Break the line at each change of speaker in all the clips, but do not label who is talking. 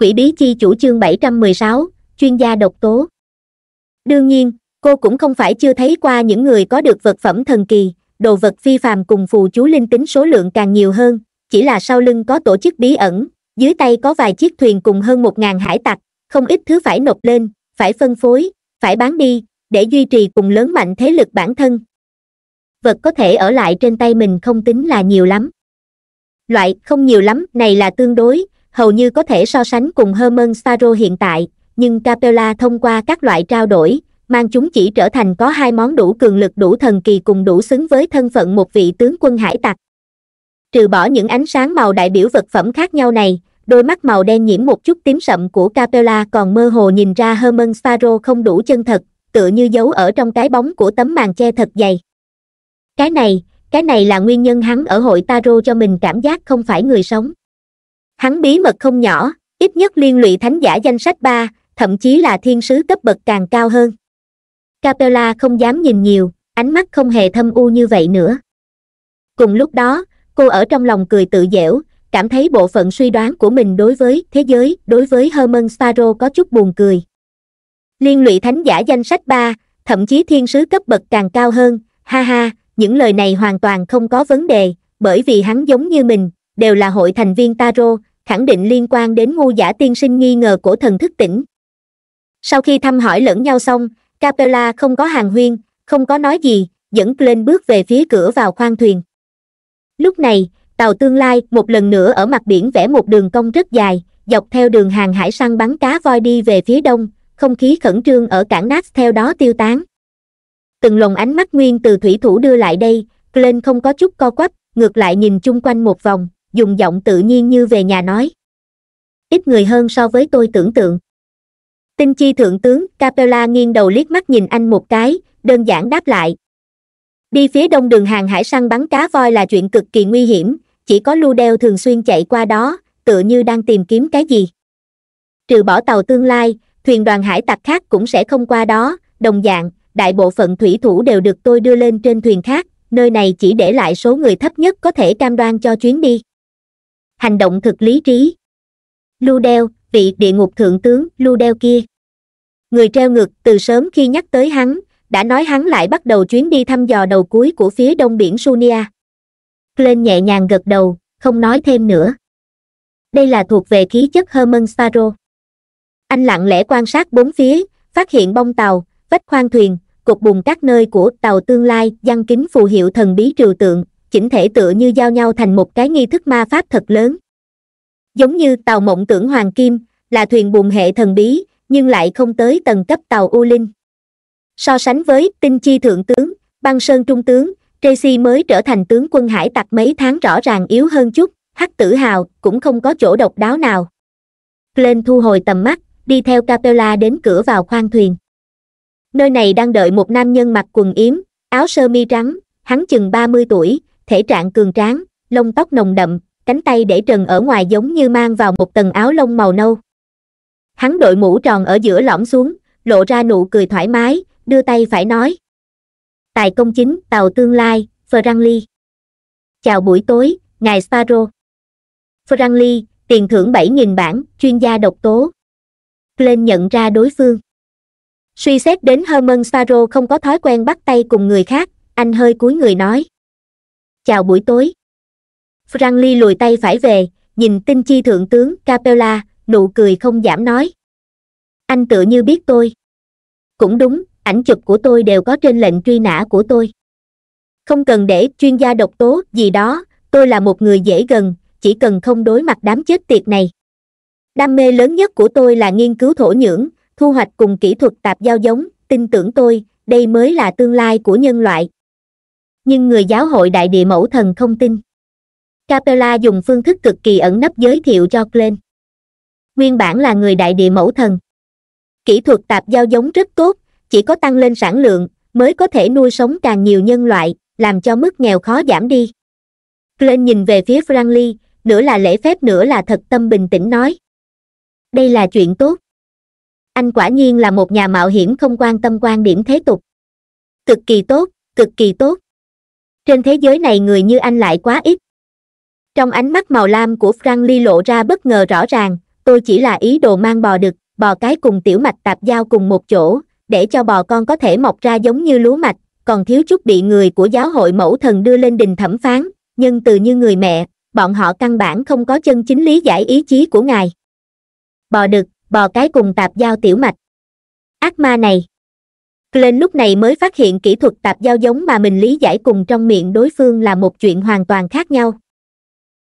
quỷ bí chi chủ chương 716, chuyên gia độc tố đương nhiên cô cũng không phải chưa thấy qua những người có được vật phẩm thần kỳ đồ vật phi phàm cùng phù chú linh tính số lượng càng nhiều hơn chỉ là sau lưng có tổ chức bí ẩn dưới tay có vài chiếc thuyền cùng hơn một ngàn hải tặc không ít thứ phải nộp lên phải phân phối phải bán đi để duy trì cùng lớn mạnh thế lực bản thân vật có thể ở lại trên tay mình không tính là nhiều lắm loại không nhiều lắm này là tương đối hầu như có thể so sánh cùng Herman Saro hiện tại, nhưng Capella thông qua các loại trao đổi, mang chúng chỉ trở thành có hai món đủ cường lực đủ thần kỳ cùng đủ xứng với thân phận một vị tướng quân hải tặc. Trừ bỏ những ánh sáng màu đại biểu vật phẩm khác nhau này, đôi mắt màu đen nhiễm một chút tím sậm của Capella còn mơ hồ nhìn ra Herman Sparrow không đủ chân thật, tựa như giấu ở trong cái bóng của tấm màn che thật dày. Cái này, cái này là nguyên nhân hắn ở hội Taro cho mình cảm giác không phải người sống. Hắn bí mật không nhỏ, ít nhất liên lụy thánh giả danh sách ba, thậm chí là thiên sứ cấp bậc càng cao hơn. Capella không dám nhìn nhiều, ánh mắt không hề thâm u như vậy nữa. Cùng lúc đó, cô ở trong lòng cười tự dễu, cảm thấy bộ phận suy đoán của mình đối với thế giới, đối với Herman Sparrow có chút buồn cười. Liên lụy thánh giả danh sách 3, thậm chí thiên sứ cấp bậc càng cao hơn, ha ha, những lời này hoàn toàn không có vấn đề, bởi vì hắn giống như mình, đều là hội thành viên Tarot khẳng định liên quan đến ngu giả tiên sinh nghi ngờ của thần thức tỉnh sau khi thăm hỏi lẫn nhau xong capella không có hàng huyên không có nói gì dẫn lên bước về phía cửa vào khoang thuyền lúc này tàu tương lai một lần nữa ở mặt biển vẽ một đường cong rất dài dọc theo đường hàng hải săn bắn cá voi đi về phía đông không khí khẩn trương ở cảng nát theo đó tiêu tán từng lồng ánh mắt nguyên từ thủy thủ đưa lại đây glenn không có chút co quắp ngược lại nhìn chung quanh một vòng dùng giọng tự nhiên như về nhà nói ít người hơn so với tôi tưởng tượng tinh chi thượng tướng capella nghiêng đầu liếc mắt nhìn anh một cái đơn giản đáp lại đi phía đông đường hàng hải săn bắn cá voi là chuyện cực kỳ nguy hiểm chỉ có lu đeo thường xuyên chạy qua đó tựa như đang tìm kiếm cái gì trừ bỏ tàu tương lai thuyền đoàn hải tặc khác cũng sẽ không qua đó đồng dạng đại bộ phận thủy thủ đều được tôi đưa lên trên thuyền khác nơi này chỉ để lại số người thấp nhất có thể cam đoan cho chuyến đi hành động thực lý trí lưu đeo vị địa ngục thượng tướng lưu đeo kia người treo ngực từ sớm khi nhắc tới hắn đã nói hắn lại bắt đầu chuyến đi thăm dò đầu cuối của phía đông biển sunia lên nhẹ nhàng gật đầu không nói thêm nữa đây là thuộc về khí chất herman sparrow anh lặng lẽ quan sát bốn phía phát hiện bông tàu vách khoang thuyền cục bùn các nơi của tàu tương lai giăng kính phù hiệu thần bí trừu tượng chỉnh thể tựa như giao nhau thành một cái nghi thức ma pháp thật lớn giống như tàu mộng tưởng hoàng kim là thuyền buồn hệ thần bí nhưng lại không tới tầng cấp tàu u linh so sánh với tinh chi thượng tướng băng sơn trung tướng tracy mới trở thành tướng quân hải tặc mấy tháng rõ ràng yếu hơn chút hắc tử hào cũng không có chỗ độc đáo nào glenn thu hồi tầm mắt đi theo capella đến cửa vào khoang thuyền nơi này đang đợi một nam nhân mặc quần yếm áo sơ mi trắng hắn chừng ba mươi tuổi thể trạng cường tráng, lông tóc nồng đậm, cánh tay để trần ở ngoài giống như mang vào một tầng áo lông màu nâu. Hắn đội mũ tròn ở giữa lõm xuống, lộ ra nụ cười thoải mái, đưa tay phải nói. Tài công chính, tàu tương lai, Franli. Chào buổi tối, ngài Sparrow. Franli, tiền thưởng 7.000 bản, chuyên gia độc tố. Glenn nhận ra đối phương. Suy xét đến Herman Sparrow không có thói quen bắt tay cùng người khác, anh hơi cúi người nói chào buổi tối franli lùi tay phải về nhìn tinh chi thượng tướng capella nụ cười không giảm nói anh tựa như biết tôi cũng đúng ảnh chụp của tôi đều có trên lệnh truy nã của tôi không cần để chuyên gia độc tố gì đó tôi là một người dễ gần chỉ cần không đối mặt đám chết tiệt này đam mê lớn nhất của tôi là nghiên cứu thổ nhưỡng thu hoạch cùng kỹ thuật tạp giao giống tin tưởng tôi đây mới là tương lai của nhân loại nhưng người giáo hội đại địa mẫu thần không tin capella dùng phương thức cực kỳ ẩn nấp giới thiệu cho glenn nguyên bản là người đại địa mẫu thần kỹ thuật tạp giao giống rất tốt chỉ có tăng lên sản lượng mới có thể nuôi sống càng nhiều nhân loại làm cho mức nghèo khó giảm đi glenn nhìn về phía franly nửa là lễ phép nửa là thật tâm bình tĩnh nói đây là chuyện tốt anh quả nhiên là một nhà mạo hiểm không quan tâm quan điểm thế tục cực kỳ tốt cực kỳ tốt trên thế giới này người như anh lại quá ít trong ánh mắt màu lam của frank ly lộ ra bất ngờ rõ ràng tôi chỉ là ý đồ mang bò đực bò cái cùng tiểu mạch tạp giao cùng một chỗ để cho bò con có thể mọc ra giống như lúa mạch còn thiếu chút bị người của giáo hội mẫu thần đưa lên đình thẩm phán nhưng từ như người mẹ bọn họ căn bản không có chân chính lý giải ý chí của ngài bò đực bò cái cùng tạp giao tiểu mạch ác ma này Glenn lúc này mới phát hiện kỹ thuật tạp giao giống mà mình lý giải cùng trong miệng đối phương là một chuyện hoàn toàn khác nhau.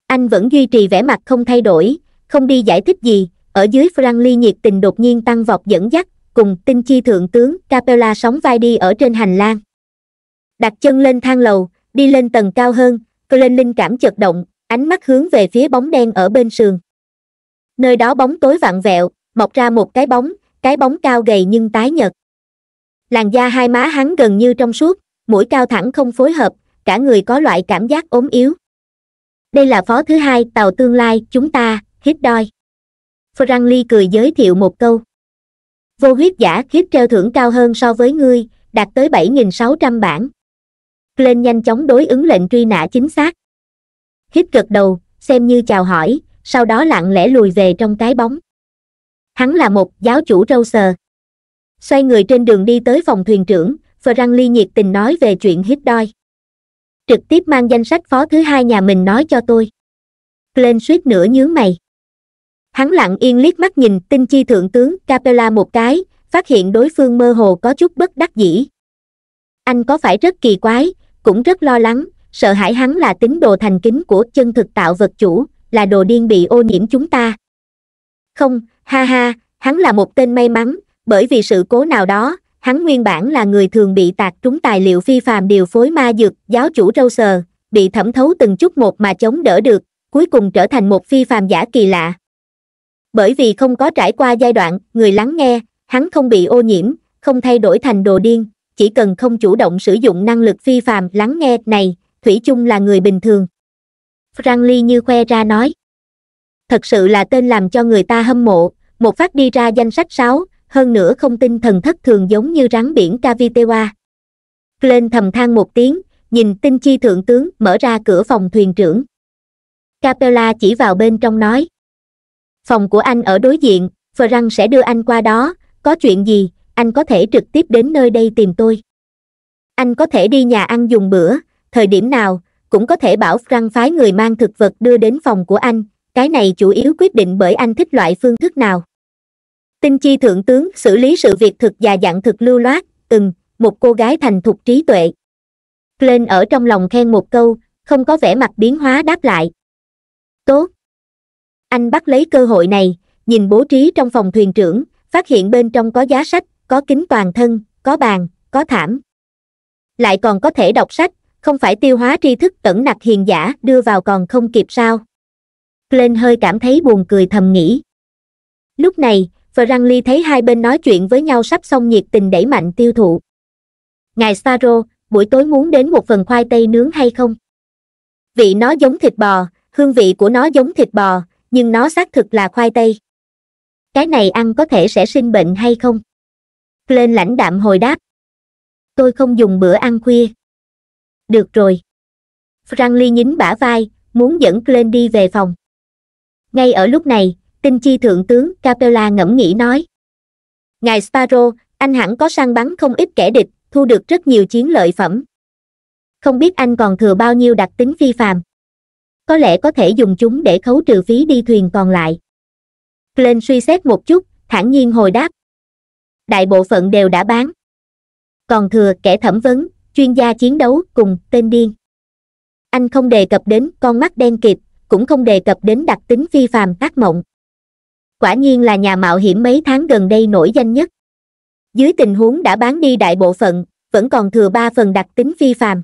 Anh vẫn duy trì vẻ mặt không thay đổi, không đi giải thích gì, ở dưới Franly nhiệt tình đột nhiên tăng vọt dẫn dắt, cùng tinh chi thượng tướng Capella sóng vai đi ở trên hành lang. Đặt chân lên thang lầu, đi lên tầng cao hơn, Glenn linh cảm chợt động, ánh mắt hướng về phía bóng đen ở bên sườn. Nơi đó bóng tối vặn vẹo, mọc ra một cái bóng, cái bóng cao gầy nhưng tái nhật làn da hai má hắn gần như trong suốt mũi cao thẳng không phối hợp cả người có loại cảm giác ốm yếu đây là phó thứ hai tàu tương lai chúng ta hít đoi franli cười giới thiệu một câu vô huyết giả khiết treo thưởng cao hơn so với ngươi đạt tới 7.600 bản Glenn nhanh chóng đối ứng lệnh truy nã chính xác hít gật đầu xem như chào hỏi sau đó lặng lẽ lùi về trong cái bóng hắn là một giáo chủ râu sờ xoay người trên đường đi tới phòng thuyền trưởng franklin nhiệt tình nói về chuyện hít đoi trực tiếp mang danh sách phó thứ hai nhà mình nói cho tôi lên suýt nửa nhướng mày hắn lặng yên liếc mắt nhìn tinh chi thượng tướng capella một cái phát hiện đối phương mơ hồ có chút bất đắc dĩ anh có phải rất kỳ quái cũng rất lo lắng sợ hãi hắn là tín đồ thành kính của chân thực tạo vật chủ là đồ điên bị ô nhiễm chúng ta không ha ha hắn là một tên may mắn bởi vì sự cố nào đó hắn nguyên bản là người thường bị tạc trúng tài liệu phi phàm điều phối ma dược giáo chủ râu sờ bị thẩm thấu từng chút một mà chống đỡ được cuối cùng trở thành một phi phàm giả kỳ lạ bởi vì không có trải qua giai đoạn người lắng nghe hắn không bị ô nhiễm không thay đổi thành đồ điên chỉ cần không chủ động sử dụng năng lực phi phàm lắng nghe này thủy chung là người bình thường franly như khoe ra nói thật sự là tên làm cho người ta hâm mộ một phát đi ra danh sách sáu hơn nữa không tin thần thất thường giống như rắn biển Cavitewa. Glenn thầm than một tiếng, nhìn tinh chi thượng tướng mở ra cửa phòng thuyền trưởng. Capella chỉ vào bên trong nói. Phòng của anh ở đối diện, Frank sẽ đưa anh qua đó, có chuyện gì, anh có thể trực tiếp đến nơi đây tìm tôi. Anh có thể đi nhà ăn dùng bữa, thời điểm nào, cũng có thể bảo Frank phái người mang thực vật đưa đến phòng của anh, cái này chủ yếu quyết định bởi anh thích loại phương thức nào tinh chi thượng tướng xử lý sự việc thực và dạng thực lưu loát ừng một cô gái thành thục trí tuệ lên ở trong lòng khen một câu không có vẻ mặt biến hóa đáp lại tốt anh bắt lấy cơ hội này nhìn bố trí trong phòng thuyền trưởng phát hiện bên trong có giá sách có kính toàn thân có bàn có thảm lại còn có thể đọc sách không phải tiêu hóa tri thức tẩn nặc hiền giả đưa vào còn không kịp sao lên hơi cảm thấy buồn cười thầm nghĩ lúc này Franly thấy hai bên nói chuyện với nhau sắp xong nhiệt tình đẩy mạnh tiêu thụ. Ngài Sparrow, buổi tối muốn đến một phần khoai tây nướng hay không? Vị nó giống thịt bò, hương vị của nó giống thịt bò, nhưng nó xác thực là khoai tây. Cái này ăn có thể sẽ sinh bệnh hay không? Lên lãnh đạm hồi đáp. Tôi không dùng bữa ăn khuya. Được rồi. Franly nhín bả vai, muốn dẫn Glenn đi về phòng. Ngay ở lúc này, Tinh chi thượng tướng capella ngẫm nghĩ nói ngài sparrow anh hẳn có săn bắn không ít kẻ địch thu được rất nhiều chiến lợi phẩm không biết anh còn thừa bao nhiêu đặc tính phi phàm có lẽ có thể dùng chúng để khấu trừ phí đi thuyền còn lại glenn suy xét một chút thản nhiên hồi đáp đại bộ phận đều đã bán còn thừa kẻ thẩm vấn chuyên gia chiến đấu cùng tên điên anh không đề cập đến con mắt đen kịp cũng không đề cập đến đặc tính phi phàm tác mộng quả nhiên là nhà mạo hiểm mấy tháng gần đây nổi danh nhất dưới tình huống đã bán đi đại bộ phận vẫn còn thừa ba phần đặc tính phi phàm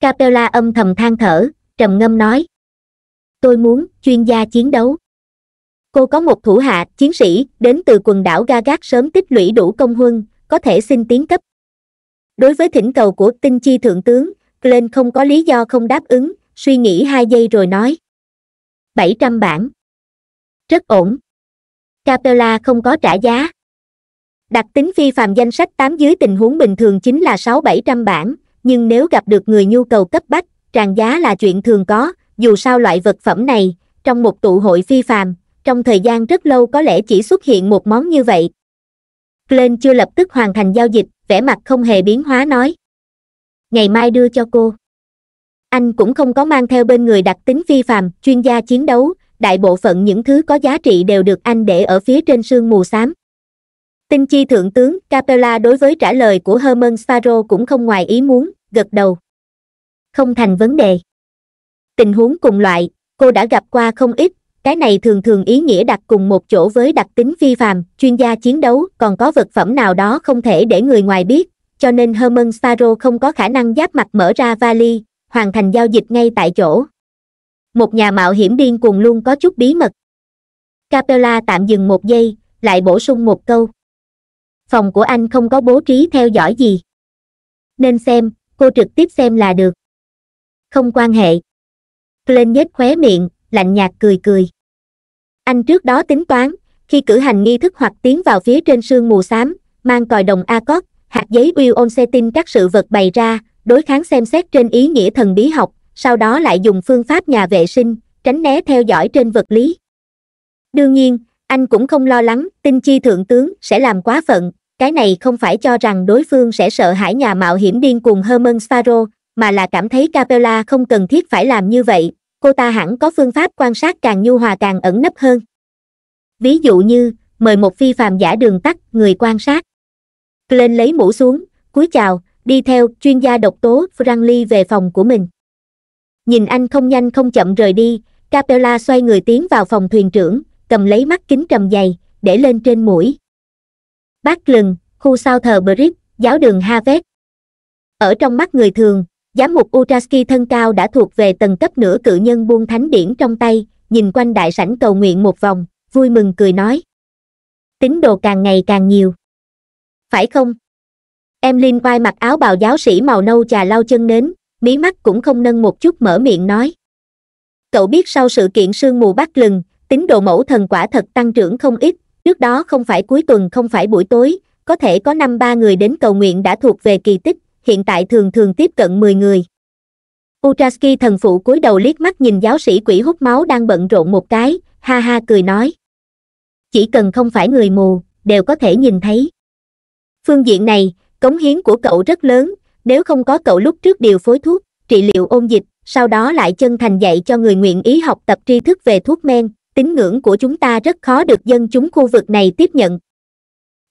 capella âm thầm than thở trầm ngâm nói tôi muốn chuyên gia chiến đấu cô có một thủ hạ chiến sĩ đến từ quần đảo gagak sớm tích lũy đủ công huân có thể xin tiến cấp đối với thỉnh cầu của tinh chi thượng tướng glenn không có lý do không đáp ứng suy nghĩ hai giây rồi nói bảy trăm bản rất ổn capella không có trả giá đặc tính phi phàm danh sách tám dưới tình huống bình thường chính là sáu bảy trăm bản nhưng nếu gặp được người nhu cầu cấp bách tràn giá là chuyện thường có dù sao loại vật phẩm này trong một tụ hội phi phàm trong thời gian rất lâu có lẽ chỉ xuất hiện một món như vậy glenn chưa lập tức hoàn thành giao dịch vẻ mặt không hề biến hóa nói ngày mai đưa cho cô anh cũng không có mang theo bên người đặc tính phi phàm chuyên gia chiến đấu đại bộ phận những thứ có giá trị đều được anh để ở phía trên sương mù xám. Tinh chi thượng tướng Capella đối với trả lời của Herman Sparrow cũng không ngoài ý muốn, gật đầu. Không thành vấn đề. Tình huống cùng loại, cô đã gặp qua không ít, cái này thường thường ý nghĩa đặt cùng một chỗ với đặc tính phi phàm, chuyên gia chiến đấu, còn có vật phẩm nào đó không thể để người ngoài biết, cho nên Herman Sparrow không có khả năng giáp mặt mở ra vali, hoàn thành giao dịch ngay tại chỗ một nhà mạo hiểm điên cuồng luôn có chút bí mật capella tạm dừng một giây lại bổ sung một câu phòng của anh không có bố trí theo dõi gì nên xem cô trực tiếp xem là được không quan hệ lên nhếch khóe miệng lạnh nhạt cười cười anh trước đó tính toán khi cử hành nghi thức hoặc tiến vào phía trên sương mù xám mang còi đồng a cót hạt giấy uy ôn xe tin các sự vật bày ra đối kháng xem xét trên ý nghĩa thần bí học sau đó lại dùng phương pháp nhà vệ sinh tránh né theo dõi trên vật lý đương nhiên anh cũng không lo lắng tinh chi thượng tướng sẽ làm quá phận cái này không phải cho rằng đối phương sẽ sợ hãi nhà mạo hiểm điên cùng herman sparrow mà là cảm thấy capella không cần thiết phải làm như vậy cô ta hẳn có phương pháp quan sát càng nhu hòa càng ẩn nấp hơn ví dụ như mời một phi phàm giả đường tắt người quan sát lên lấy mũ xuống cúi chào đi theo chuyên gia độc tố franly về phòng của mình nhìn anh không nhanh không chậm rời đi capella xoay người tiến vào phòng thuyền trưởng cầm lấy mắt kính trầm dày để lên trên mũi bác lừng khu sao thờ brit giáo đường harvest ở trong mắt người thường giám mục utraski thân cao đã thuộc về tầng cấp nửa cự nhân buông thánh điển trong tay nhìn quanh đại sảnh cầu nguyện một vòng vui mừng cười nói tính đồ càng ngày càng nhiều phải không em linh quay mặc áo bào giáo sĩ màu nâu trà lau chân nến mí mắt cũng không nâng một chút mở miệng nói. Cậu biết sau sự kiện sương mù bắt lừng, tính đồ mẫu thần quả thật tăng trưởng không ít, trước đó không phải cuối tuần không phải buổi tối, có thể có năm ba người đến cầu nguyện đã thuộc về kỳ tích, hiện tại thường thường tiếp cận 10 người. Utraski thần phụ cúi đầu liếc mắt nhìn giáo sĩ quỷ hút máu đang bận rộn một cái, ha ha cười nói. Chỉ cần không phải người mù, đều có thể nhìn thấy. Phương diện này, cống hiến của cậu rất lớn, nếu không có cậu lúc trước điều phối thuốc trị liệu ôn dịch sau đó lại chân thành dạy cho người nguyện ý học tập tri thức về thuốc men tín ngưỡng của chúng ta rất khó được dân chúng khu vực này tiếp nhận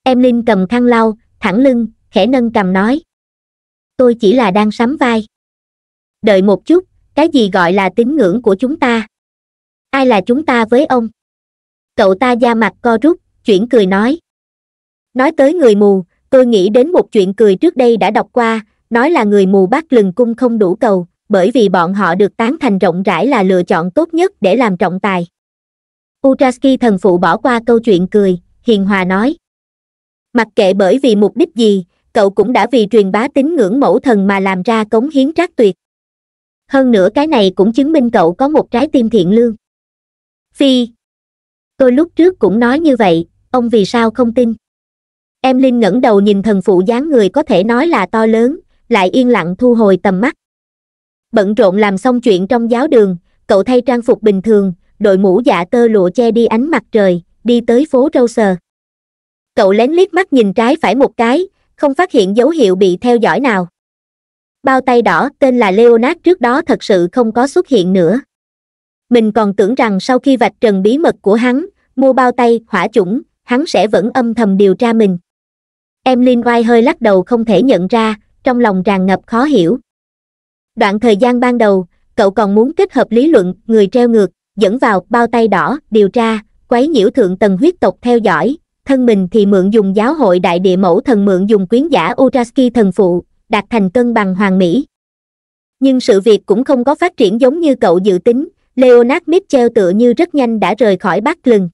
em linh cầm khăn lau thẳng lưng khẽ nâng cầm nói tôi chỉ là đang sắm vai đợi một chút cái gì gọi là tín ngưỡng của chúng ta ai là chúng ta với ông cậu ta da mặt co rút chuyển cười nói nói tới người mù tôi nghĩ đến một chuyện cười trước đây đã đọc qua nói là người mù bát lừng cung không đủ cầu bởi vì bọn họ được tán thành rộng rãi là lựa chọn tốt nhất để làm trọng tài utraski thần phụ bỏ qua câu chuyện cười hiền hòa nói mặc kệ bởi vì mục đích gì cậu cũng đã vì truyền bá tín ngưỡng mẫu thần mà làm ra cống hiến trác tuyệt hơn nữa cái này cũng chứng minh cậu có một trái tim thiện lương phi tôi lúc trước cũng nói như vậy ông vì sao không tin em linh ngẩng đầu nhìn thần phụ dáng người có thể nói là to lớn lại yên lặng thu hồi tầm mắt bận rộn làm xong chuyện trong giáo đường cậu thay trang phục bình thường đội mũ dạ tơ lụa che đi ánh mặt trời đi tới phố râu sờ cậu lén liếc mắt nhìn trái phải một cái không phát hiện dấu hiệu bị theo dõi nào bao tay đỏ tên là leonard trước đó thật sự không có xuất hiện nữa mình còn tưởng rằng sau khi vạch trần bí mật của hắn mua bao tay hỏa chủng hắn sẽ vẫn âm thầm điều tra mình em linh oai hơi lắc đầu không thể nhận ra trong lòng tràn ngập khó hiểu đoạn thời gian ban đầu cậu còn muốn kết hợp lý luận người treo ngược dẫn vào bao tay đỏ điều tra quấy nhiễu thượng tầng huyết tộc theo dõi thân mình thì mượn dùng giáo hội đại địa mẫu thần mượn dùng quyến giả uraski thần phụ đạt thành cân bằng hoàng mỹ nhưng sự việc cũng không có phát triển giống như cậu dự tính leonard mitchell tựa như rất nhanh đã rời khỏi bát lừng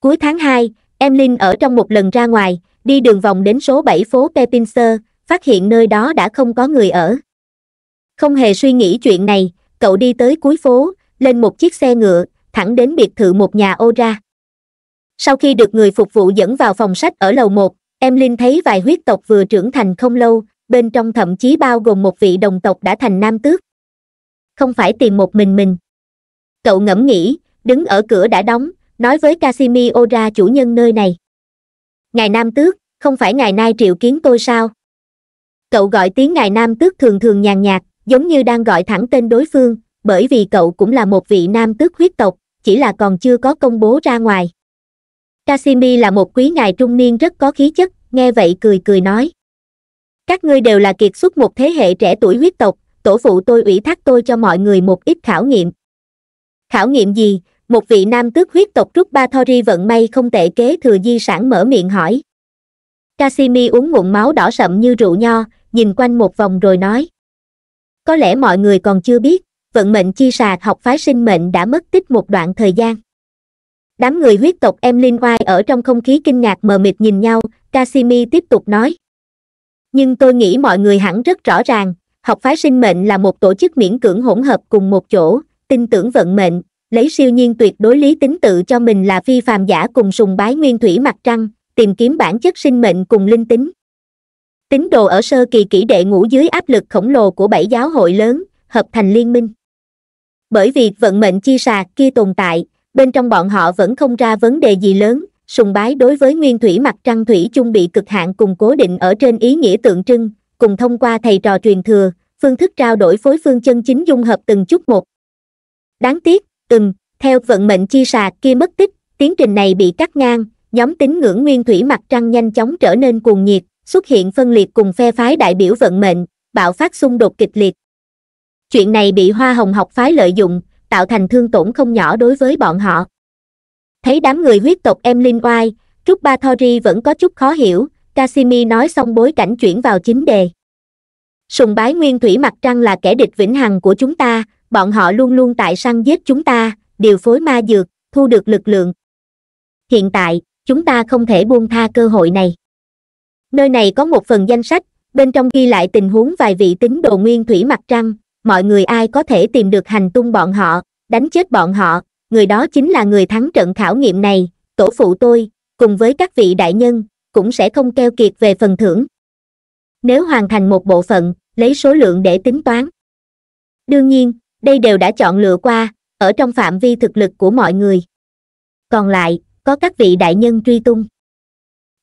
cuối tháng hai emlyn ở trong một lần ra ngoài đi đường vòng đến số 7 phố pepinser phát hiện nơi đó đã không có người ở không hề suy nghĩ chuyện này cậu đi tới cuối phố lên một chiếc xe ngựa thẳng đến biệt thự một nhà ô ra sau khi được người phục vụ dẫn vào phòng sách ở lầu một em linh thấy vài huyết tộc vừa trưởng thành không lâu bên trong thậm chí bao gồm một vị đồng tộc đã thành nam tước không phải tìm một mình mình cậu ngẫm nghĩ đứng ở cửa đã đóng nói với casimi Ora chủ nhân nơi này ngài nam tước không phải ngày nay triệu kiến tôi sao cậu gọi tiếng ngài nam tước thường thường nhàn nhạt giống như đang gọi thẳng tên đối phương bởi vì cậu cũng là một vị nam tước huyết tộc chỉ là còn chưa có công bố ra ngoài kasimi là một quý ngài trung niên rất có khí chất nghe vậy cười cười nói các ngươi đều là kiệt xuất một thế hệ trẻ tuổi huyết tộc tổ phụ tôi ủy thác tôi cho mọi người một ít khảo nghiệm khảo nghiệm gì một vị nam tước huyết tộc rút ba thori vận may không tệ kế thừa di sản mở miệng hỏi Kasimi uống ngụm máu đỏ sậm như rượu nho, nhìn quanh một vòng rồi nói. Có lẽ mọi người còn chưa biết, vận mệnh chi sạc học phái sinh mệnh đã mất tích một đoạn thời gian. Đám người huyết tộc em liên oai ở trong không khí kinh ngạc mờ mịt nhìn nhau, Kasimi tiếp tục nói. Nhưng tôi nghĩ mọi người hẳn rất rõ ràng, học phái sinh mệnh là một tổ chức miễn cưỡng hỗn hợp cùng một chỗ, tin tưởng vận mệnh, lấy siêu nhiên tuyệt đối lý tính tự cho mình là phi phàm giả cùng sùng bái nguyên thủy mặt trăng, tìm kiếm bản chất sinh mệnh cùng linh tính tín đồ ở sơ kỳ kỷ đệ ngũ dưới áp lực khổng lồ của bảy giáo hội lớn hợp thành liên minh bởi việc vận mệnh chi xà kia tồn tại bên trong bọn họ vẫn không ra vấn đề gì lớn sùng bái đối với nguyên thủy mặt trăng thủy chung bị cực hạn cùng cố định ở trên ý nghĩa tượng trưng cùng thông qua thầy trò truyền thừa phương thức trao đổi phối phương chân chính dung hợp từng chút một đáng tiếc từng theo vận mệnh chi xà kia mất tích tiến trình này bị cắt ngang nhóm tín ngưỡng nguyên thủy mặt trăng nhanh chóng trở nên cuồng nhiệt xuất hiện phân liệt cùng phe phái đại biểu vận mệnh bạo phát xung đột kịch liệt chuyện này bị hoa hồng học phái lợi dụng tạo thành thương tổn không nhỏ đối với bọn họ thấy đám người huyết tộc em linh oai trúc ba thori vẫn có chút khó hiểu kasimi nói xong bối cảnh chuyển vào chính đề sùng bái nguyên thủy mặt trăng là kẻ địch vĩnh hằng của chúng ta bọn họ luôn luôn tại săn giết chúng ta điều phối ma dược thu được lực lượng hiện tại chúng ta không thể buông tha cơ hội này nơi này có một phần danh sách bên trong ghi lại tình huống vài vị tín đồ nguyên thủy mặt trăng mọi người ai có thể tìm được hành tung bọn họ đánh chết bọn họ người đó chính là người thắng trận khảo nghiệm này tổ phụ tôi cùng với các vị đại nhân cũng sẽ không keo kiệt về phần thưởng nếu hoàn thành một bộ phận lấy số lượng để tính toán đương nhiên đây đều đã chọn lựa qua ở trong phạm vi thực lực của mọi người còn lại có các vị đại nhân truy tung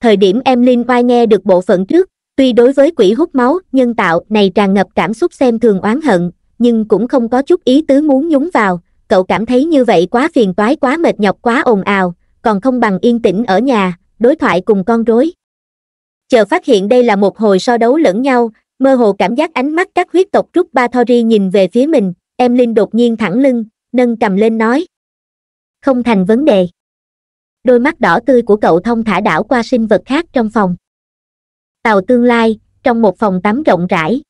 thời điểm em linh oai nghe được bộ phận trước tuy đối với quỷ hút máu nhân tạo này tràn ngập cảm xúc xem thường oán hận nhưng cũng không có chút ý tứ muốn nhúng vào cậu cảm thấy như vậy quá phiền toái quá mệt nhọc quá ồn ào còn không bằng yên tĩnh ở nhà đối thoại cùng con rối chờ phát hiện đây là một hồi so đấu lẫn nhau mơ hồ cảm giác ánh mắt các huyết tộc rút ba thori nhìn về phía mình em linh đột nhiên thẳng lưng nâng cầm lên nói không thành vấn đề đôi mắt đỏ tươi của cậu thông thả đảo qua sinh vật khác trong phòng tàu tương lai trong một phòng tắm rộng rãi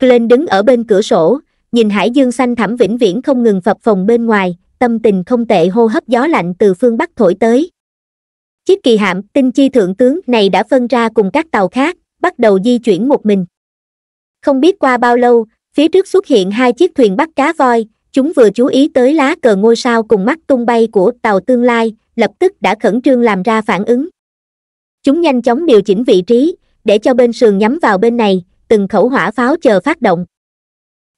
glenn đứng ở bên cửa sổ nhìn hải dương xanh thẳm vĩnh viễn không ngừng phập phồng bên ngoài tâm tình không tệ hô hấp gió lạnh từ phương bắc thổi tới chiếc kỳ hạm tinh chi thượng tướng này đã phân ra cùng các tàu khác bắt đầu di chuyển một mình không biết qua bao lâu phía trước xuất hiện hai chiếc thuyền bắt cá voi chúng vừa chú ý tới lá cờ ngôi sao cùng mắt tung bay của tàu tương lai lập tức đã khẩn trương làm ra phản ứng chúng nhanh chóng điều chỉnh vị trí để cho bên sườn nhắm vào bên này từng khẩu hỏa pháo chờ phát động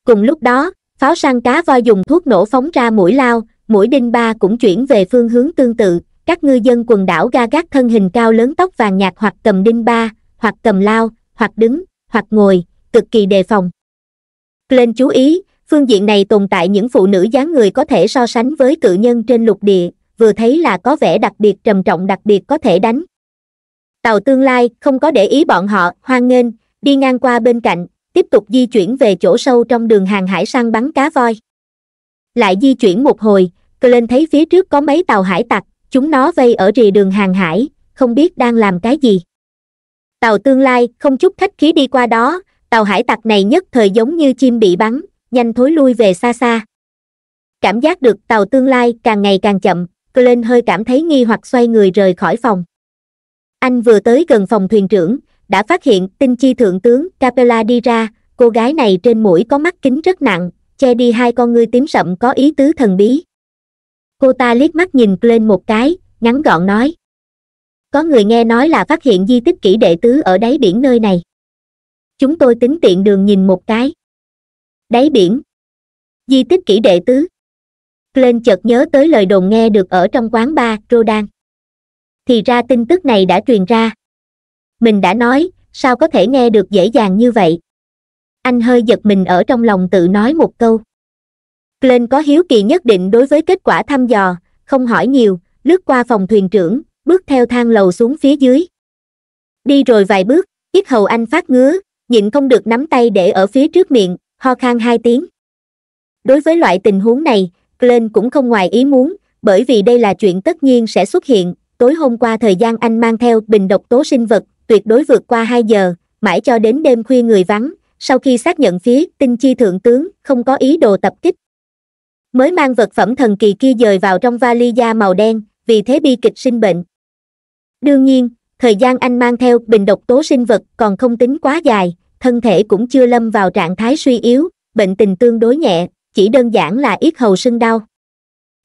cùng lúc đó pháo săn cá voi dùng thuốc nổ phóng ra mũi lao mũi đinh ba cũng chuyển về phương hướng tương tự các ngư dân quần đảo ga gác thân hình cao lớn tóc vàng nhạt hoặc cầm đinh ba hoặc cầm lao hoặc đứng hoặc ngồi cực kỳ đề phòng lên chú ý phương diện này tồn tại những phụ nữ dáng người có thể so sánh với cự nhân trên lục địa vừa thấy là có vẻ đặc biệt trầm trọng đặc biệt có thể đánh tàu tương lai không có để ý bọn họ hoan nghênh đi ngang qua bên cạnh tiếp tục di chuyển về chỗ sâu trong đường hàng hải săn bắn cá voi lại di chuyển một hồi cơ lên thấy phía trước có mấy tàu hải tặc chúng nó vây ở rìa đường hàng hải không biết đang làm cái gì tàu tương lai không chút khách khí đi qua đó tàu hải tặc này nhất thời giống như chim bị bắn nhanh thối lui về xa xa cảm giác được tàu tương lai càng ngày càng chậm Glenn hơi cảm thấy nghi hoặc xoay người rời khỏi phòng. Anh vừa tới gần phòng thuyền trưởng, đã phát hiện tinh chi thượng tướng Capella đi ra, cô gái này trên mũi có mắt kính rất nặng, che đi hai con ngươi tím sậm có ý tứ thần bí. Cô ta liếc mắt nhìn lên một cái, ngắn gọn nói. Có người nghe nói là phát hiện di tích kỷ đệ tứ ở đáy biển nơi này. Chúng tôi tính tiện đường nhìn một cái. Đáy biển. Di tích kỷ đệ tứ lên chợt nhớ tới lời đồn nghe được ở trong quán bar rodan thì ra tin tức này đã truyền ra mình đã nói sao có thể nghe được dễ dàng như vậy anh hơi giật mình ở trong lòng tự nói một câu lên có hiếu kỳ nhất định đối với kết quả thăm dò không hỏi nhiều lướt qua phòng thuyền trưởng bước theo thang lầu xuống phía dưới đi rồi vài bước ít hầu anh phát ngứa nhịn không được nắm tay để ở phía trước miệng ho khan hai tiếng đối với loại tình huống này lên cũng không ngoài ý muốn, bởi vì đây là chuyện tất nhiên sẽ xuất hiện, tối hôm qua thời gian anh mang theo bình độc tố sinh vật, tuyệt đối vượt qua 2 giờ, mãi cho đến đêm khuya người vắng, sau khi xác nhận phía tinh chi thượng tướng không có ý đồ tập kích. Mới mang vật phẩm thần kỳ kia dời vào trong vali da màu đen, vì thế bi kịch sinh bệnh. Đương nhiên, thời gian anh mang theo bình độc tố sinh vật còn không tính quá dài, thân thể cũng chưa lâm vào trạng thái suy yếu, bệnh tình tương đối nhẹ, chỉ đơn giản là yết hầu sưng đau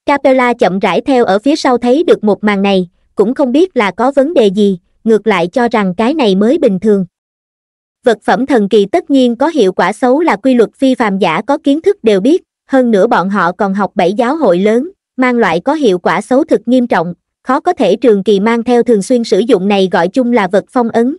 capella chậm rãi theo ở phía sau thấy được một màn này cũng không biết là có vấn đề gì ngược lại cho rằng cái này mới bình thường vật phẩm thần kỳ tất nhiên có hiệu quả xấu là quy luật phi phàm giả có kiến thức đều biết hơn nữa bọn họ còn học bảy giáo hội lớn mang loại có hiệu quả xấu thực nghiêm trọng khó có thể trường kỳ mang theo thường xuyên sử dụng này gọi chung là vật phong ấn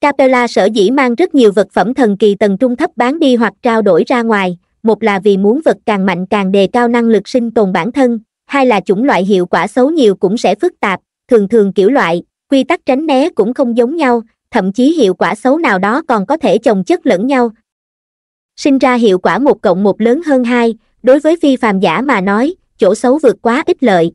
capella sở dĩ mang rất nhiều vật phẩm thần kỳ tầng trung thấp bán đi hoặc trao đổi ra ngoài một là vì muốn vật càng mạnh càng đề cao năng lực sinh tồn bản thân hai là chủng loại hiệu quả xấu nhiều cũng sẽ phức tạp thường thường kiểu loại quy tắc tránh né cũng không giống nhau thậm chí hiệu quả xấu nào đó còn có thể chồng chất lẫn nhau sinh ra hiệu quả một cộng một lớn hơn hai đối với phi phàm giả mà nói chỗ xấu vượt quá ít lợi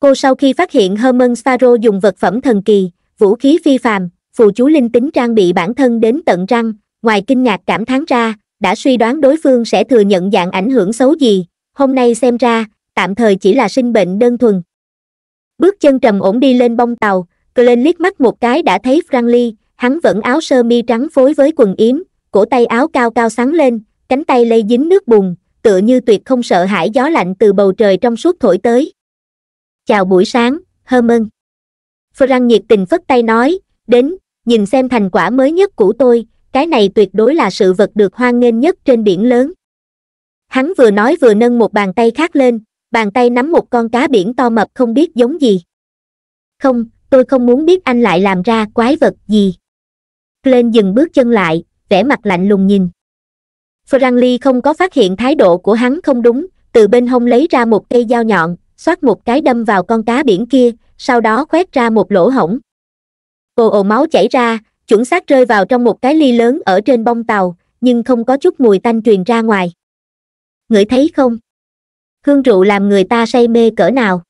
cô sau khi phát hiện herman sparrow dùng vật phẩm thần kỳ vũ khí phi phàm phù chú linh tính trang bị bản thân đến tận răng ngoài kinh ngạc cảm thán ra đã suy đoán đối phương sẽ thừa nhận dạng ảnh hưởng xấu gì, hôm nay xem ra, tạm thời chỉ là sinh bệnh đơn thuần. Bước chân trầm ổn đi lên bông tàu, cơ lên liếc mắt một cái đã thấy Franly, hắn vẫn áo sơ mi trắng phối với quần yếm, cổ tay áo cao cao sáng lên, cánh tay lây dính nước bùn, tựa như tuyệt không sợ hãi gió lạnh từ bầu trời trong suốt thổi tới. Chào buổi sáng, Herman. Frank nhiệt tình phất tay nói, đến, nhìn xem thành quả mới nhất của tôi, cái này tuyệt đối là sự vật được hoan nghênh nhất trên biển lớn hắn vừa nói vừa nâng một bàn tay khác lên bàn tay nắm một con cá biển to mập không biết giống gì không tôi không muốn biết anh lại làm ra quái vật gì lên dừng bước chân lại vẻ mặt lạnh lùng nhìn Franklin không có phát hiện thái độ của hắn không đúng từ bên hông lấy ra một cây dao nhọn xoát một cái đâm vào con cá biển kia sau đó khoét ra một lỗ hổng ồ ồ máu chảy ra chuẩn xác rơi vào trong một cái ly lớn ở trên bông tàu nhưng không có chút mùi tanh truyền ra ngoài ngửi thấy không hương rượu làm người ta say mê cỡ nào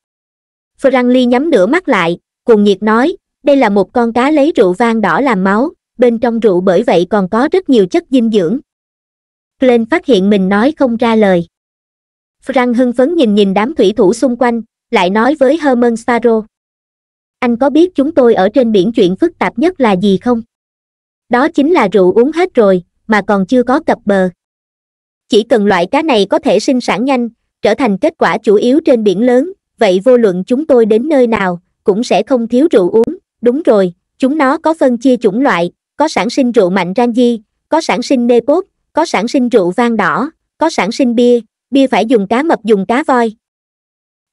franli nhắm nửa mắt lại cuồng nhiệt nói đây là một con cá lấy rượu vang đỏ làm máu bên trong rượu bởi vậy còn có rất nhiều chất dinh dưỡng glenn phát hiện mình nói không ra lời frank hưng phấn nhìn nhìn đám thủy thủ xung quanh lại nói với herman sparrow anh có biết chúng tôi ở trên biển chuyện phức tạp nhất là gì không đó chính là rượu uống hết rồi mà còn chưa có cập bờ chỉ cần loại cá này có thể sinh sản nhanh trở thành kết quả chủ yếu trên biển lớn vậy vô luận chúng tôi đến nơi nào cũng sẽ không thiếu rượu uống đúng rồi chúng nó có phân chia chủng loại có sản sinh rượu mạnh di có sản sinh nê cốt có sản sinh rượu vang đỏ có sản sinh bia bia phải dùng cá mập dùng cá voi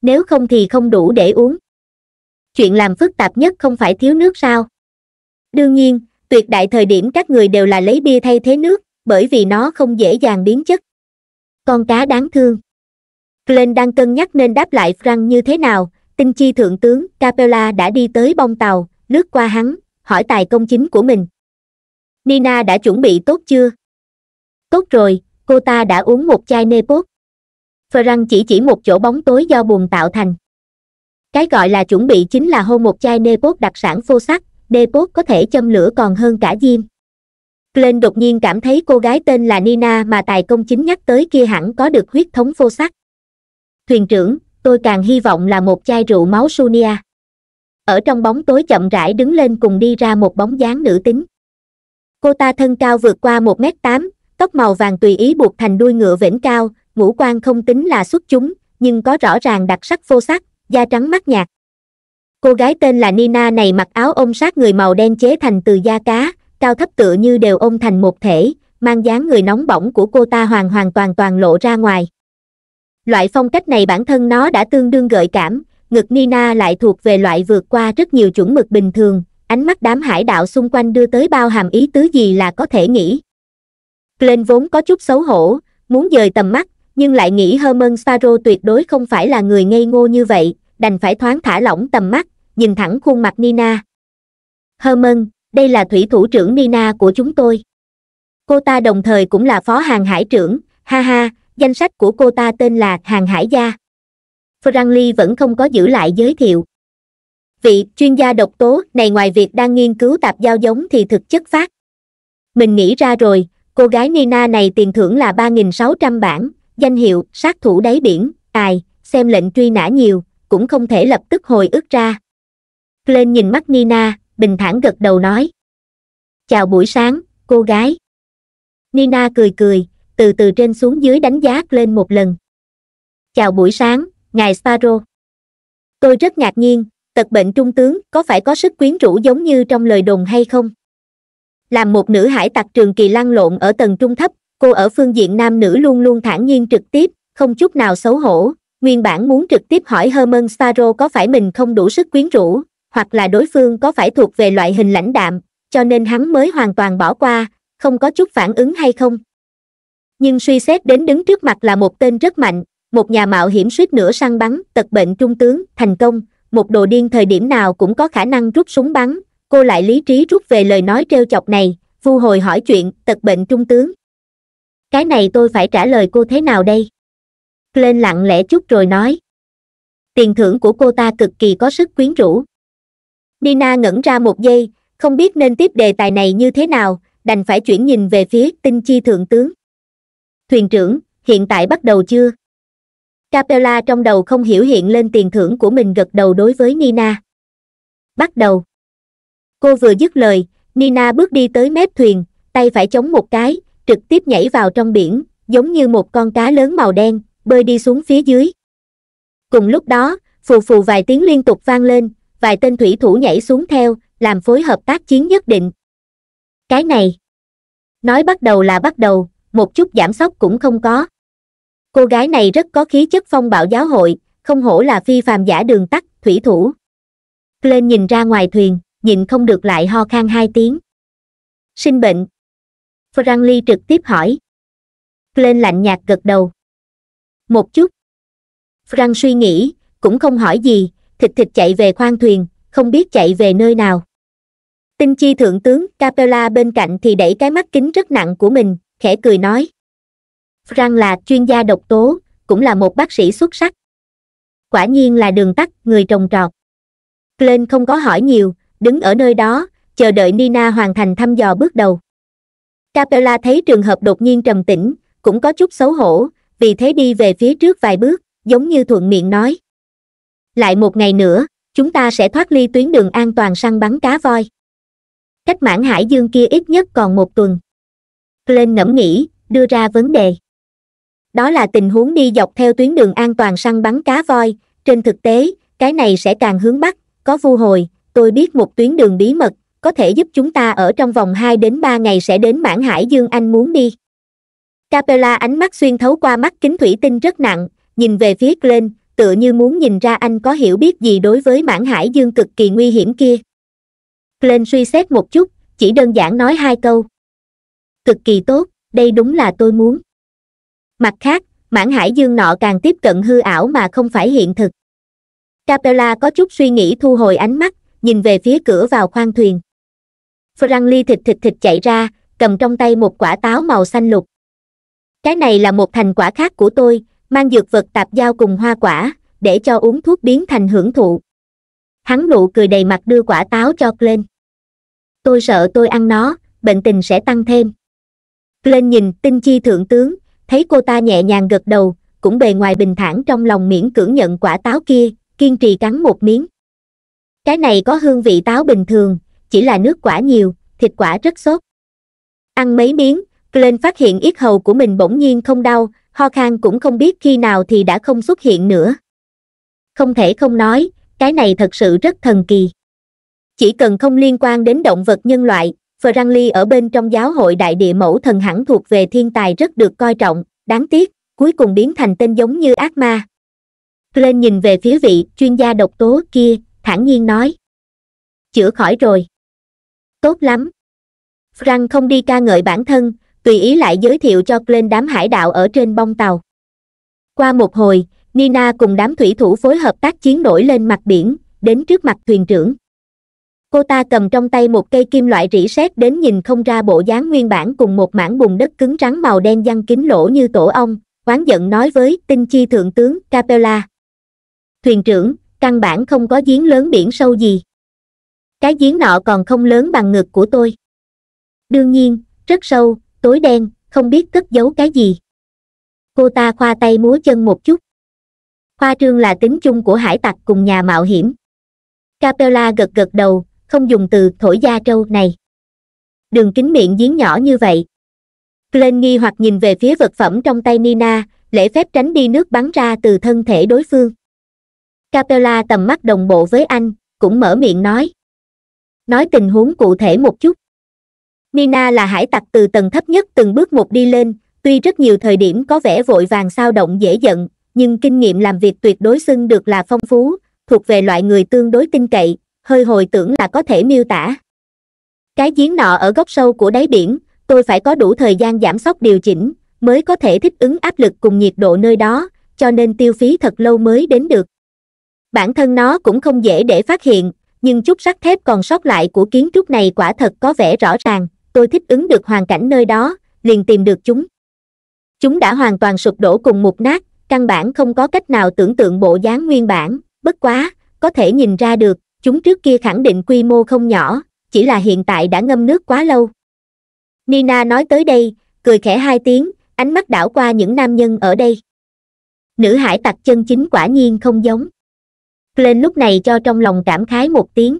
nếu không thì không đủ để uống chuyện làm phức tạp nhất không phải thiếu nước sao đương nhiên tuyệt đại thời điểm các người đều là lấy bia thay thế nước bởi vì nó không dễ dàng biến chất con cá đáng thương glenn đang cân nhắc nên đáp lại frank như thế nào tinh chi thượng tướng capella đã đi tới bong tàu lướt qua hắn hỏi tài công chính của mình nina đã chuẩn bị tốt chưa tốt rồi cô ta đã uống một chai nepot frank chỉ chỉ một chỗ bóng tối do buồn tạo thành cái gọi là chuẩn bị chính là hôn một chai nepot đặc sản phô sắc Depot có thể châm lửa còn hơn cả diêm Glenn đột nhiên cảm thấy cô gái tên là Nina mà tài công chính nhắc tới kia hẳn có được huyết thống vô sắc. Thuyền trưởng, tôi càng hy vọng là một chai rượu máu Sunia. Ở trong bóng tối chậm rãi đứng lên cùng đi ra một bóng dáng nữ tính. Cô ta thân cao vượt qua 1m8, tóc màu vàng tùy ý buộc thành đuôi ngựa vểnh cao, ngũ quan không tính là xuất chúng, nhưng có rõ ràng đặc sắc vô sắc, da trắng mắt nhạt cô gái tên là nina này mặc áo ôm sát người màu đen chế thành từ da cá cao thấp tựa như đều ôm thành một thể mang dáng người nóng bỏng của cô ta hoàn hoàn toàn toàn lộ ra ngoài loại phong cách này bản thân nó đã tương đương gợi cảm ngực nina lại thuộc về loại vượt qua rất nhiều chuẩn mực bình thường ánh mắt đám hải đạo xung quanh đưa tới bao hàm ý tứ gì là có thể nghĩ glenn vốn có chút xấu hổ muốn dời tầm mắt nhưng lại nghĩ herman sparrow tuyệt đối không phải là người ngây ngô như vậy đành phải thoáng thả lỏng tầm mắt nhìn thẳng khuôn mặt nina herman đây là thủy thủ trưởng nina của chúng tôi cô ta đồng thời cũng là phó hàng hải trưởng ha ha danh sách của cô ta tên là hàng hải gia franli vẫn không có giữ lại giới thiệu vị chuyên gia độc tố này ngoài việc đang nghiên cứu tạp giao giống thì thực chất phát mình nghĩ ra rồi cô gái nina này tiền thưởng là ba nghìn sáu trăm bản danh hiệu sát thủ đáy biển tài xem lệnh truy nã nhiều cũng không thể lập tức hồi ức ra lên nhìn mắt nina bình thản gật đầu nói chào buổi sáng cô gái nina cười cười từ từ trên xuống dưới đánh giá lên một lần chào buổi sáng ngài sparrow tôi rất ngạc nhiên tật bệnh trung tướng có phải có sức quyến rũ giống như trong lời đồn hay không làm một nữ hải tặc trường kỳ lăn lộn ở tầng trung thấp cô ở phương diện nam nữ luôn luôn thản nhiên trực tiếp không chút nào xấu hổ Nguyên bản muốn trực tiếp hỏi Herman Staro có phải mình không đủ sức quyến rũ, hoặc là đối phương có phải thuộc về loại hình lãnh đạm, cho nên hắn mới hoàn toàn bỏ qua, không có chút phản ứng hay không. Nhưng suy xét đến đứng trước mặt là một tên rất mạnh, một nhà mạo hiểm suýt nữa săn bắn, tật bệnh trung tướng, thành công, một đồ điên thời điểm nào cũng có khả năng rút súng bắn, cô lại lý trí rút về lời nói trêu chọc này, vu hồi hỏi chuyện, tật bệnh trung tướng. Cái này tôi phải trả lời cô thế nào đây? lên lặng lẽ chút rồi nói tiền thưởng của cô ta cực kỳ có sức quyến rũ nina ngẩn ra một giây không biết nên tiếp đề tài này như thế nào đành phải chuyển nhìn về phía tinh chi thượng tướng thuyền trưởng hiện tại bắt đầu chưa capella trong đầu không hiểu hiện lên tiền thưởng của mình gật đầu đối với nina bắt đầu cô vừa dứt lời nina bước đi tới mép thuyền tay phải chống một cái trực tiếp nhảy vào trong biển giống như một con cá lớn màu đen bơi đi xuống phía dưới cùng lúc đó phù phù vài tiếng liên tục vang lên vài tên thủy thủ nhảy xuống theo làm phối hợp tác chiến nhất định cái này nói bắt đầu là bắt đầu một chút giảm sốc cũng không có cô gái này rất có khí chất phong bạo giáo hội không hổ là phi phàm giả đường tắt thủy thủ lên nhìn ra ngoài thuyền nhìn không được lại ho khan hai tiếng sinh bệnh franli trực tiếp hỏi lên lạnh nhạt gật đầu một chút frank suy nghĩ cũng không hỏi gì thịt thịt chạy về khoang thuyền không biết chạy về nơi nào tinh chi thượng tướng capella bên cạnh thì đẩy cái mắt kính rất nặng của mình khẽ cười nói frank là chuyên gia độc tố cũng là một bác sĩ xuất sắc quả nhiên là đường tắt người trồng trọt glenn không có hỏi nhiều đứng ở nơi đó chờ đợi nina hoàn thành thăm dò bước đầu capella thấy trường hợp đột nhiên trầm tĩnh cũng có chút xấu hổ vì thế đi về phía trước vài bước giống như thuận miệng nói lại một ngày nữa chúng ta sẽ thoát ly tuyến đường an toàn săn bắn cá voi cách mãn hải dương kia ít nhất còn một tuần glenn ngẫm nghĩ đưa ra vấn đề đó là tình huống đi dọc theo tuyến đường an toàn săn bắn cá voi trên thực tế cái này sẽ càng hướng bắc có vu hồi tôi biết một tuyến đường bí mật có thể giúp chúng ta ở trong vòng hai đến ba ngày sẽ đến mãn hải dương anh muốn đi Capella ánh mắt xuyên thấu qua mắt kính thủy tinh rất nặng, nhìn về phía lên, tựa như muốn nhìn ra anh có hiểu biết gì đối với mãn hải dương cực kỳ nguy hiểm kia. Glenn suy xét một chút, chỉ đơn giản nói hai câu. Cực kỳ tốt, đây đúng là tôi muốn. Mặt khác, mãn hải dương nọ càng tiếp cận hư ảo mà không phải hiện thực. Capella có chút suy nghĩ thu hồi ánh mắt, nhìn về phía cửa vào khoang thuyền. Franly thịt thịt thịt chạy ra, cầm trong tay một quả táo màu xanh lục cái này là một thành quả khác của tôi mang dược vật tạp giao cùng hoa quả để cho uống thuốc biến thành hưởng thụ hắn nụ cười đầy mặt đưa quả táo cho Glenn. tôi sợ tôi ăn nó bệnh tình sẽ tăng thêm Glenn nhìn tinh chi thượng tướng thấy cô ta nhẹ nhàng gật đầu cũng bề ngoài bình thản trong lòng miễn cưỡng nhận quả táo kia kiên trì cắn một miếng cái này có hương vị táo bình thường chỉ là nước quả nhiều thịt quả rất sốt ăn mấy miếng Glenn phát hiện ít hầu của mình bỗng nhiên không đau, ho khang cũng không biết khi nào thì đã không xuất hiện nữa. Không thể không nói, cái này thật sự rất thần kỳ. Chỉ cần không liên quan đến động vật nhân loại, Franly ở bên trong giáo hội đại địa mẫu thần hẳn thuộc về thiên tài rất được coi trọng, đáng tiếc, cuối cùng biến thành tên giống như ác ma. Glenn nhìn về phía vị chuyên gia độc tố kia, thản nhiên nói. Chữa khỏi rồi. Tốt lắm. Frank không đi ca ngợi bản thân, tùy ý lại giới thiệu cho lên đám hải đạo ở trên bong tàu qua một hồi nina cùng đám thủy thủ phối hợp tác chiến nổi lên mặt biển đến trước mặt thuyền trưởng cô ta cầm trong tay một cây kim loại rỉ sét đến nhìn không ra bộ dáng nguyên bản cùng một mảng bùn đất cứng rắn màu đen giăng kín lỗ như tổ ong oán giận nói với tinh chi thượng tướng capella thuyền trưởng căn bản không có giếng lớn biển sâu gì cái giếng nọ còn không lớn bằng ngực của tôi đương nhiên rất sâu tối đen không biết cất giấu cái gì cô ta khoa tay múa chân một chút khoa trương là tính chung của hải tặc cùng nhà mạo hiểm capella gật gật đầu không dùng từ thổi da trâu này đường kính miệng giếng nhỏ như vậy glenn nghi hoặc nhìn về phía vật phẩm trong tay nina lễ phép tránh đi nước bắn ra từ thân thể đối phương capella tầm mắt đồng bộ với anh cũng mở miệng nói nói tình huống cụ thể một chút nina là hải tặc từ tầng thấp nhất từng bước một đi lên tuy rất nhiều thời điểm có vẻ vội vàng sao động dễ giận nhưng kinh nghiệm làm việc tuyệt đối xưng được là phong phú thuộc về loại người tương đối tin cậy hơi hồi tưởng là có thể miêu tả cái giếng nọ ở góc sâu của đáy biển tôi phải có đủ thời gian giảm sốc điều chỉnh mới có thể thích ứng áp lực cùng nhiệt độ nơi đó cho nên tiêu phí thật lâu mới đến được bản thân nó cũng không dễ để phát hiện nhưng chút sắt thép còn sót lại của kiến trúc này quả thật có vẻ rõ ràng tôi thích ứng được hoàn cảnh nơi đó liền tìm được chúng chúng đã hoàn toàn sụp đổ cùng một nát căn bản không có cách nào tưởng tượng bộ dáng nguyên bản bất quá có thể nhìn ra được chúng trước kia khẳng định quy mô không nhỏ chỉ là hiện tại đã ngâm nước quá lâu nina nói tới đây cười khẽ hai tiếng ánh mắt đảo qua những nam nhân ở đây nữ hải tặc chân chính quả nhiên không giống lên lúc này cho trong lòng cảm khái một tiếng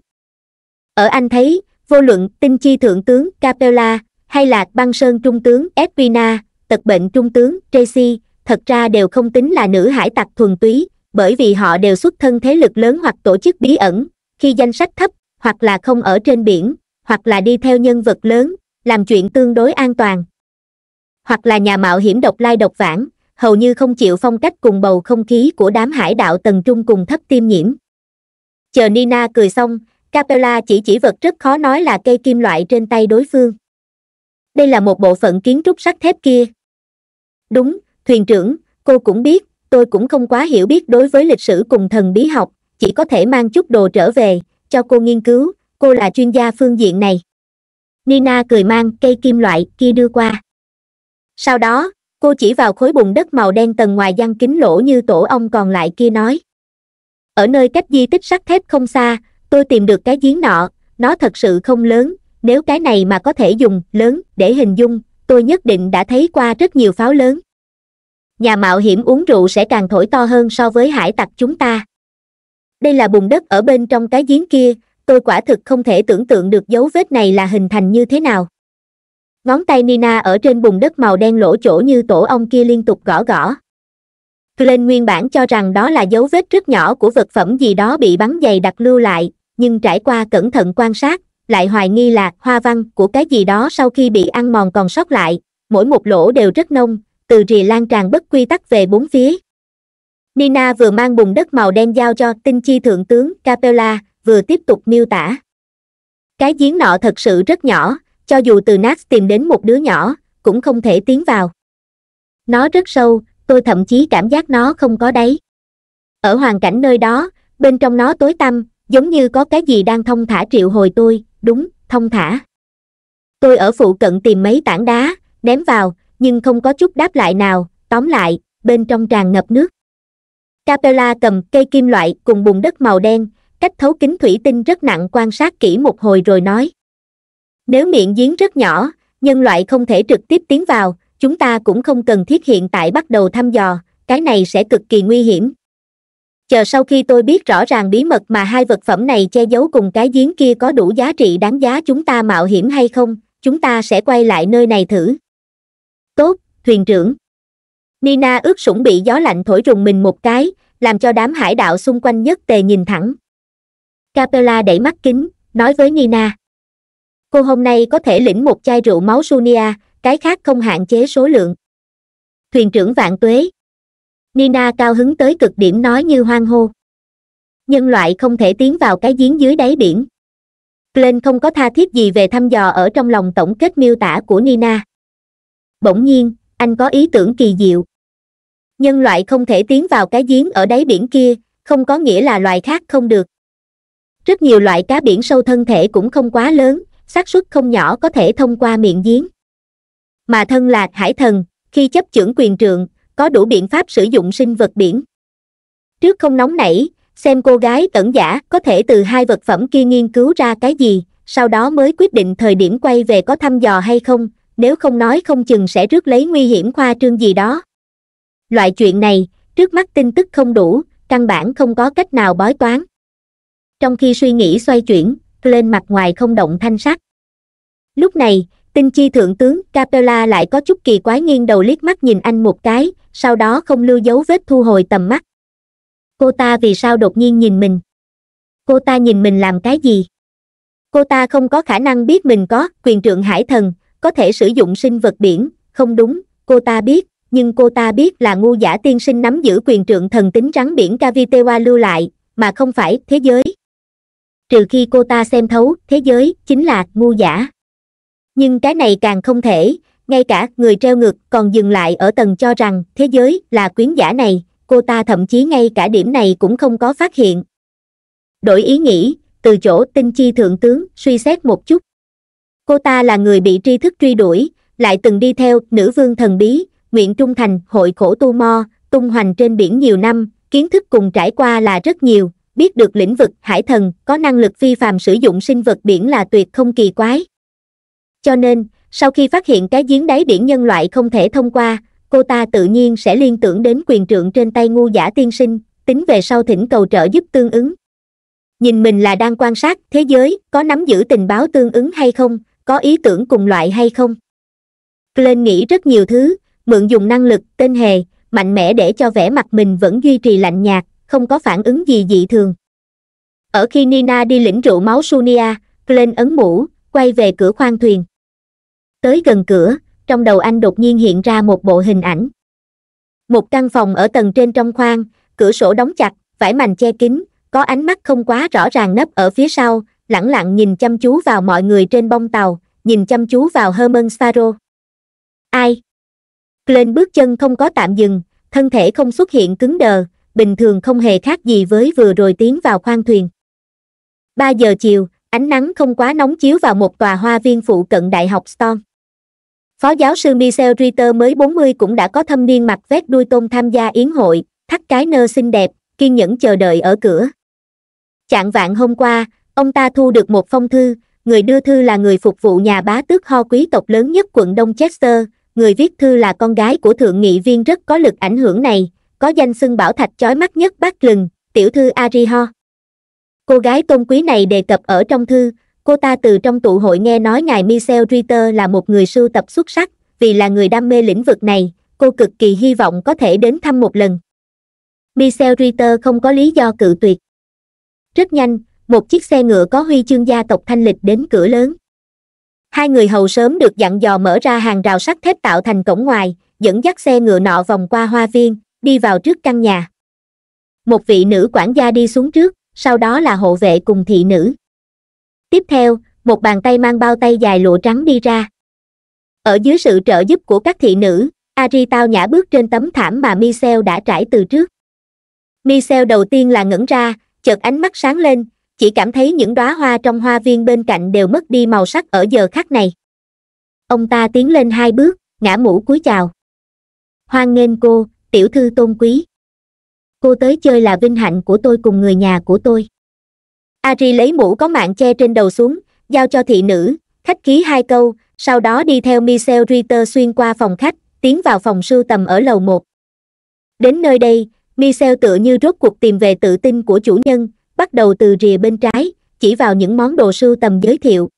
ở anh thấy vô luận tinh chi thượng tướng capella hay là băng sơn trung tướng edwina tật bệnh trung tướng tracy thật ra đều không tính là nữ hải tặc thuần túy bởi vì họ đều xuất thân thế lực lớn hoặc tổ chức bí ẩn khi danh sách thấp hoặc là không ở trên biển hoặc là đi theo nhân vật lớn làm chuyện tương đối an toàn hoặc là nhà mạo hiểm độc lai độc vãng hầu như không chịu phong cách cùng bầu không khí của đám hải đạo tầng trung cùng thấp tiêm nhiễm chờ nina cười xong capella chỉ chỉ vật rất khó nói là cây kim loại trên tay đối phương đây là một bộ phận kiến trúc sắt thép kia đúng thuyền trưởng cô cũng biết tôi cũng không quá hiểu biết đối với lịch sử cùng thần bí học chỉ có thể mang chút đồ trở về cho cô nghiên cứu cô là chuyên gia phương diện này nina cười mang cây kim loại kia đưa qua sau đó cô chỉ vào khối bùn đất màu đen tầng ngoài gian kính lỗ như tổ ong còn lại kia nói ở nơi cách di tích sắt thép không xa tôi tìm được cái giếng nọ nó thật sự không lớn nếu cái này mà có thể dùng lớn để hình dung tôi nhất định đã thấy qua rất nhiều pháo lớn nhà mạo hiểm uống rượu sẽ càng thổi to hơn so với hải tặc chúng ta đây là bùn đất ở bên trong cái giếng kia tôi quả thực không thể tưởng tượng được dấu vết này là hình thành như thế nào ngón tay nina ở trên bùn đất màu đen lỗ chỗ như tổ ong kia liên tục gõ gõ Glenn nguyên bản cho rằng đó là dấu vết rất nhỏ của vật phẩm gì đó bị bắn dày đặc lưu lại, nhưng trải qua cẩn thận quan sát lại hoài nghi là hoa văn của cái gì đó sau khi bị ăn mòn còn sót lại mỗi một lỗ đều rất nông từ rìa lan tràn bất quy tắc về bốn phía nina vừa mang bùn đất màu đen giao cho tinh chi thượng tướng capella vừa tiếp tục miêu tả cái giếng nọ thật sự rất nhỏ cho dù từ nát tìm đến một đứa nhỏ cũng không thể tiến vào nó rất sâu tôi thậm chí cảm giác nó không có đáy ở hoàn cảnh nơi đó bên trong nó tối tăm giống như có cái gì đang thông thả triệu hồi tôi đúng thông thả tôi ở phụ cận tìm mấy tảng đá ném vào nhưng không có chút đáp lại nào tóm lại bên trong tràn ngập nước capella cầm cây kim loại cùng bùn đất màu đen cách thấu kính thủy tinh rất nặng quan sát kỹ một hồi rồi nói nếu miệng giếng rất nhỏ nhân loại không thể trực tiếp tiến vào chúng ta cũng không cần thiết hiện tại bắt đầu thăm dò cái này sẽ cực kỳ nguy hiểm chờ sau khi tôi biết rõ ràng bí mật mà hai vật phẩm này che giấu cùng cái giếng kia có đủ giá trị đáng giá chúng ta mạo hiểm hay không chúng ta sẽ quay lại nơi này thử tốt thuyền trưởng nina ướt sũng bị gió lạnh thổi rùng mình một cái làm cho đám hải đạo xung quanh nhất tề nhìn thẳng capella đẩy mắt kính nói với nina cô hôm nay có thể lĩnh một chai rượu máu sunia cái khác không hạn chế số lượng thuyền trưởng vạn tuế nina cao hứng tới cực điểm nói như hoang hô nhân loại không thể tiến vào cái giếng dưới đáy biển glenn không có tha thiết gì về thăm dò ở trong lòng tổng kết miêu tả của nina bỗng nhiên anh có ý tưởng kỳ diệu nhân loại không thể tiến vào cái giếng ở đáy biển kia không có nghĩa là loài khác không được rất nhiều loại cá biển sâu thân thể cũng không quá lớn xác suất không nhỏ có thể thông qua miệng giếng mà thân là hải thần khi chấp chưởng quyền trượng có đủ biện pháp sử dụng sinh vật biển. Trước không nóng nảy, xem cô gái tẩn giả có thể từ hai vật phẩm kia nghiên cứu ra cái gì, sau đó mới quyết định thời điểm quay về có thăm dò hay không, nếu không nói không chừng sẽ rước lấy nguy hiểm khoa trương gì đó. Loại chuyện này, trước mắt tin tức không đủ, căn bản không có cách nào bói toán. Trong khi suy nghĩ xoay chuyển, lên mặt ngoài không động thanh sắc. Lúc này, tinh chi thượng tướng capella lại có chút kỳ quái nghiêng đầu liếc mắt nhìn anh một cái sau đó không lưu dấu vết thu hồi tầm mắt cô ta vì sao đột nhiên nhìn mình cô ta nhìn mình làm cái gì cô ta không có khả năng biết mình có quyền trượng hải thần có thể sử dụng sinh vật biển không đúng cô ta biết nhưng cô ta biết là ngu giả tiên sinh nắm giữ quyền trượng thần tính rắn biển cavitewa lưu lại mà không phải thế giới trừ khi cô ta xem thấu thế giới chính là ngu giả nhưng cái này càng không thể ngay cả người treo ngược còn dừng lại ở tầng cho rằng thế giới là quyến giả này cô ta thậm chí ngay cả điểm này cũng không có phát hiện đổi ý nghĩ từ chỗ tinh chi thượng tướng suy xét một chút cô ta là người bị tri thức truy đuổi lại từng đi theo nữ vương thần bí nguyện trung thành hội khổ tu mo tung hoành trên biển nhiều năm kiến thức cùng trải qua là rất nhiều biết được lĩnh vực hải thần có năng lực phi phàm sử dụng sinh vật biển là tuyệt không kỳ quái cho nên, sau khi phát hiện cái giếng đáy biển nhân loại không thể thông qua, cô ta tự nhiên sẽ liên tưởng đến quyền trượng trên tay ngu giả tiên sinh, tính về sau thỉnh cầu trợ giúp tương ứng. Nhìn mình là đang quan sát thế giới, có nắm giữ tình báo tương ứng hay không, có ý tưởng cùng loại hay không. Glenn nghĩ rất nhiều thứ, mượn dùng năng lực, tên hề, mạnh mẽ để cho vẻ mặt mình vẫn duy trì lạnh nhạt, không có phản ứng gì dị thường. Ở khi Nina đi lĩnh rượu máu Sunia, Glenn ấn mũ, quay về cửa khoang thuyền tới gần cửa trong đầu anh đột nhiên hiện ra một bộ hình ảnh một căn phòng ở tầng trên trong khoang cửa sổ đóng chặt vải mành che kín có ánh mắt không quá rõ ràng nấp ở phía sau lẳng lặng nhìn chăm chú vào mọi người trên bông tàu nhìn chăm chú vào herman sparrow ai lên bước chân không có tạm dừng thân thể không xuất hiện cứng đờ bình thường không hề khác gì với vừa rồi tiến vào khoang thuyền ba giờ chiều ánh nắng không quá nóng chiếu vào một tòa hoa viên phụ cận Đại học Stone. Phó giáo sư Michel Ritter mới 40 cũng đã có thâm niên mặc vét đuôi tôm tham gia yến hội, thắt cái nơ xinh đẹp, kiên nhẫn chờ đợi ở cửa. Chạng vạn hôm qua, ông ta thu được một phong thư, người đưa thư là người phục vụ nhà bá tước ho quý tộc lớn nhất quận Đông Chester, người viết thư là con gái của thượng nghị viên rất có lực ảnh hưởng này, có danh xưng bảo thạch chói mắt nhất bác lừng, tiểu thư Ariho. Ho. Cô gái tôn quý này đề cập ở trong thư, cô ta từ trong tụ hội nghe nói ngài Michel Ritter là một người sưu tập xuất sắc, vì là người đam mê lĩnh vực này, cô cực kỳ hy vọng có thể đến thăm một lần. Michel Ritter không có lý do cự tuyệt. Rất nhanh, một chiếc xe ngựa có huy chương gia tộc Thanh Lịch đến cửa lớn. Hai người hầu sớm được dặn dò mở ra hàng rào sắt thép tạo thành cổng ngoài, dẫn dắt xe ngựa nọ vòng qua hoa viên, đi vào trước căn nhà. Một vị nữ quản gia đi xuống trước, sau đó là hộ vệ cùng thị nữ tiếp theo một bàn tay mang bao tay dài lụa trắng đi ra ở dưới sự trợ giúp của các thị nữ ari tao nhã bước trên tấm thảm mà michel đã trải từ trước michel đầu tiên là ngẩng ra chợt ánh mắt sáng lên chỉ cảm thấy những đóa hoa trong hoa viên bên cạnh đều mất đi màu sắc ở giờ khắc này ông ta tiến lên hai bước ngã mũ cúi chào hoan nghênh cô tiểu thư tôn quý cô tới chơi là vinh hạnh của tôi cùng người nhà của tôi ari lấy mũ có mạng che trên đầu xuống giao cho thị nữ khách khí hai câu sau đó đi theo Michelle ritter xuyên qua phòng khách tiến vào phòng sưu tầm ở lầu một đến nơi đây Michelle tựa như rốt cuộc tìm về tự tin của chủ nhân bắt đầu từ rìa bên trái chỉ vào những món đồ sưu tầm giới thiệu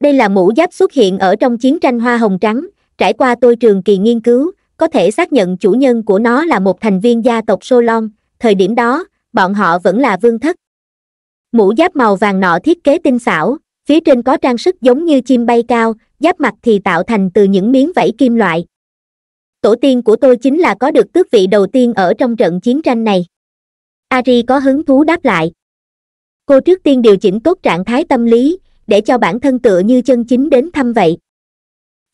đây là mũ giáp xuất hiện ở trong chiến tranh hoa hồng trắng trải qua tôi trường kỳ nghiên cứu có thể xác nhận chủ nhân của nó là một thành viên gia tộc Solon, thời điểm đó, bọn họ vẫn là vương thất. Mũ giáp màu vàng nọ thiết kế tinh xảo, phía trên có trang sức giống như chim bay cao, giáp mặt thì tạo thành từ những miếng vảy kim loại. Tổ tiên của tôi chính là có được tước vị đầu tiên ở trong trận chiến tranh này. Ari có hứng thú đáp lại. Cô trước tiên điều chỉnh tốt trạng thái tâm lý, để cho bản thân tựa như chân chính đến thăm vậy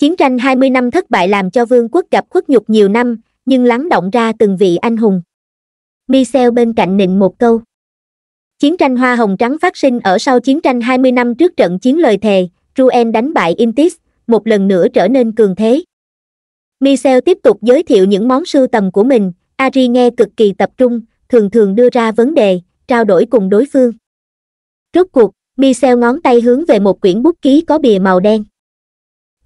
chiến tranh hai mươi năm thất bại làm cho vương quốc gặp khuất nhục nhiều năm nhưng lắng động ra từng vị anh hùng michel bên cạnh nịnh một câu chiến tranh hoa hồng trắng phát sinh ở sau chiến tranh hai mươi năm trước trận chiến lời thề ruen đánh bại intis một lần nữa trở nên cường thế michel tiếp tục giới thiệu những món sưu tầm của mình ari nghe cực kỳ tập trung thường thường đưa ra vấn đề trao đổi cùng đối phương rốt cuộc michel ngón tay hướng về một quyển bút ký có bìa màu đen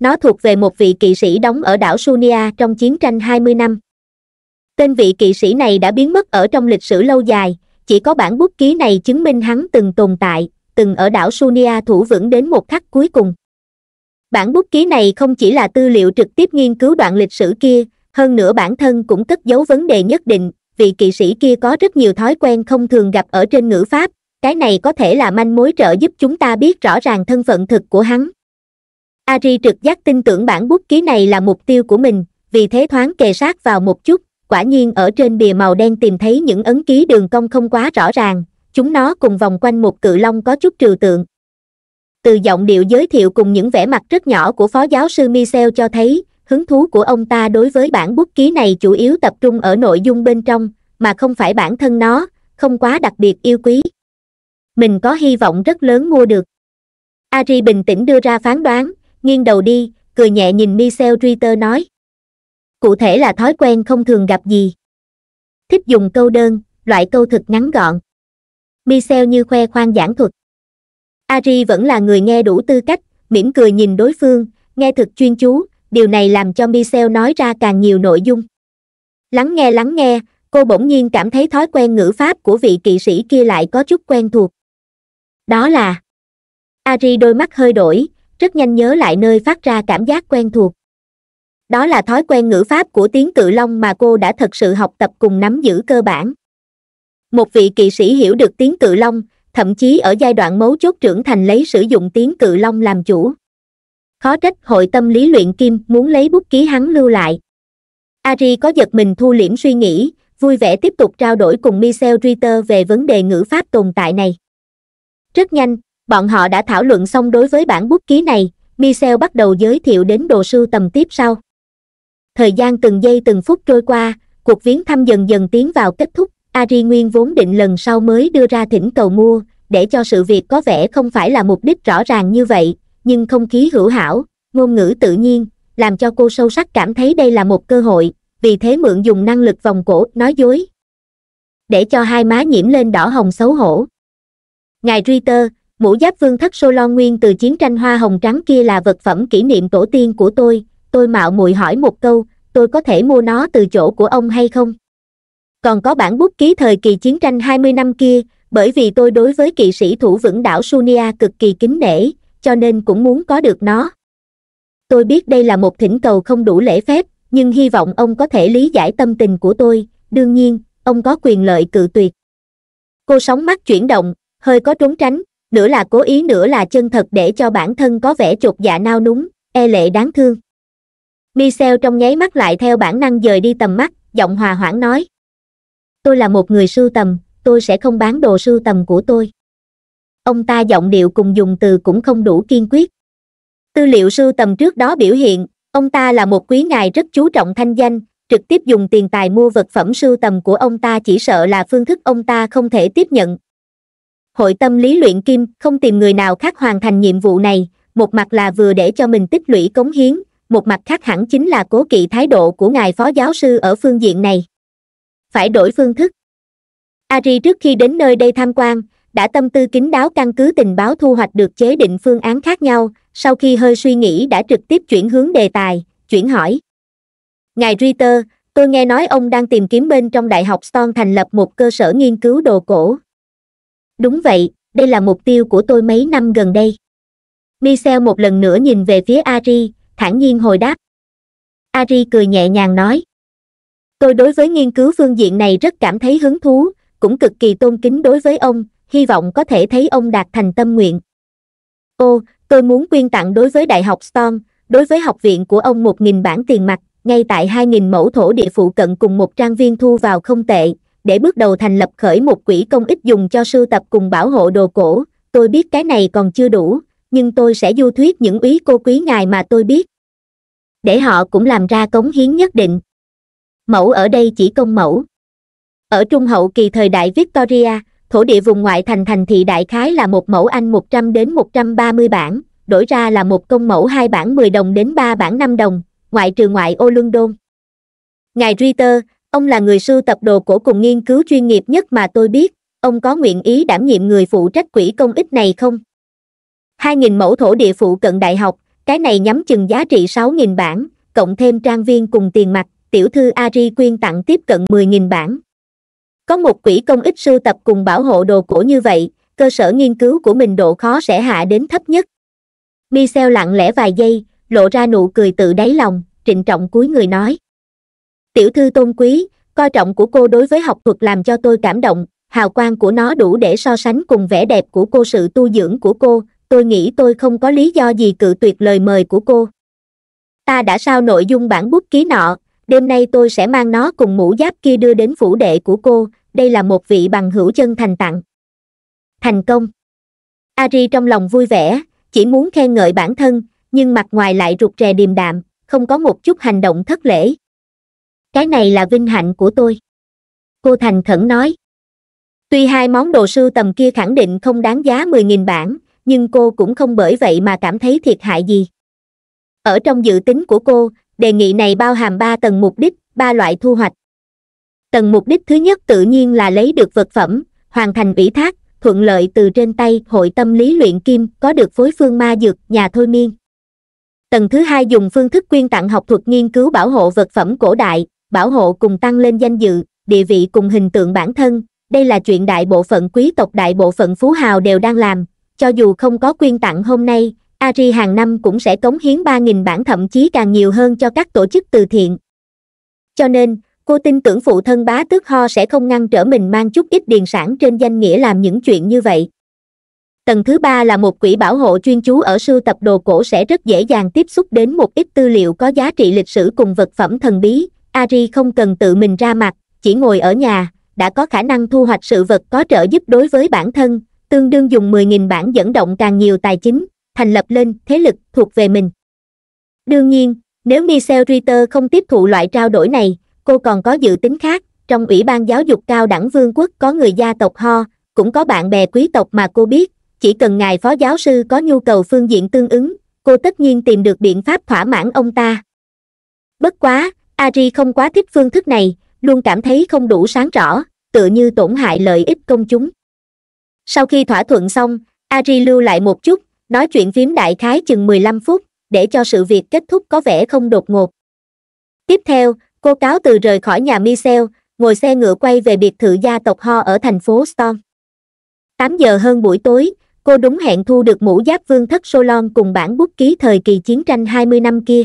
nó thuộc về một vị kỵ sĩ đóng ở đảo Sunia trong chiến tranh 20 năm. Tên vị kỵ sĩ này đã biến mất ở trong lịch sử lâu dài, chỉ có bản bút ký này chứng minh hắn từng tồn tại, từng ở đảo Sunia thủ vững đến một khắc cuối cùng. Bản bút ký này không chỉ là tư liệu trực tiếp nghiên cứu đoạn lịch sử kia, hơn nữa bản thân cũng cất giấu vấn đề nhất định, vị kỵ sĩ kia có rất nhiều thói quen không thường gặp ở trên ngữ pháp, cái này có thể là manh mối trợ giúp chúng ta biết rõ ràng thân phận thực của hắn ari trực giác tin tưởng bản bút ký này là mục tiêu của mình vì thế thoáng kề sát vào một chút quả nhiên ở trên bìa màu đen tìm thấy những ấn ký đường cong không quá rõ ràng chúng nó cùng vòng quanh một cự long có chút trừu tượng từ giọng điệu giới thiệu cùng những vẻ mặt rất nhỏ của phó giáo sư michel cho thấy hứng thú của ông ta đối với bản bút ký này chủ yếu tập trung ở nội dung bên trong mà không phải bản thân nó không quá đặc biệt yêu quý mình có hy vọng rất lớn mua được ari bình tĩnh đưa ra phán đoán nghiêng đầu đi, cười nhẹ nhìn Michel Ritter nói. Cụ thể là thói quen không thường gặp gì. Thích dùng câu đơn, loại câu thực ngắn gọn. Michel như khoe khoang giảng thuật. Ari vẫn là người nghe đủ tư cách, mỉm cười nhìn đối phương, nghe thực chuyên chú, điều này làm cho Michel nói ra càng nhiều nội dung. Lắng nghe lắng nghe, cô bỗng nhiên cảm thấy thói quen ngữ pháp của vị kỵ sĩ kia lại có chút quen thuộc. Đó là Ari đôi mắt hơi đổi, rất nhanh nhớ lại nơi phát ra cảm giác quen thuộc đó là thói quen ngữ pháp của tiếng cự long mà cô đã thật sự học tập cùng nắm giữ cơ bản một vị kỵ sĩ hiểu được tiếng cự long thậm chí ở giai đoạn mấu chốt trưởng thành lấy sử dụng tiếng cự long làm chủ khó trách hội tâm lý luyện kim muốn lấy bút ký hắn lưu lại ari có giật mình thu liễm suy nghĩ vui vẻ tiếp tục trao đổi cùng michel ritter về vấn đề ngữ pháp tồn tại này rất nhanh bọn họ đã thảo luận xong đối với bản bút ký này michel bắt đầu giới thiệu đến đồ sưu tầm tiếp sau thời gian từng giây từng phút trôi qua cuộc viếng thăm dần dần tiến vào kết thúc ari nguyên vốn định lần sau mới đưa ra thỉnh cầu mua để cho sự việc có vẻ không phải là mục đích rõ ràng như vậy nhưng không khí hữu hảo ngôn ngữ tự nhiên làm cho cô sâu sắc cảm thấy đây là một cơ hội vì thế mượn dùng năng lực vòng cổ nói dối để cho hai má nhiễm lên đỏ hồng xấu hổ ngài Ritter, mũ giáp vương thất sô lon nguyên từ chiến tranh hoa hồng trắng kia là vật phẩm kỷ niệm tổ tiên của tôi tôi mạo muội hỏi một câu tôi có thể mua nó từ chỗ của ông hay không còn có bản bút ký thời kỳ chiến tranh 20 năm kia bởi vì tôi đối với kỵ sĩ thủ vững đảo sunia cực kỳ kính nể cho nên cũng muốn có được nó tôi biết đây là một thỉnh cầu không đủ lễ phép nhưng hy vọng ông có thể lý giải tâm tình của tôi đương nhiên ông có quyền lợi cự tuyệt cô sóng mắt chuyển động hơi có trốn tránh nửa là cố ý nửa là chân thật để cho bản thân có vẻ chột dạ nao núng e lệ đáng thương michel trong nháy mắt lại theo bản năng dời đi tầm mắt giọng hòa hoãn nói tôi là một người sưu tầm tôi sẽ không bán đồ sưu tầm của tôi ông ta giọng điệu cùng dùng từ cũng không đủ kiên quyết tư liệu sưu tầm trước đó biểu hiện ông ta là một quý ngài rất chú trọng thanh danh trực tiếp dùng tiền tài mua vật phẩm sưu tầm của ông ta chỉ sợ là phương thức ông ta không thể tiếp nhận hội tâm lý luyện kim không tìm người nào khác hoàn thành nhiệm vụ này một mặt là vừa để cho mình tích lũy cống hiến một mặt khác hẳn chính là cố kỵ thái độ của ngài phó giáo sư ở phương diện này phải đổi phương thức ari trước khi đến nơi đây tham quan đã tâm tư kín đáo căn cứ tình báo thu hoạch được chế định phương án khác nhau sau khi hơi suy nghĩ đã trực tiếp chuyển hướng đề tài chuyển hỏi ngài Ritter, tôi nghe nói ông đang tìm kiếm bên trong đại học stone thành lập một cơ sở nghiên cứu đồ cổ đúng vậy đây là mục tiêu của tôi mấy năm gần đây michel một lần nữa nhìn về phía ari thản nhiên hồi đáp ari cười nhẹ nhàng nói tôi đối với nghiên cứu phương diện này rất cảm thấy hứng thú cũng cực kỳ tôn kính đối với ông hy vọng có thể thấy ông đạt thành tâm nguyện ô tôi muốn quyên tặng đối với đại học storm đối với học viện của ông một nghìn bản tiền mặt ngay tại hai nghìn mẫu thổ địa phụ cận cùng một trang viên thu vào không tệ để bước đầu thành lập khởi một quỹ công ích dùng cho sưu tập cùng bảo hộ đồ cổ tôi biết cái này còn chưa đủ nhưng tôi sẽ du thuyết những ý cô quý ngài mà tôi biết để họ cũng làm ra cống hiến nhất định mẫu ở đây chỉ công mẫu ở trung hậu kỳ thời đại victoria thổ địa vùng ngoại thành thành thị đại khái là một mẫu anh 100 đến 130 bản đổi ra là một công mẫu hai bản 10 đồng đến ba bản 5 đồng ngoại trừ ngoại ô London. ngài Ritter, ông là người sưu tập đồ cổ cùng nghiên cứu chuyên nghiệp nhất mà tôi biết ông có nguyện ý đảm nhiệm người phụ trách quỹ công ích này không 2.000 mẫu thổ địa phụ cận đại học cái này nhắm chừng giá trị 6.000 bản cộng thêm trang viên cùng tiền mặt tiểu thư ari quyên tặng tiếp cận 10.000 bản có một quỹ công ích sưu tập cùng bảo hộ đồ cổ như vậy cơ sở nghiên cứu của mình độ khó sẽ hạ đến thấp nhất michel lặng lẽ vài giây lộ ra nụ cười tự đáy lòng trịnh trọng cuối người nói tiểu thư tôn quý coi trọng của cô đối với học thuật làm cho tôi cảm động hào quang của nó đủ để so sánh cùng vẻ đẹp của cô sự tu dưỡng của cô tôi nghĩ tôi không có lý do gì cự tuyệt lời mời của cô ta đã sao nội dung bản bút ký nọ đêm nay tôi sẽ mang nó cùng mũ giáp kia đưa đến phủ đệ của cô đây là một vị bằng hữu chân thành tặng thành công ari trong lòng vui vẻ chỉ muốn khen ngợi bản thân nhưng mặt ngoài lại rụt rè điềm đạm không có một chút hành động thất lễ cái này là vinh hạnh của tôi cô thành khẩn nói tuy hai món đồ sưu tầm kia khẳng định không đáng giá mười nghìn bản nhưng cô cũng không bởi vậy mà cảm thấy thiệt hại gì ở trong dự tính của cô đề nghị này bao hàm ba tầng mục đích ba loại thu hoạch tầng mục đích thứ nhất tự nhiên là lấy được vật phẩm hoàn thành ủy thác thuận lợi từ trên tay hội tâm lý luyện kim có được phối phương ma dược nhà thôi miên tầng thứ hai dùng phương thức quyên tặng học thuật nghiên cứu bảo hộ vật phẩm cổ đại bảo hộ cùng tăng lên danh dự, địa vị cùng hình tượng bản thân, đây là chuyện đại bộ phận quý tộc đại bộ phận phú hào đều đang làm, cho dù không có quyên tặng hôm nay, Ari hàng năm cũng sẽ cống hiến 3.000 bản thậm chí càng nhiều hơn cho các tổ chức từ thiện. Cho nên, cô tin tưởng phụ thân bá tước ho sẽ không ngăn trở mình mang chút ít điền sản trên danh nghĩa làm những chuyện như vậy. Tầng thứ ba là một quỹ bảo hộ chuyên chú ở sưu tập đồ cổ sẽ rất dễ dàng tiếp xúc đến một ít tư liệu có giá trị lịch sử cùng vật phẩm thần bí, Ari không cần tự mình ra mặt, chỉ ngồi ở nhà, đã có khả năng thu hoạch sự vật có trợ giúp đối với bản thân, tương đương dùng 10.000 bản dẫn động càng nhiều tài chính, thành lập lên thế lực thuộc về mình. Đương nhiên, nếu Michelle Ritter không tiếp thụ loại trao đổi này, cô còn có dự tính khác, trong Ủy ban Giáo dục Cao đẳng Vương quốc có người gia tộc Ho, cũng có bạn bè quý tộc mà cô biết, chỉ cần ngài phó giáo sư có nhu cầu phương diện tương ứng, cô tất nhiên tìm được biện pháp thỏa mãn ông ta. Bất quá, Ari không quá thích phương thức này, luôn cảm thấy không đủ sáng rõ, tựa như tổn hại lợi ích công chúng. Sau khi thỏa thuận xong, Ari lưu lại một chút, nói chuyện phím đại khái chừng 15 phút, để cho sự việc kết thúc có vẻ không đột ngột. Tiếp theo, cô cáo từ rời khỏi nhà Michelle, ngồi xe ngựa quay về biệt thự gia tộc Ho ở thành phố Storm. 8 giờ hơn buổi tối, cô đúng hẹn thu được mũ giáp vương thất Solon cùng bản bút ký thời kỳ chiến tranh 20 năm kia.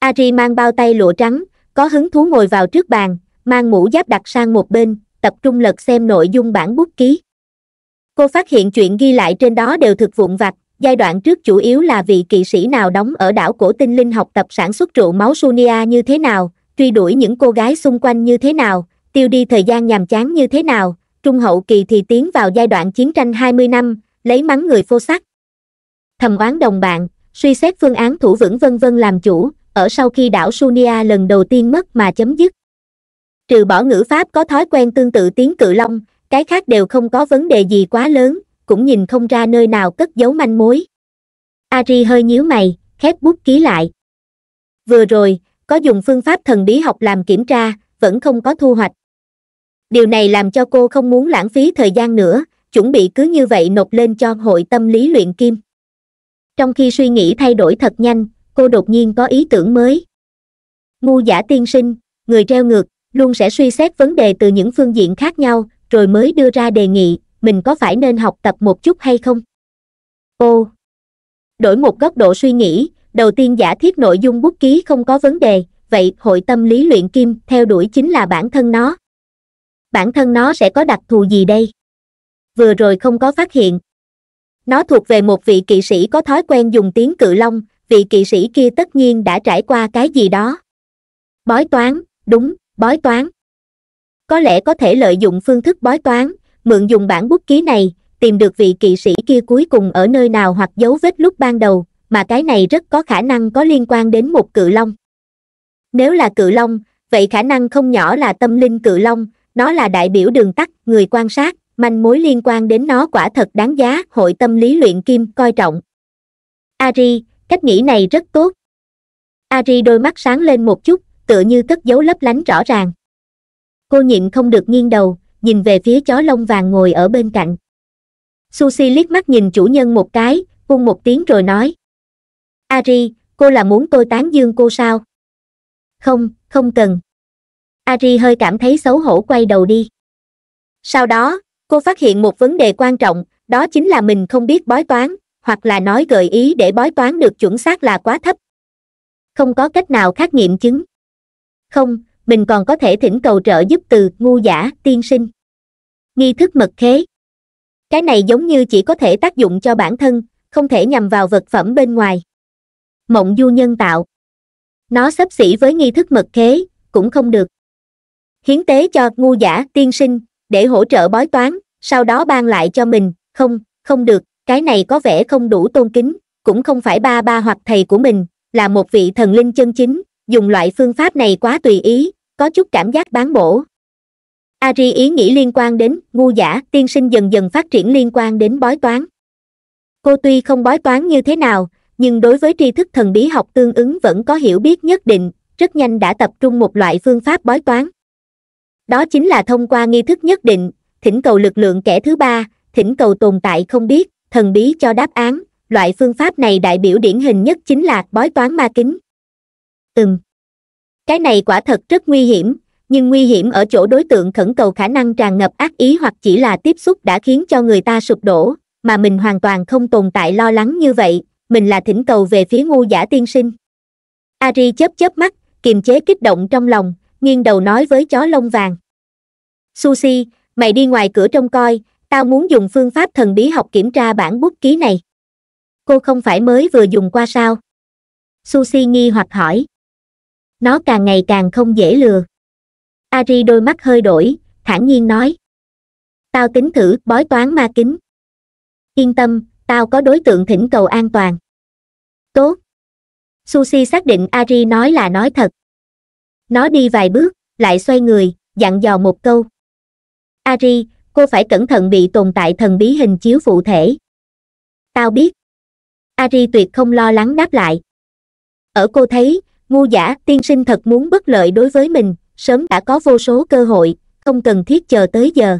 Ari mang bao tay lụa trắng, có hứng thú ngồi vào trước bàn, mang mũ giáp đặt sang một bên, tập trung lật xem nội dung bản bút ký. Cô phát hiện chuyện ghi lại trên đó đều thực vụn vặt, giai đoạn trước chủ yếu là vị kỵ sĩ nào đóng ở đảo cổ tinh linh học tập sản xuất rượu máu Sunia như thế nào, truy đuổi những cô gái xung quanh như thế nào, tiêu đi thời gian nhàm chán như thế nào, trung hậu kỳ thì tiến vào giai đoạn chiến tranh 20 năm, lấy mắng người phô sắc. Thầm oán đồng bạn, suy xét phương án thủ vững vân vân làm chủ, ở sau khi đảo Sunia lần đầu tiên mất mà chấm dứt. Trừ bỏ ngữ pháp có thói quen tương tự tiếng cự long, cái khác đều không có vấn đề gì quá lớn, cũng nhìn không ra nơi nào cất giấu manh mối. Ari hơi nhíu mày, khép bút ký lại. Vừa rồi, có dùng phương pháp thần bí học làm kiểm tra, vẫn không có thu hoạch. Điều này làm cho cô không muốn lãng phí thời gian nữa, chuẩn bị cứ như vậy nộp lên cho hội tâm lý luyện kim. Trong khi suy nghĩ thay đổi thật nhanh, cô đột nhiên có ý tưởng mới ngu giả tiên sinh người treo ngược luôn sẽ suy xét vấn đề từ những phương diện khác nhau rồi mới đưa ra đề nghị mình có phải nên học tập một chút hay không ô đổi một góc độ suy nghĩ đầu tiên giả thiết nội dung bút ký không có vấn đề vậy hội tâm lý luyện kim theo đuổi chính là bản thân nó bản thân nó sẽ có đặc thù gì đây vừa rồi không có phát hiện nó thuộc về một vị kỵ sĩ có thói quen dùng tiếng cự long vị kỵ sĩ kia tất nhiên đã trải qua cái gì đó bói toán đúng bói toán có lẽ có thể lợi dụng phương thức bói toán mượn dùng bản bút ký này tìm được vị kỵ sĩ kia cuối cùng ở nơi nào hoặc dấu vết lúc ban đầu mà cái này rất có khả năng có liên quan đến một cự long nếu là cự long vậy khả năng không nhỏ là tâm linh cự long nó là đại biểu đường tắt người quan sát manh mối liên quan đến nó quả thật đáng giá hội tâm lý luyện kim coi trọng ari cách nghĩ này rất tốt ari đôi mắt sáng lên một chút tựa như cất dấu lấp lánh rõ ràng cô nhịn không được nghiêng đầu nhìn về phía chó lông vàng ngồi ở bên cạnh susi liếc mắt nhìn chủ nhân một cái cung một tiếng rồi nói ari cô là muốn tôi tán dương cô sao không không cần ari hơi cảm thấy xấu hổ quay đầu đi sau đó cô phát hiện một vấn đề quan trọng đó chính là mình không biết bói toán hoặc là nói gợi ý để bói toán được chuẩn xác là quá thấp không có cách nào khác nghiệm chứng không mình còn có thể thỉnh cầu trợ giúp từ ngu giả tiên sinh nghi thức mật khế cái này giống như chỉ có thể tác dụng cho bản thân không thể nhằm vào vật phẩm bên ngoài mộng du nhân tạo nó sấp xỉ với nghi thức mật khế cũng không được hiến tế cho ngu giả tiên sinh để hỗ trợ bói toán sau đó ban lại cho mình không không được cái này có vẻ không đủ tôn kính cũng không phải ba ba hoặc thầy của mình là một vị thần linh chân chính dùng loại phương pháp này quá tùy ý có chút cảm giác bán bổ ari ý nghĩ liên quan đến ngu giả tiên sinh dần dần phát triển liên quan đến bói toán cô tuy không bói toán như thế nào nhưng đối với tri thức thần bí học tương ứng vẫn có hiểu biết nhất định rất nhanh đã tập trung một loại phương pháp bói toán đó chính là thông qua nghi thức nhất định thỉnh cầu lực lượng kẻ thứ ba thỉnh cầu tồn tại không biết thần bí cho đáp án loại phương pháp này đại biểu điển hình nhất chính là bói toán ma kính ừm cái này quả thật rất nguy hiểm nhưng nguy hiểm ở chỗ đối tượng khẩn cầu khả năng tràn ngập ác ý hoặc chỉ là tiếp xúc đã khiến cho người ta sụp đổ mà mình hoàn toàn không tồn tại lo lắng như vậy mình là thỉnh cầu về phía ngu giả tiên sinh ari chớp chớp mắt kiềm chế kích động trong lòng nghiêng đầu nói với chó lông vàng sushi mày đi ngoài cửa trông coi tao muốn dùng phương pháp thần bí học kiểm tra bản bút ký này cô không phải mới vừa dùng qua sao sushi nghi hoặc hỏi nó càng ngày càng không dễ lừa ari đôi mắt hơi đổi thản nhiên nói tao tính thử bói toán ma kính yên tâm tao có đối tượng thỉnh cầu an toàn tốt sushi xác định ari nói là nói thật nó đi vài bước lại xoay người dặn dò một câu ari cô phải cẩn thận bị tồn tại thần bí hình chiếu phụ thể tao biết ari tuyệt không lo lắng đáp lại ở cô thấy ngu giả tiên sinh thật muốn bất lợi đối với mình sớm đã có vô số cơ hội không cần thiết chờ tới giờ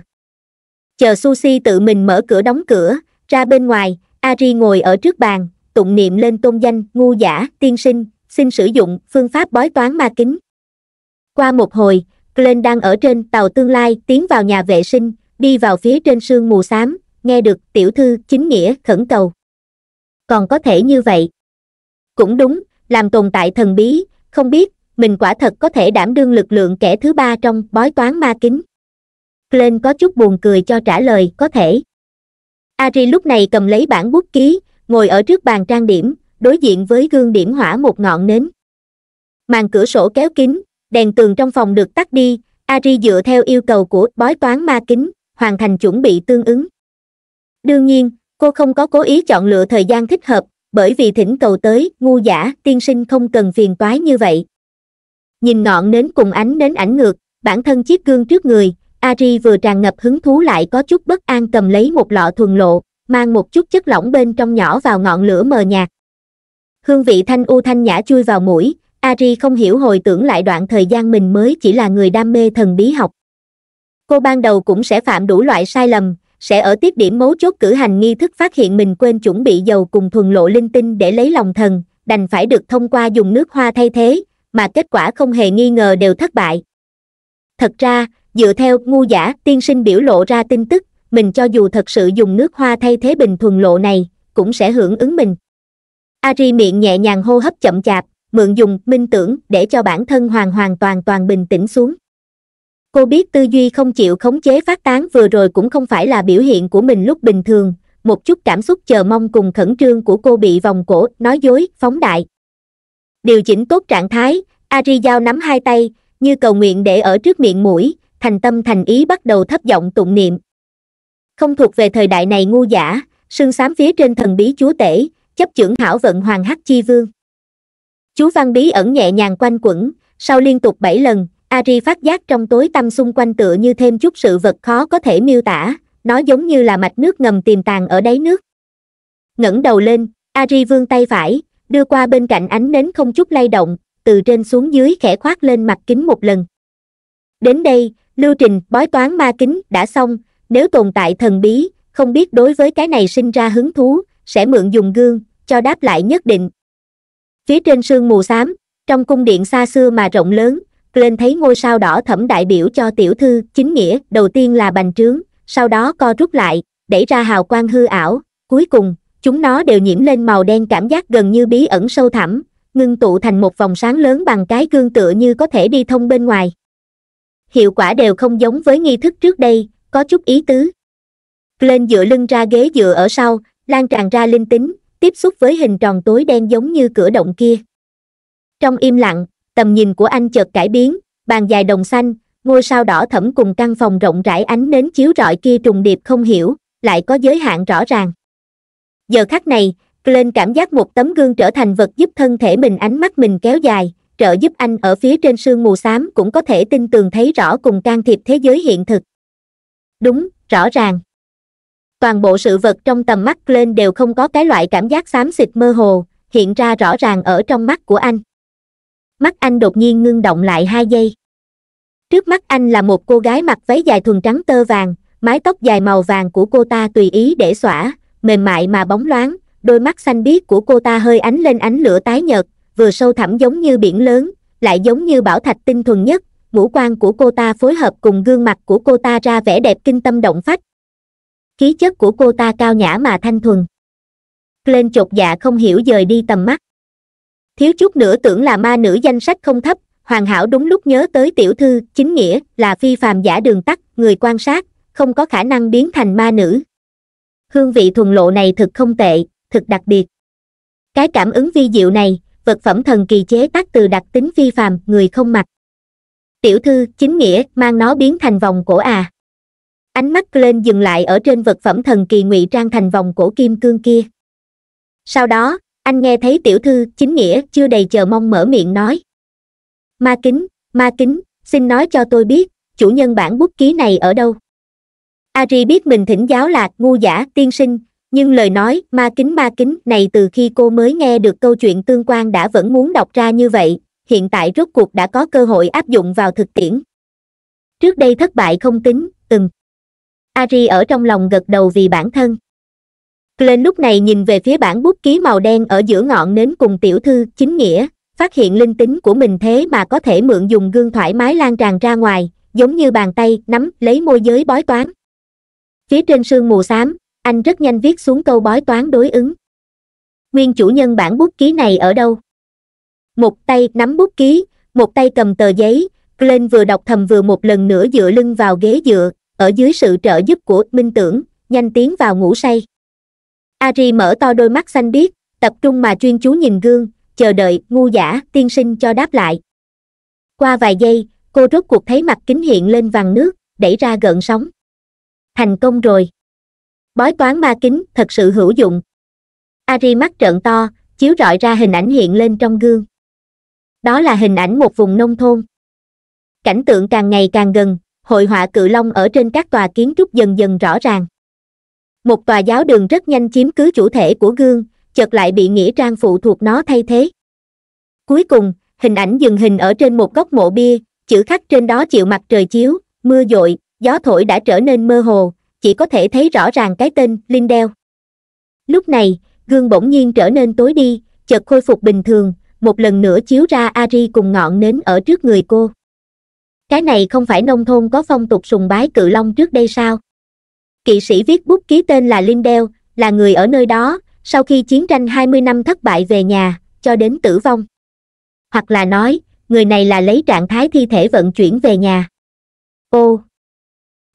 chờ sushi tự mình mở cửa đóng cửa ra bên ngoài ari ngồi ở trước bàn tụng niệm lên tôn danh ngu giả tiên sinh xin sử dụng phương pháp bói toán ma kính qua một hồi glenn đang ở trên tàu tương lai tiến vào nhà vệ sinh đi vào phía trên sương mù xám nghe được tiểu thư chính nghĩa khẩn cầu còn có thể như vậy cũng đúng làm tồn tại thần bí không biết mình quả thật có thể đảm đương lực lượng kẻ thứ ba trong bói toán ma kính glenn có chút buồn cười cho trả lời có thể ari lúc này cầm lấy bản bút ký ngồi ở trước bàn trang điểm đối diện với gương điểm hỏa một ngọn nến màn cửa sổ kéo kín đèn tường trong phòng được tắt đi ari dựa theo yêu cầu của bói toán ma kính hoàn thành chuẩn bị tương ứng đương nhiên cô không có cố ý chọn lựa thời gian thích hợp bởi vì thỉnh cầu tới ngu giả tiên sinh không cần phiền toái như vậy nhìn ngọn nến cùng ánh nến ảnh ngược bản thân chiếc gương trước người ari vừa tràn ngập hứng thú lại có chút bất an cầm lấy một lọ thuần lộ mang một chút chất lỏng bên trong nhỏ vào ngọn lửa mờ nhạt hương vị thanh u thanh nhã chui vào mũi ari không hiểu hồi tưởng lại đoạn thời gian mình mới chỉ là người đam mê thần bí học cô ban đầu cũng sẽ phạm đủ loại sai lầm sẽ ở tiếp điểm mấu chốt cử hành nghi thức phát hiện mình quên chuẩn bị dầu cùng thuần lộ linh tinh để lấy lòng thần đành phải được thông qua dùng nước hoa thay thế mà kết quả không hề nghi ngờ đều thất bại thật ra dựa theo ngu giả tiên sinh biểu lộ ra tin tức mình cho dù thật sự dùng nước hoa thay thế bình thuần lộ này cũng sẽ hưởng ứng mình ari miệng nhẹ nhàng hô hấp chậm chạp mượn dùng minh tưởng để cho bản thân hoàn hoàn toàn toàn bình tĩnh xuống cô biết tư duy không chịu khống chế phát tán vừa rồi cũng không phải là biểu hiện của mình lúc bình thường một chút cảm xúc chờ mong cùng khẩn trương của cô bị vòng cổ nói dối phóng đại điều chỉnh tốt trạng thái ari giao nắm hai tay như cầu nguyện để ở trước miệng mũi thành tâm thành ý bắt đầu thấp giọng tụng niệm không thuộc về thời đại này ngu giả sương sám phía trên thần bí chúa tể chấp chưởng hảo vận hoàng hắc chi vương chú văn bí ẩn nhẹ nhàng quanh quẩn sau liên tục bảy lần Ari phát giác trong tối tăm xung quanh tựa như thêm chút sự vật khó có thể miêu tả, nó giống như là mạch nước ngầm tiềm tàng ở đáy nước. ngẩng đầu lên, Ari vươn tay phải, đưa qua bên cạnh ánh nến không chút lay động, từ trên xuống dưới khẽ khoát lên mặt kính một lần. Đến đây, lưu trình bói toán ma kính đã xong, nếu tồn tại thần bí, không biết đối với cái này sinh ra hứng thú, sẽ mượn dùng gương, cho đáp lại nhất định. Phía trên sương mù xám, trong cung điện xa xưa mà rộng lớn, lên thấy ngôi sao đỏ thẩm đại biểu cho tiểu thư chính nghĩa đầu tiên là bành trướng sau đó co rút lại đẩy ra hào quang hư ảo cuối cùng chúng nó đều nhiễm lên màu đen cảm giác gần như bí ẩn sâu thẳm ngưng tụ thành một vòng sáng lớn bằng cái gương tựa như có thể đi thông bên ngoài hiệu quả đều không giống với nghi thức trước đây có chút ý tứ lên dựa lưng ra ghế dựa ở sau lan tràn ra linh tính tiếp xúc với hình tròn tối đen giống như cửa động kia trong im lặng tầm nhìn của anh chợt cải biến bàn dài đồng xanh ngôi sao đỏ thẫm cùng căn phòng rộng rãi ánh nến chiếu rọi kia trùng điệp không hiểu lại có giới hạn rõ ràng giờ khắc này lên cảm giác một tấm gương trở thành vật giúp thân thể mình ánh mắt mình kéo dài trợ giúp anh ở phía trên sương mù xám cũng có thể tin tường thấy rõ cùng can thiệp thế giới hiện thực đúng rõ ràng toàn bộ sự vật trong tầm mắt lên đều không có cái loại cảm giác xám xịt mơ hồ hiện ra rõ ràng ở trong mắt của anh mắt anh đột nhiên ngưng động lại hai giây trước mắt anh là một cô gái mặc váy dài thuần trắng tơ vàng mái tóc dài màu vàng của cô ta tùy ý để xõa mềm mại mà bóng loáng đôi mắt xanh biếc của cô ta hơi ánh lên ánh lửa tái nhợt vừa sâu thẳm giống như biển lớn lại giống như bảo thạch tinh thuần nhất ngũ quan của cô ta phối hợp cùng gương mặt của cô ta ra vẻ đẹp kinh tâm động phách khí chất của cô ta cao nhã mà thanh thuần lên chột dạ không hiểu dời đi tầm mắt thiếu chút nữa tưởng là ma nữ danh sách không thấp hoàn hảo đúng lúc nhớ tới tiểu thư chính nghĩa là phi phàm giả đường tắt người quan sát không có khả năng biến thành ma nữ hương vị thuần lộ này thực không tệ thực đặc biệt cái cảm ứng vi diệu này vật phẩm thần kỳ chế tác từ đặc tính phi phàm người không mặc tiểu thư chính nghĩa mang nó biến thành vòng cổ à ánh mắt lên dừng lại ở trên vật phẩm thần kỳ ngụy trang thành vòng cổ kim cương kia sau đó anh nghe thấy tiểu thư chính nghĩa chưa đầy chờ mong mở miệng nói ma kính ma kính xin nói cho tôi biết chủ nhân bản bút ký này ở đâu ari biết mình thỉnh giáo lạc ngu giả tiên sinh nhưng lời nói ma kính ma kính này từ khi cô mới nghe được câu chuyện tương quan đã vẫn muốn đọc ra như vậy hiện tại rốt cuộc đã có cơ hội áp dụng vào thực tiễn trước đây thất bại không tính từng ari ở trong lòng gật đầu vì bản thân Glenn lúc này nhìn về phía bản bút ký màu đen ở giữa ngọn nến cùng tiểu thư chính nghĩa, phát hiện linh tính của mình thế mà có thể mượn dùng gương thoải mái lan tràn ra ngoài, giống như bàn tay nắm lấy môi giới bói toán. Phía trên sương mù xám, anh rất nhanh viết xuống câu bói toán đối ứng. Nguyên chủ nhân bản bút ký này ở đâu? Một tay nắm bút ký, một tay cầm tờ giấy, Glenn vừa đọc thầm vừa một lần nữa dựa lưng vào ghế dựa, ở dưới sự trợ giúp của Minh Tưởng, nhanh tiến vào ngủ say ari mở to đôi mắt xanh biếc tập trung mà chuyên chú nhìn gương chờ đợi ngu giả tiên sinh cho đáp lại qua vài giây cô rốt cuộc thấy mặt kính hiện lên vàng nước đẩy ra gợn sóng thành công rồi bói toán ma kính thật sự hữu dụng ari mắt trợn to chiếu rọi ra hình ảnh hiện lên trong gương đó là hình ảnh một vùng nông thôn cảnh tượng càng ngày càng gần hội họa cự long ở trên các tòa kiến trúc dần dần rõ ràng một tòa giáo đường rất nhanh chiếm cứ chủ thể của gương chợt lại bị nghĩa trang phụ thuộc nó thay thế cuối cùng hình ảnh dừng hình ở trên một góc mộ bia chữ khắc trên đó chịu mặt trời chiếu mưa dội gió thổi đã trở nên mơ hồ chỉ có thể thấy rõ ràng cái tên lindell lúc này gương bỗng nhiên trở nên tối đi chợt khôi phục bình thường một lần nữa chiếu ra ari cùng ngọn nến ở trước người cô cái này không phải nông thôn có phong tục sùng bái cự long trước đây sao kỵ sĩ viết bút ký tên là Lindell, là người ở nơi đó, sau khi chiến tranh 20 năm thất bại về nhà, cho đến tử vong. Hoặc là nói, người này là lấy trạng thái thi thể vận chuyển về nhà. Ô!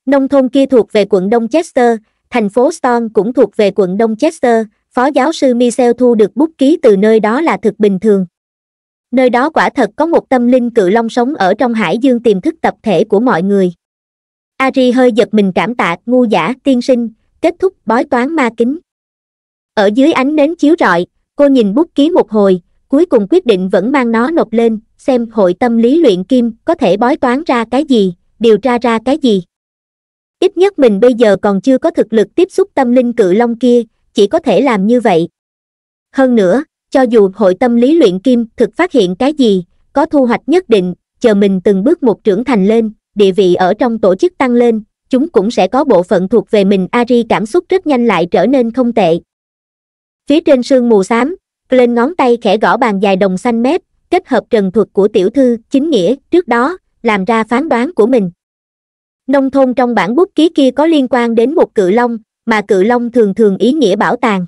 Nông thôn kia thuộc về quận Đông Chester, thành phố Stone cũng thuộc về quận Đông Chester, phó giáo sư Michel thu được bút ký từ nơi đó là thực bình thường. Nơi đó quả thật có một tâm linh cự long sống ở trong hải dương tiềm thức tập thể của mọi người ari hơi giật mình cảm tạ ngu giả tiên sinh kết thúc bói toán ma kính ở dưới ánh nến chiếu rọi cô nhìn bút ký một hồi cuối cùng quyết định vẫn mang nó nộp lên xem hội tâm lý luyện kim có thể bói toán ra cái gì điều tra ra cái gì ít nhất mình bây giờ còn chưa có thực lực tiếp xúc tâm linh cự long kia chỉ có thể làm như vậy hơn nữa cho dù hội tâm lý luyện kim thực phát hiện cái gì có thu hoạch nhất định chờ mình từng bước một trưởng thành lên địa vị ở trong tổ chức tăng lên, chúng cũng sẽ có bộ phận thuộc về mình Ari cảm xúc rất nhanh lại trở nên không tệ. Phía trên sương mù xám, lên ngón tay khẽ gõ bàn dài đồng xanh mét, kết hợp trần thuật của tiểu thư, chính nghĩa, trước đó, làm ra phán đoán của mình. Nông thôn trong bản bút ký kia có liên quan đến một cự long, mà cự long thường thường ý nghĩa bảo tàng.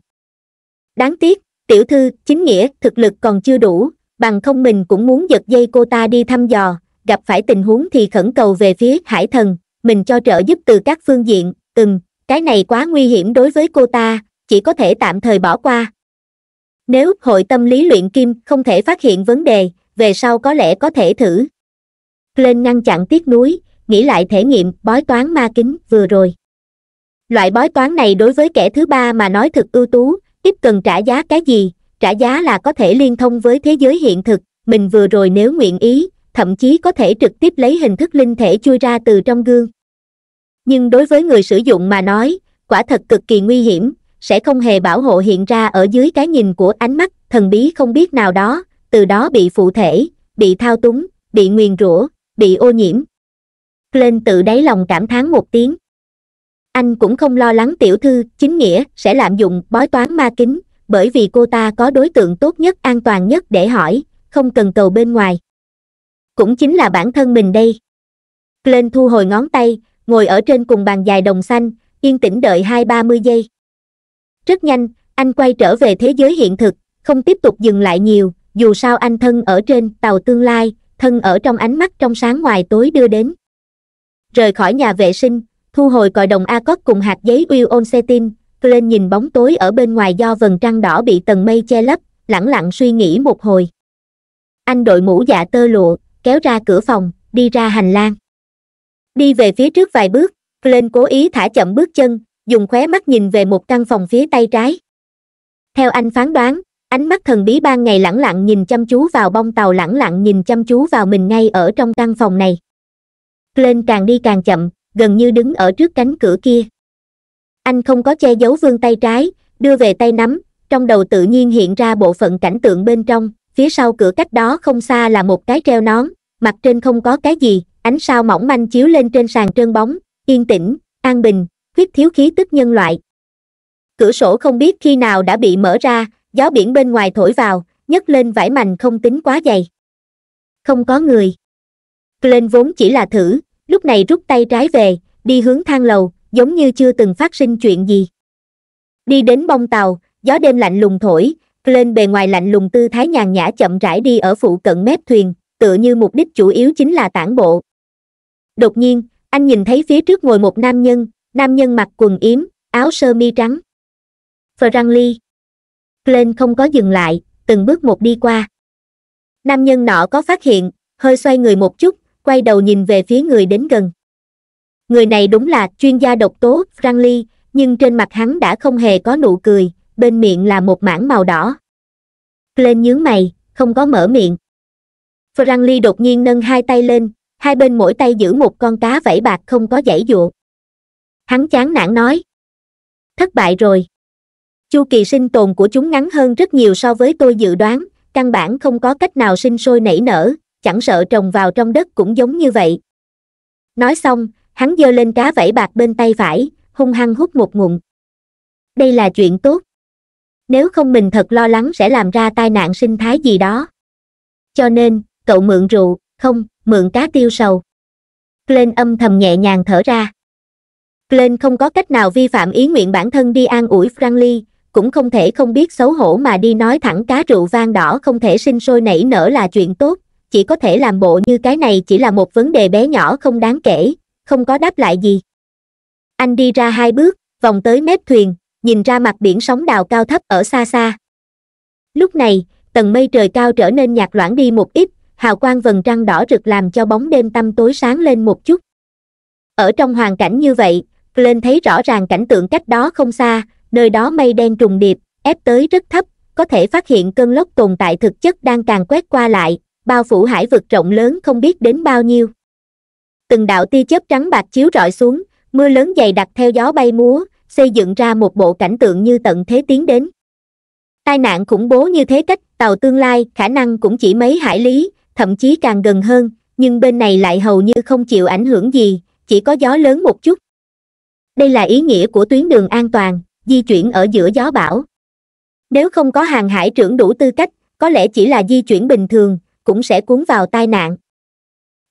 Đáng tiếc, tiểu thư, chính nghĩa, thực lực còn chưa đủ, bằng không mình cũng muốn giật dây cô ta đi thăm dò, gặp phải tình huống thì khẩn cầu về phía hải thần mình cho trợ giúp từ các phương diện ừm cái này quá nguy hiểm đối với cô ta chỉ có thể tạm thời bỏ qua nếu hội tâm lý luyện kim không thể phát hiện vấn đề về sau có lẽ có thể thử lên ngăn chặn tiếc núi. nghĩ lại thể nghiệm bói toán ma kính vừa rồi loại bói toán này đối với kẻ thứ ba mà nói thực ưu tú ít cần trả giá cái gì trả giá là có thể liên thông với thế giới hiện thực mình vừa rồi nếu nguyện ý thậm chí có thể trực tiếp lấy hình thức linh thể chui ra từ trong gương nhưng đối với người sử dụng mà nói quả thật cực kỳ nguy hiểm sẽ không hề bảo hộ hiện ra ở dưới cái nhìn của ánh mắt thần bí không biết nào đó từ đó bị phụ thể bị thao túng bị nguyền rủa bị ô nhiễm lên tự đáy lòng cảm thán một tiếng anh cũng không lo lắng tiểu thư chính nghĩa sẽ lạm dụng bói toán ma kính bởi vì cô ta có đối tượng tốt nhất an toàn nhất để hỏi không cần cầu bên ngoài cũng chính là bản thân mình đây glenn thu hồi ngón tay ngồi ở trên cùng bàn dài đồng xanh yên tĩnh đợi hai ba mươi giây rất nhanh anh quay trở về thế giới hiện thực không tiếp tục dừng lại nhiều dù sao anh thân ở trên tàu tương lai thân ở trong ánh mắt trong sáng ngoài tối đưa đến rời khỏi nhà vệ sinh thu hồi còi đồng a cót cùng hạt giấy uy ôn xe nhìn bóng tối ở bên ngoài do vần trăng đỏ bị tầng mây che lấp lẳng lặng suy nghĩ một hồi anh đội mũ dạ tơ lụa kéo ra cửa phòng đi ra hành lang đi về phía trước vài bước glenn cố ý thả chậm bước chân dùng khóe mắt nhìn về một căn phòng phía tay trái theo anh phán đoán ánh mắt thần bí ban ngày lẳng lặng nhìn chăm chú vào bông tàu lẳng lặng nhìn chăm chú vào mình ngay ở trong căn phòng này glenn càng đi càng chậm gần như đứng ở trước cánh cửa kia anh không có che giấu vương tay trái đưa về tay nắm trong đầu tự nhiên hiện ra bộ phận cảnh tượng bên trong phía sau cửa cách đó không xa là một cái treo nón mặt trên không có cái gì ánh sao mỏng manh chiếu lên trên sàn trơn bóng yên tĩnh an bình khuyết thiếu khí tức nhân loại cửa sổ không biết khi nào đã bị mở ra gió biển bên ngoài thổi vào nhấc lên vải mành không tính quá dày không có người glenn vốn chỉ là thử lúc này rút tay trái về đi hướng thang lầu giống như chưa từng phát sinh chuyện gì đi đến bông tàu gió đêm lạnh lùng thổi Crane bề ngoài lạnh lùng tư thái nhàn nhã chậm rãi đi ở phụ cận mép thuyền, tựa như mục đích chủ yếu chính là tản bộ. Đột nhiên, anh nhìn thấy phía trước ngồi một nam nhân, nam nhân mặc quần yếm, áo sơ mi trắng. Franly. Crane không có dừng lại, từng bước một đi qua. Nam nhân nọ có phát hiện, hơi xoay người một chút, quay đầu nhìn về phía người đến gần. Người này đúng là chuyên gia độc tố Franly, nhưng trên mặt hắn đã không hề có nụ cười, bên miệng là một mảng màu đỏ. Lên nhướng mày, không có mở miệng. Franly đột nhiên nâng hai tay lên, hai bên mỗi tay giữ một con cá vẫy bạc không có giãy dụa. Hắn chán nản nói. Thất bại rồi. Chu kỳ sinh tồn của chúng ngắn hơn rất nhiều so với tôi dự đoán, căn bản không có cách nào sinh sôi nảy nở, chẳng sợ trồng vào trong đất cũng giống như vậy. Nói xong, hắn giơ lên cá vẫy bạc bên tay phải, hung hăng hút một ngụm. Đây là chuyện tốt nếu không mình thật lo lắng sẽ làm ra tai nạn sinh thái gì đó cho nên cậu mượn rượu không mượn cá tiêu sầu glenn âm thầm nhẹ nhàng thở ra glenn không có cách nào vi phạm ý nguyện bản thân đi an ủi franly cũng không thể không biết xấu hổ mà đi nói thẳng cá rượu vang đỏ không thể sinh sôi nảy nở là chuyện tốt chỉ có thể làm bộ như cái này chỉ là một vấn đề bé nhỏ không đáng kể không có đáp lại gì anh đi ra hai bước vòng tới mép thuyền nhìn ra mặt biển sóng đào cao thấp ở xa xa lúc này tầng mây trời cao trở nên nhạt loãng đi một ít hào quang vầng trăng đỏ rực làm cho bóng đêm tăm tối sáng lên một chút ở trong hoàn cảnh như vậy lên thấy rõ ràng cảnh tượng cách đó không xa nơi đó mây đen trùng điệp ép tới rất thấp có thể phát hiện cơn lốc tồn tại thực chất đang càng quét qua lại bao phủ hải vực rộng lớn không biết đến bao nhiêu từng đạo tia chớp trắng bạc chiếu rọi xuống mưa lớn dày đặc theo gió bay múa xây dựng ra một bộ cảnh tượng như tận thế tiến đến tai nạn khủng bố như thế cách tàu tương lai khả năng cũng chỉ mấy hải lý thậm chí càng gần hơn nhưng bên này lại hầu như không chịu ảnh hưởng gì chỉ có gió lớn một chút đây là ý nghĩa của tuyến đường an toàn di chuyển ở giữa gió bão nếu không có hàng hải trưởng đủ tư cách có lẽ chỉ là di chuyển bình thường cũng sẽ cuốn vào tai nạn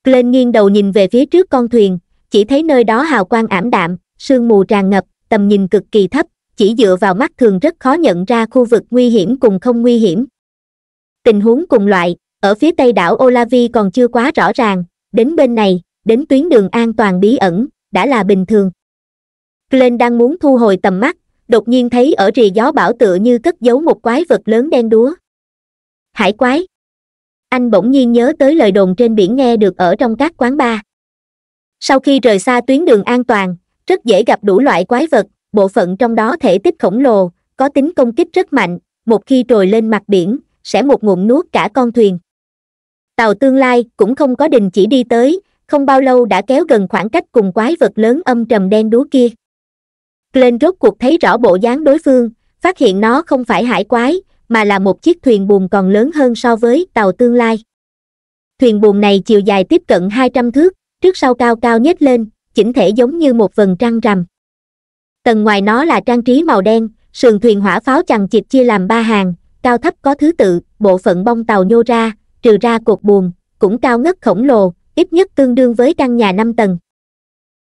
glenn nghiêng đầu nhìn về phía trước con thuyền chỉ thấy nơi đó hào quang ảm đạm sương mù tràn ngập tầm nhìn cực kỳ thấp chỉ dựa vào mắt thường rất khó nhận ra khu vực nguy hiểm cùng không nguy hiểm tình huống cùng loại ở phía tây đảo olavi còn chưa quá rõ ràng đến bên này đến tuyến đường an toàn bí ẩn đã là bình thường glenn đang muốn thu hồi tầm mắt đột nhiên thấy ở rì gió bảo tựa như cất giấu một quái vật lớn đen đúa hải quái anh bỗng nhiên nhớ tới lời đồn trên biển nghe được ở trong các quán bar sau khi rời xa tuyến đường an toàn rất dễ gặp đủ loại quái vật bộ phận trong đó thể tích khổng lồ có tính công kích rất mạnh một khi trồi lên mặt biển sẽ một ngụm nuốt cả con thuyền tàu tương lai cũng không có đình chỉ đi tới không bao lâu đã kéo gần khoảng cách cùng quái vật lớn âm trầm đen đúa kia glenn rốt cuộc thấy rõ bộ dáng đối phương phát hiện nó không phải hải quái mà là một chiếc thuyền buồm còn lớn hơn so với tàu tương lai thuyền buồm này chiều dài tiếp cận hai trăm thước trước sau cao cao nhất lên chỉnh thể giống như một vần trăng rằm. Tầng ngoài nó là trang trí màu đen, sườn thuyền hỏa pháo chằng chịt chia làm ba hàng, cao thấp có thứ tự, bộ phận bông tàu nhô ra, trừ ra cột buồm, cũng cao ngất khổng lồ, ít nhất tương đương với căn nhà 5 tầng.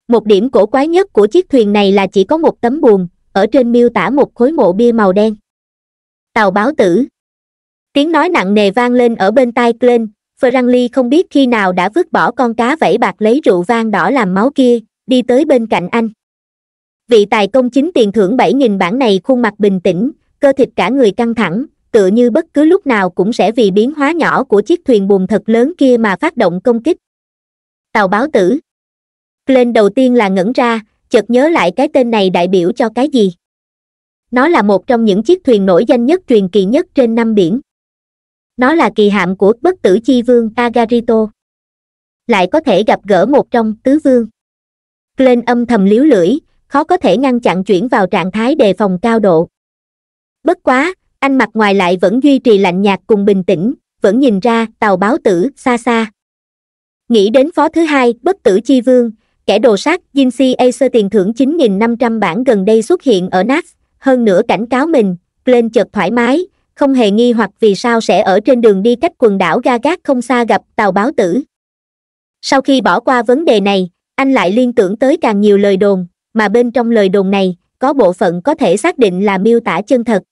Một điểm cổ quái nhất của chiếc thuyền này là chỉ có một tấm buồm, ở trên miêu tả một khối mộ bia màu đen. Tàu báo tử Tiếng nói nặng nề vang lên ở bên tai Glenn, Franly không biết khi nào đã vứt bỏ con cá vẫy bạc lấy rượu vang đỏ làm máu kia, đi tới bên cạnh anh. Vị tài công chính tiền thưởng 7.000 bản này khuôn mặt bình tĩnh, cơ thịt cả người căng thẳng, tựa như bất cứ lúc nào cũng sẽ vì biến hóa nhỏ của chiếc thuyền buồm thật lớn kia mà phát động công kích. Tàu báo tử Glenn đầu tiên là ngẩn ra, chợt nhớ lại cái tên này đại biểu cho cái gì. Nó là một trong những chiếc thuyền nổi danh nhất truyền kỳ nhất trên năm biển nó là kỳ hạm của bất tử chi vương agarito lại có thể gặp gỡ một trong tứ vương glenn âm thầm liếu lưỡi khó có thể ngăn chặn chuyển vào trạng thái đề phòng cao độ bất quá anh mặt ngoài lại vẫn duy trì lạnh nhạt cùng bình tĩnh vẫn nhìn ra tàu báo tử xa xa nghĩ đến phó thứ hai bất tử chi vương kẻ đồ sát Jinsi Acer tiền thưởng 9.500 bản gần đây xuất hiện ở NAS, hơn nữa cảnh cáo mình, Glenn chợt thoải mái, không hề nghi hoặc vì sao sẽ ở trên đường đi cách quần đảo ga gác không xa gặp tàu báo tử sau khi bỏ qua vấn đề này anh lại liên tưởng tới càng nhiều lời đồn mà bên trong lời đồn này có bộ phận có thể xác định là miêu tả chân thật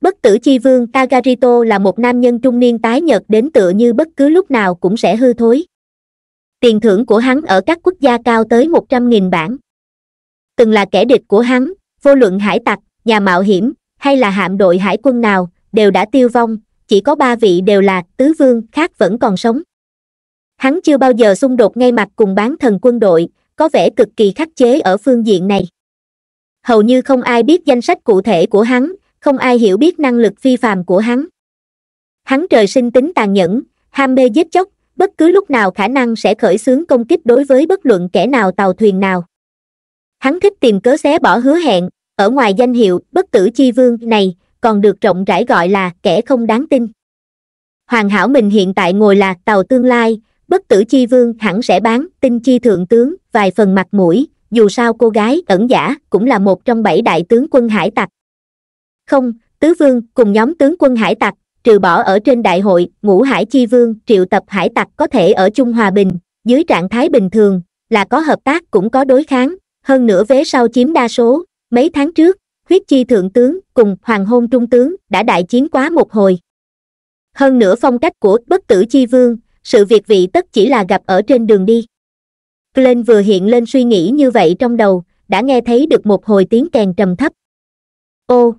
bất tử chi vương tagarito là một nam nhân trung niên tái nhật đến tựa như bất cứ lúc nào cũng sẽ hư thối tiền thưởng của hắn ở các quốc gia cao tới một trăm nghìn bảng từng là kẻ địch của hắn vô luận hải tặc nhà mạo hiểm hay là hạm đội hải quân nào, đều đã tiêu vong, chỉ có ba vị đều là tứ vương khác vẫn còn sống. Hắn chưa bao giờ xung đột ngay mặt cùng bán thần quân đội, có vẻ cực kỳ khắc chế ở phương diện này. Hầu như không ai biết danh sách cụ thể của hắn, không ai hiểu biết năng lực phi phàm của hắn. Hắn trời sinh tính tàn nhẫn, ham mê giết chóc, bất cứ lúc nào khả năng sẽ khởi xướng công kích đối với bất luận kẻ nào tàu thuyền nào. Hắn thích tìm cớ xé bỏ hứa hẹn, ở ngoài danh hiệu bất tử chi vương này còn được rộng rãi gọi là kẻ không đáng tin hoàng hảo mình hiện tại ngồi là tàu tương lai bất tử chi vương hẳn sẽ bán tinh chi thượng tướng vài phần mặt mũi dù sao cô gái ẩn giả cũng là một trong bảy đại tướng quân hải tặc không tứ vương cùng nhóm tướng quân hải tặc trừ bỏ ở trên đại hội ngũ hải chi vương triệu tập hải tặc có thể ở chung hòa bình dưới trạng thái bình thường là có hợp tác cũng có đối kháng hơn nữa vế sau chiếm đa số Mấy tháng trước, huyết chi thượng tướng cùng hoàng hôn trung tướng đã đại chiến quá một hồi. Hơn nữa phong cách của bất tử chi vương, sự việc vị tất chỉ là gặp ở trên đường đi. Glenn vừa hiện lên suy nghĩ như vậy trong đầu, đã nghe thấy được một hồi tiếng kèn trầm thấp. Ô!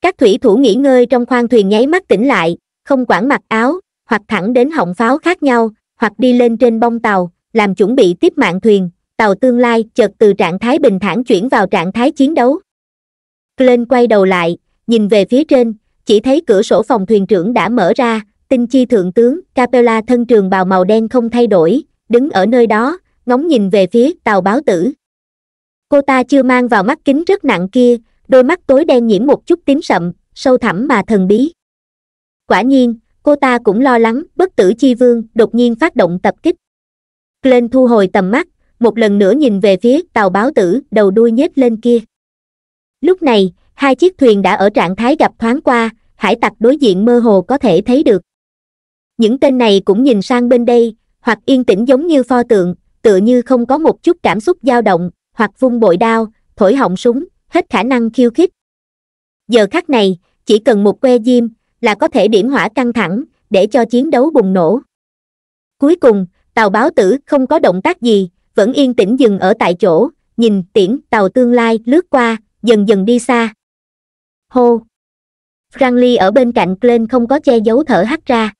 Các thủy thủ nghỉ ngơi trong khoang thuyền nháy mắt tỉnh lại, không quản mặc áo, hoặc thẳng đến họng pháo khác nhau, hoặc đi lên trên bông tàu, làm chuẩn bị tiếp mạng thuyền, tàu tương lai chợt từ trạng thái bình thản chuyển vào trạng thái chiến đấu glenn quay đầu lại nhìn về phía trên chỉ thấy cửa sổ phòng thuyền trưởng đã mở ra tinh chi thượng tướng capella thân trường bào màu đen không thay đổi đứng ở nơi đó ngóng nhìn về phía tàu báo tử cô ta chưa mang vào mắt kính rất nặng kia đôi mắt tối đen nhiễm một chút tím sậm sâu thẳm mà thần bí quả nhiên cô ta cũng lo lắng bất tử chi vương đột nhiên phát động tập kích glenn thu hồi tầm mắt một lần nữa nhìn về phía tàu báo tử đầu đuôi nhếch lên kia lúc này hai chiếc thuyền đã ở trạng thái gặp thoáng qua hải tặc đối diện mơ hồ có thể thấy được những tên này cũng nhìn sang bên đây hoặc yên tĩnh giống như pho tượng tựa như không có một chút cảm xúc dao động hoặc vung bội đao thổi họng súng hết khả năng khiêu khích giờ khắc này chỉ cần một que diêm là có thể điểm hỏa căng thẳng để cho chiến đấu bùng nổ cuối cùng tàu báo tử không có động tác gì vẫn yên tĩnh dừng ở tại chỗ nhìn tiễn tàu tương lai lướt qua dần dần đi xa hô franly ở bên cạnh glenn không có che giấu thở hắt ra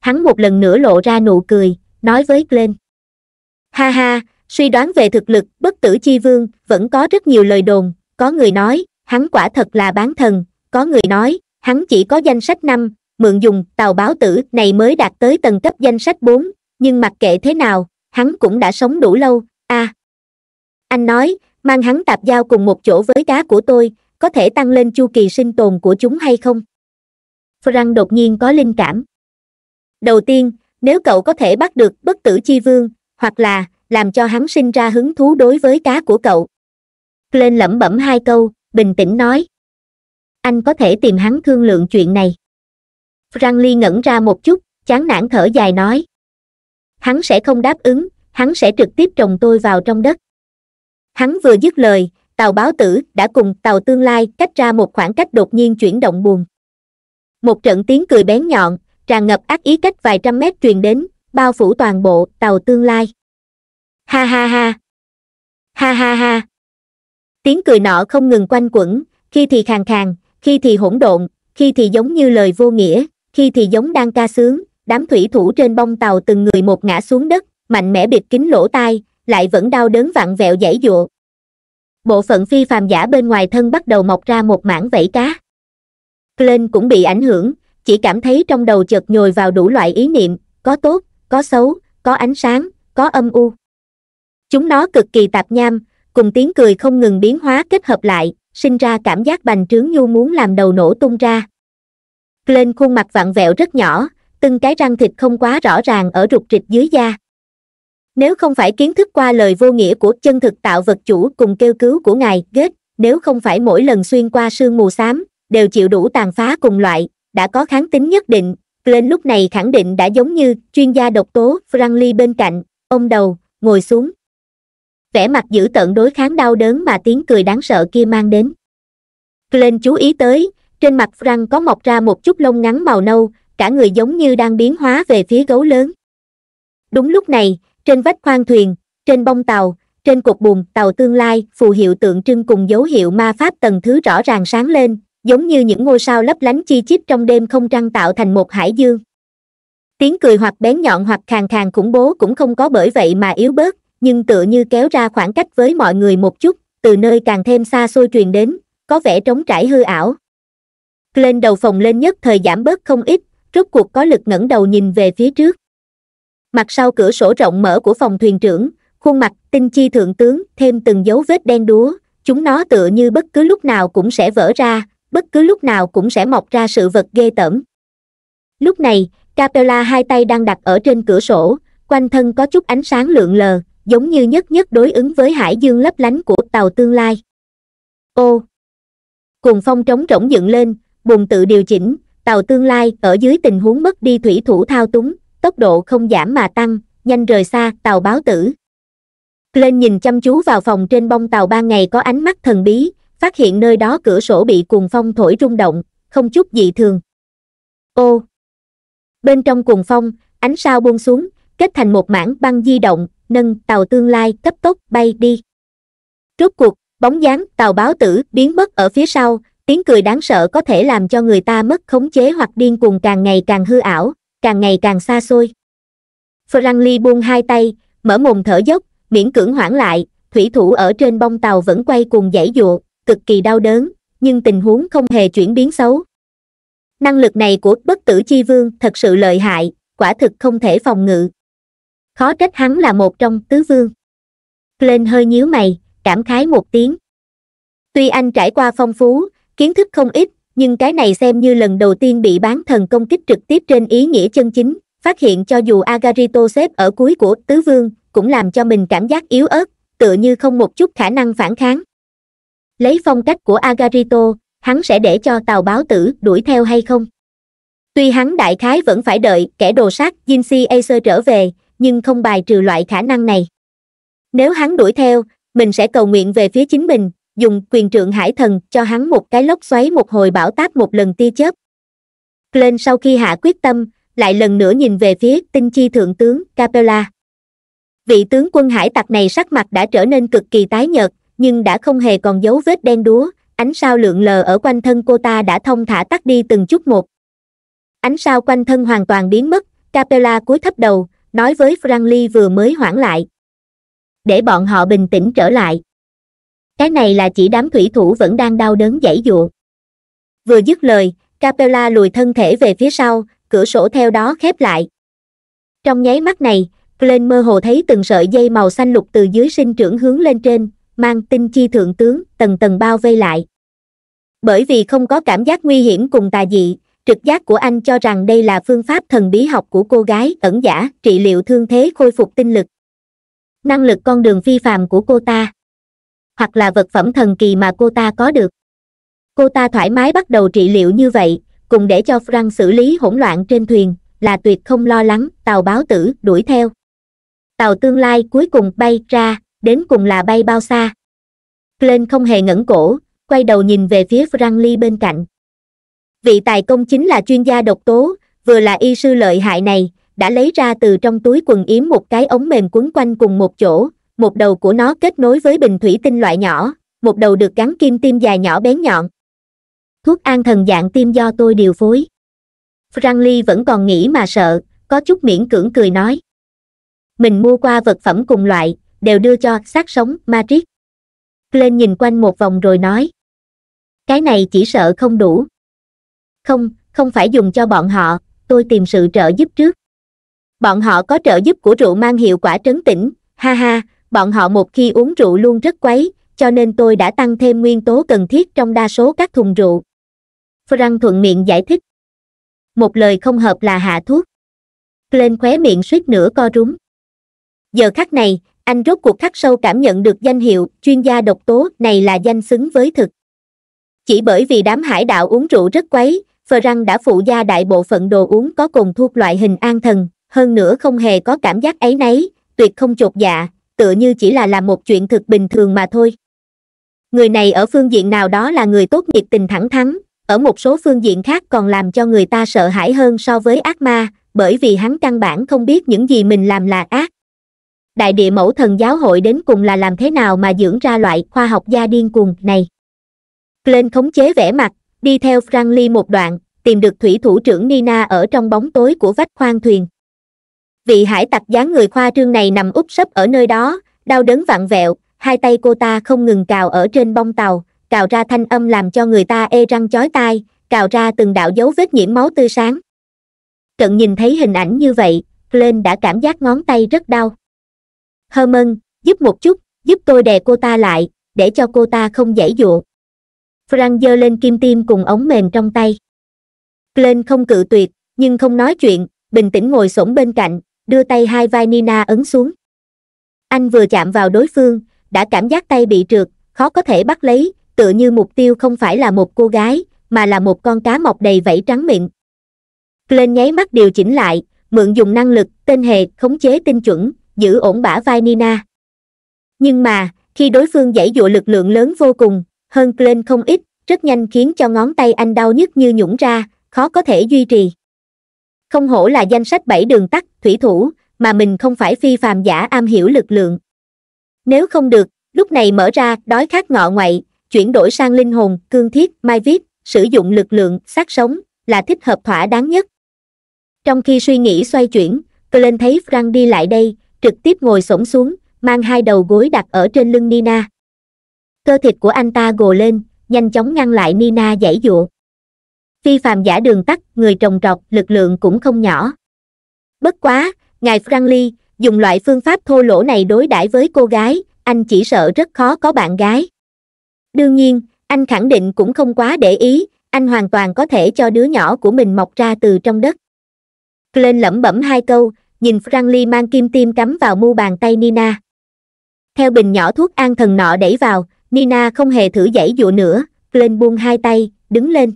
hắn một lần nữa lộ ra nụ cười nói với glenn ha ha suy đoán về thực lực bất tử chi vương vẫn có rất nhiều lời đồn có người nói hắn quả thật là bán thần có người nói hắn chỉ có danh sách năm mượn dùng tàu báo tử này mới đạt tới tầng cấp danh sách bốn nhưng mặc kệ thế nào hắn cũng đã sống đủ lâu a à, anh nói mang hắn tạp giao cùng một chỗ với cá của tôi có thể tăng lên chu kỳ sinh tồn của chúng hay không frank đột nhiên có linh cảm đầu tiên nếu cậu có thể bắt được bất tử chi vương hoặc là làm cho hắn sinh ra hứng thú đối với cá của cậu lên lẩm bẩm hai câu bình tĩnh nói anh có thể tìm hắn thương lượng chuyện này frank ly ngẩn ra một chút chán nản thở dài nói hắn sẽ không đáp ứng hắn sẽ trực tiếp trồng tôi vào trong đất hắn vừa dứt lời tàu báo tử đã cùng tàu tương lai cách ra một khoảng cách đột nhiên chuyển động buồn một trận tiếng cười bén nhọn tràn ngập ác ý cách vài trăm mét truyền đến bao phủ toàn bộ tàu tương lai ha ha ha ha ha ha tiếng cười nọ không ngừng quanh quẩn khi thì khàn khàn khi thì hỗn độn khi thì giống như lời vô nghĩa khi thì giống đang ca sướng đám thủy thủ trên bông tàu từng người một ngã xuống đất mạnh mẽ bịt kín lỗ tai lại vẫn đau đớn vặn vẹo dãy dụa bộ phận phi phàm giả bên ngoài thân bắt đầu mọc ra một mảng vảy cá Glenn cũng bị ảnh hưởng chỉ cảm thấy trong đầu chợt nhồi vào đủ loại ý niệm có tốt có xấu có ánh sáng có âm u chúng nó cực kỳ tạp nham cùng tiếng cười không ngừng biến hóa kết hợp lại sinh ra cảm giác bành trướng nhu muốn làm đầu nổ tung ra Glenn khuôn mặt vặn vẹo rất nhỏ từng cái răng thịt không quá rõ ràng ở rụt rịch dưới da nếu không phải kiến thức qua lời vô nghĩa của chân thực tạo vật chủ cùng kêu cứu của ngài ghét nếu không phải mỗi lần xuyên qua sương mù xám đều chịu đủ tàn phá cùng loại đã có kháng tính nhất định glenn lúc này khẳng định đã giống như chuyên gia độc tố franly bên cạnh ông đầu ngồi xuống vẻ mặt giữ tận đối kháng đau đớn mà tiếng cười đáng sợ kia mang đến glenn chú ý tới trên mặt frank có mọc ra một chút lông ngắn màu nâu cả người giống như đang biến hóa về phía gấu lớn đúng lúc này trên vách khoang thuyền trên bông tàu trên cột buồm tàu tương lai phù hiệu tượng trưng cùng dấu hiệu ma pháp tầng thứ rõ ràng sáng lên giống như những ngôi sao lấp lánh chi chít trong đêm không trăng tạo thành một hải dương tiếng cười hoặc bén nhọn hoặc khàn khàn khủng bố cũng không có bởi vậy mà yếu bớt nhưng tựa như kéo ra khoảng cách với mọi người một chút từ nơi càng thêm xa xôi truyền đến có vẻ trống trải hư ảo lên đầu phòng lên nhất thời giảm bớt không ít rốt cuộc có lực ngẩng đầu nhìn về phía trước mặt sau cửa sổ rộng mở của phòng thuyền trưởng khuôn mặt tinh chi thượng tướng thêm từng dấu vết đen đúa chúng nó tựa như bất cứ lúc nào cũng sẽ vỡ ra bất cứ lúc nào cũng sẽ mọc ra sự vật ghê tởm lúc này capella hai tay đang đặt ở trên cửa sổ quanh thân có chút ánh sáng lượn lờ giống như nhất nhất đối ứng với hải dương lấp lánh của tàu tương lai ô cùng phong trống rỗng dựng lên bùng tự điều chỉnh tàu tương lai ở dưới tình huống mất đi thủy thủ thao túng tốc độ không giảm mà tăng nhanh rời xa tàu báo tử lên nhìn chăm chú vào phòng trên bông tàu ban ngày có ánh mắt thần bí phát hiện nơi đó cửa sổ bị cuồng phong thổi rung động không chút dị thường ô bên trong cuồng phong ánh sao buông xuống kết thành một mảng băng di động nâng tàu tương lai cấp tốc bay đi rốt cuộc bóng dáng tàu báo tử biến mất ở phía sau tiếng cười đáng sợ có thể làm cho người ta mất khống chế hoặc điên cuồng càng ngày càng hư ảo càng ngày càng xa xôi franli buông hai tay mở mồm thở dốc miễn cưỡng hoãn lại thủy thủ ở trên bông tàu vẫn quay cuồng dãy dụa cực kỳ đau đớn nhưng tình huống không hề chuyển biến xấu năng lực này của bất tử chi vương thật sự lợi hại quả thực không thể phòng ngự khó trách hắn là một trong tứ vương lên hơi nhíu mày cảm khái một tiếng tuy anh trải qua phong phú kiến thức không ít nhưng cái này xem như lần đầu tiên bị bán thần công kích trực tiếp trên ý nghĩa chân chính phát hiện cho dù agarito xếp ở cuối của tứ vương cũng làm cho mình cảm giác yếu ớt tựa như không một chút khả năng phản kháng lấy phong cách của agarito hắn sẽ để cho tàu báo tử đuổi theo hay không tuy hắn đại khái vẫn phải đợi kẻ đồ sát Jinxi acer trở về nhưng không bài trừ loại khả năng này nếu hắn đuổi theo mình sẽ cầu nguyện về phía chính mình dùng quyền trượng hải thần cho hắn một cái lốc xoáy một hồi bão táp một lần tia chớp. Glenn sau khi hạ quyết tâm, lại lần nữa nhìn về phía tinh chi thượng tướng Capella. Vị tướng quân hải tặc này sắc mặt đã trở nên cực kỳ tái nhợt, nhưng đã không hề còn dấu vết đen đúa, ánh sao lượn lờ ở quanh thân cô ta đã thông thả tắt đi từng chút một. Ánh sao quanh thân hoàn toàn biến mất, Capella cúi thấp đầu, nói với Franly vừa mới hoãn lại. Để bọn họ bình tĩnh trở lại cái này là chỉ đám thủy thủ vẫn đang đau đớn dãy dụa vừa dứt lời capella lùi thân thể về phía sau cửa sổ theo đó khép lại trong nháy mắt này glenn mơ hồ thấy từng sợi dây màu xanh lục từ dưới sinh trưởng hướng lên trên mang tinh chi thượng tướng tầng tầng bao vây lại bởi vì không có cảm giác nguy hiểm cùng tà dị trực giác của anh cho rằng đây là phương pháp thần bí học của cô gái ẩn giả trị liệu thương thế khôi phục tinh lực năng lực con đường phi phàm của cô ta hoặc là vật phẩm thần kỳ mà cô ta có được cô ta thoải mái bắt đầu trị liệu như vậy cùng để cho frank xử lý hỗn loạn trên thuyền là tuyệt không lo lắng tàu báo tử đuổi theo tàu tương lai cuối cùng bay ra đến cùng là bay bao xa lên không hề ngẩn cổ quay đầu nhìn về phía frank Lee bên cạnh vị tài công chính là chuyên gia độc tố vừa là y sư lợi hại này đã lấy ra từ trong túi quần yếm một cái ống mềm quấn quanh cùng một chỗ một đầu của nó kết nối với bình thủy tinh loại nhỏ một đầu được gắn kim tiêm dài nhỏ bén nhọn thuốc an thần dạng tiêm do tôi điều phối franly vẫn còn nghĩ mà sợ có chút miễn cưỡng cười nói mình mua qua vật phẩm cùng loại đều đưa cho xác sống matrix lên nhìn quanh một vòng rồi nói cái này chỉ sợ không đủ không không phải dùng cho bọn họ tôi tìm sự trợ giúp trước bọn họ có trợ giúp của rượu mang hiệu quả trấn tĩnh ha ha bọn họ một khi uống rượu luôn rất quấy, cho nên tôi đã tăng thêm nguyên tố cần thiết trong đa số các thùng rượu. Frank thuận miệng giải thích. Một lời không hợp là hạ thuốc. Glenn khóe miệng suýt nửa co rúm. Giờ khắc này, anh rốt cuộc khắc sâu cảm nhận được danh hiệu chuyên gia độc tố này là danh xứng với thực. Chỉ bởi vì đám hải đạo uống rượu rất quấy, Frank đã phụ gia đại bộ phận đồ uống có cùng thuốc loại hình an thần, hơn nữa không hề có cảm giác ấy nấy, tuyệt không chột dạ, tựa như chỉ là làm một chuyện thực bình thường mà thôi người này ở phương diện nào đó là người tốt nhiệt tình thẳng thắn ở một số phương diện khác còn làm cho người ta sợ hãi hơn so với ác ma bởi vì hắn căn bản không biết những gì mình làm là ác đại địa mẫu thần giáo hội đến cùng là làm thế nào mà dưỡng ra loại khoa học gia điên cuồng này lên khống chế vẻ mặt đi theo franly một đoạn tìm được thủy thủ trưởng nina ở trong bóng tối của vách khoang thuyền vị hải tặc dáng người khoa trương này nằm úp sấp ở nơi đó đau đớn vặn vẹo hai tay cô ta không ngừng cào ở trên bông tàu cào ra thanh âm làm cho người ta e răng chói tai cào ra từng đạo dấu vết nhiễm máu tươi sáng cận nhìn thấy hình ảnh như vậy Glenn đã cảm giác ngón tay rất đau hơ mân giúp một chút giúp tôi đè cô ta lại để cho cô ta không dãy dụa frank giơ lên kim tim cùng ống mềm trong tay Glenn không cự tuyệt nhưng không nói chuyện bình tĩnh ngồi xổm bên cạnh đưa tay hai vai nina ấn xuống anh vừa chạm vào đối phương đã cảm giác tay bị trượt khó có thể bắt lấy tựa như mục tiêu không phải là một cô gái mà là một con cá mọc đầy vảy trắng miệng Glenn nháy mắt điều chỉnh lại mượn dùng năng lực tên hề khống chế tinh chuẩn giữ ổn bả vai nina nhưng mà khi đối phương dãy dụa lực lượng lớn vô cùng hơn Glenn không ít rất nhanh khiến cho ngón tay anh đau nhức như nhũng ra khó có thể duy trì không hổ là danh sách bảy đường tắt thủy thủ mà mình không phải phi phàm giả am hiểu lực lượng nếu không được lúc này mở ra đói khát ngọ ngoại chuyển đổi sang linh hồn cương thiết mai viết sử dụng lực lượng sát sống là thích hợp thỏa đáng nhất trong khi suy nghĩ xoay chuyển tôi lên thấy frank đi lại đây trực tiếp ngồi xổm xuống mang hai đầu gối đặt ở trên lưng nina cơ thịt của anh ta gồ lên nhanh chóng ngăn lại nina giãy giụa phi phàm giả đường tắt người trồng trọt lực lượng cũng không nhỏ bất quá ngài franly dùng loại phương pháp thô lỗ này đối đãi với cô gái anh chỉ sợ rất khó có bạn gái đương nhiên anh khẳng định cũng không quá để ý anh hoàn toàn có thể cho đứa nhỏ của mình mọc ra từ trong đất glenn lẩm bẩm hai câu nhìn franly mang kim tiêm cắm vào mu bàn tay nina theo bình nhỏ thuốc an thần nọ đẩy vào nina không hề thử giãy dụa nữa glenn buông hai tay đứng lên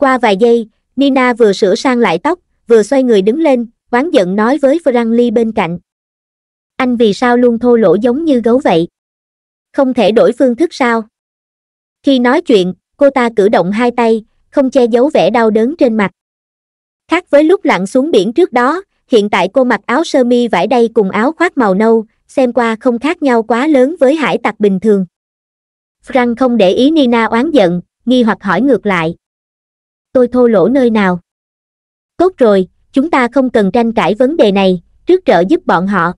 qua vài giây, Nina vừa sửa sang lại tóc, vừa xoay người đứng lên, oán giận nói với Franly bên cạnh. Anh vì sao luôn thô lỗ giống như gấu vậy? Không thể đổi phương thức sao? Khi nói chuyện, cô ta cử động hai tay, không che giấu vẻ đau đớn trên mặt. Khác với lúc lặn xuống biển trước đó, hiện tại cô mặc áo sơ mi vải đay cùng áo khoác màu nâu, xem qua không khác nhau quá lớn với hải tặc bình thường. Frank không để ý Nina oán giận, nghi hoặc hỏi ngược lại, tôi thô lỗ nơi nào tốt rồi chúng ta không cần tranh cãi vấn đề này trước trợ giúp bọn họ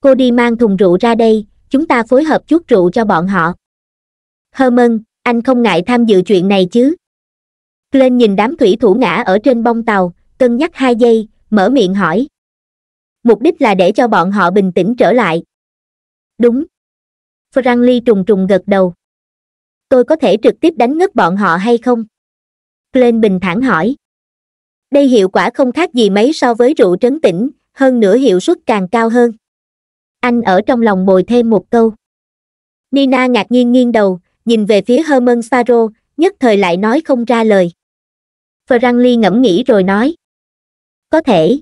cô đi mang thùng rượu ra đây chúng ta phối hợp chút rượu cho bọn họ herman anh không ngại tham dự chuyện này chứ lên nhìn đám thủy thủ ngã ở trên bông tàu cân nhắc hai giây mở miệng hỏi mục đích là để cho bọn họ bình tĩnh trở lại đúng franly trùng trùng gật đầu tôi có thể trực tiếp đánh ngất bọn họ hay không lên bình thản hỏi đây hiệu quả không khác gì mấy so với rượu trấn tĩnh hơn nữa hiệu suất càng cao hơn anh ở trong lòng bồi thêm một câu nina ngạc nhiên nghiêng đầu nhìn về phía herman saro nhất thời lại nói không ra lời franli ngẫm nghĩ rồi nói có thể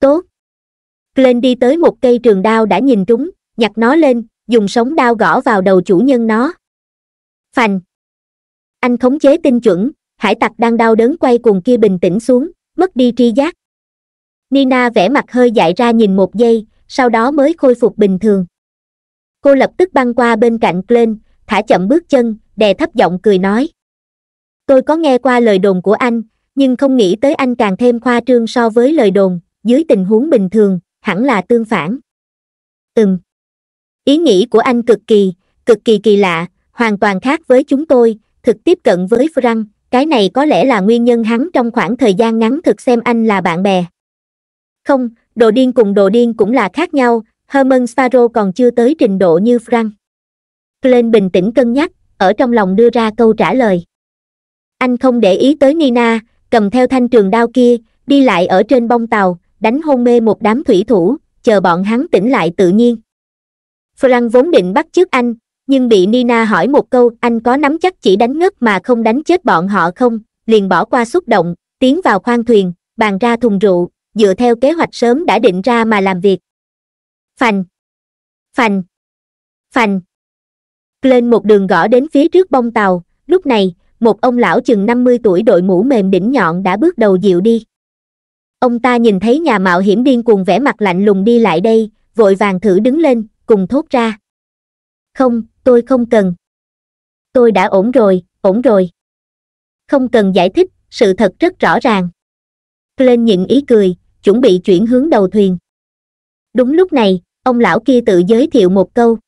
tốt glenn đi tới một cây trường đao đã nhìn trúng nhặt nó lên dùng sống đao gõ vào đầu chủ nhân nó phành anh khống chế tinh chuẩn hải tặc đang đau đớn quay cuồng kia bình tĩnh xuống mất đi tri giác nina vẻ mặt hơi dại ra nhìn một giây sau đó mới khôi phục bình thường cô lập tức băng qua bên cạnh Glenn, thả chậm bước chân đè thấp giọng cười nói tôi có nghe qua lời đồn của anh nhưng không nghĩ tới anh càng thêm khoa trương so với lời đồn dưới tình huống bình thường hẳn là tương phản ừm ý nghĩ của anh cực kỳ cực kỳ kỳ lạ hoàn toàn khác với chúng tôi thực tiếp cận với frank cái này có lẽ là nguyên nhân hắn trong khoảng thời gian ngắn thực xem anh là bạn bè không đồ điên cùng đồ điên cũng là khác nhau herman sparrow còn chưa tới trình độ như frank glenn bình tĩnh cân nhắc ở trong lòng đưa ra câu trả lời anh không để ý tới nina cầm theo thanh trường đao kia đi lại ở trên bông tàu đánh hôn mê một đám thủy thủ chờ bọn hắn tỉnh lại tự nhiên frank vốn định bắt chước anh nhưng bị nina hỏi một câu anh có nắm chắc chỉ đánh ngất mà không đánh chết bọn họ không liền bỏ qua xúc động tiến vào khoang thuyền bàn ra thùng rượu dựa theo kế hoạch sớm đã định ra mà làm việc phành phành phành lên một đường gõ đến phía trước bông tàu lúc này một ông lão chừng năm mươi tuổi đội mũ mềm đỉnh nhọn đã bước đầu dịu đi ông ta nhìn thấy nhà mạo hiểm điên cuồng vẻ mặt lạnh lùng đi lại đây vội vàng thử đứng lên cùng thốt ra không tôi không cần. Tôi đã ổn rồi, ổn rồi. Không cần giải thích, sự thật rất rõ ràng. lên nhịn ý cười, chuẩn bị chuyển hướng đầu thuyền. Đúng lúc này, ông lão kia tự giới thiệu một câu.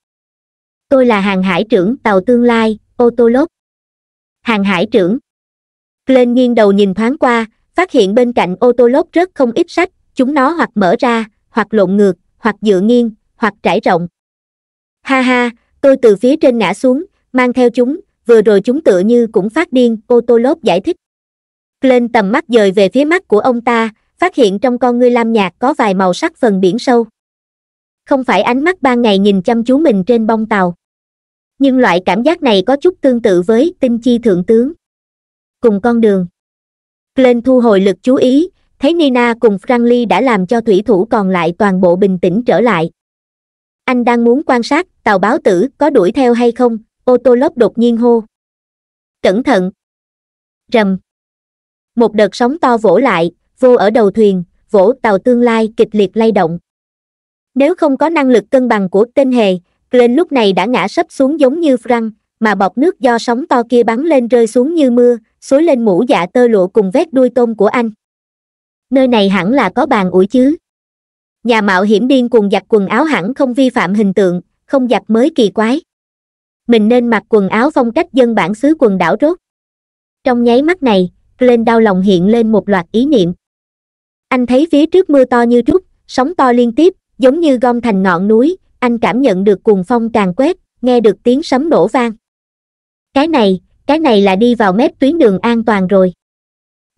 Tôi là hàng hải trưởng tàu tương lai, Otolop. Hàng hải trưởng. lên nghiêng đầu nhìn thoáng qua, phát hiện bên cạnh Otolop rất không ít sách, chúng nó hoặc mở ra, hoặc lộn ngược, hoặc dựa nghiêng, hoặc trải rộng. Ha ha, tôi từ phía trên ngã xuống mang theo chúng vừa rồi chúng tựa như cũng phát điên ô tô lốp giải thích lên tầm mắt dời về phía mắt của ông ta phát hiện trong con ngươi lam nhạt có vài màu sắc phần biển sâu không phải ánh mắt ban ngày nhìn chăm chú mình trên bông tàu nhưng loại cảm giác này có chút tương tự với tinh chi thượng tướng cùng con đường lên thu hồi lực chú ý thấy nina cùng franly đã làm cho thủy thủ còn lại toàn bộ bình tĩnh trở lại anh đang muốn quan sát tàu báo tử có đuổi theo hay không ô tô lốc đột nhiên hô cẩn thận rầm một đợt sóng to vỗ lại vô ở đầu thuyền vỗ tàu tương lai kịch liệt lay động nếu không có năng lực cân bằng của tên hề lên lúc này đã ngã sấp xuống giống như răng mà bọc nước do sóng to kia bắn lên rơi xuống như mưa xối lên mũ dạ tơ lụa cùng vét đuôi tôm của anh nơi này hẳn là có bàn ủi chứ nhà mạo hiểm điên cùng giặt quần áo hẳn không vi phạm hình tượng không giặt mới kỳ quái mình nên mặc quần áo phong cách dân bản xứ quần đảo rốt trong nháy mắt này lên đau lòng hiện lên một loạt ý niệm anh thấy phía trước mưa to như trút sóng to liên tiếp giống như gom thành ngọn núi anh cảm nhận được cuồng phong tràn quét nghe được tiếng sấm nổ vang cái này cái này là đi vào mép tuyến đường an toàn rồi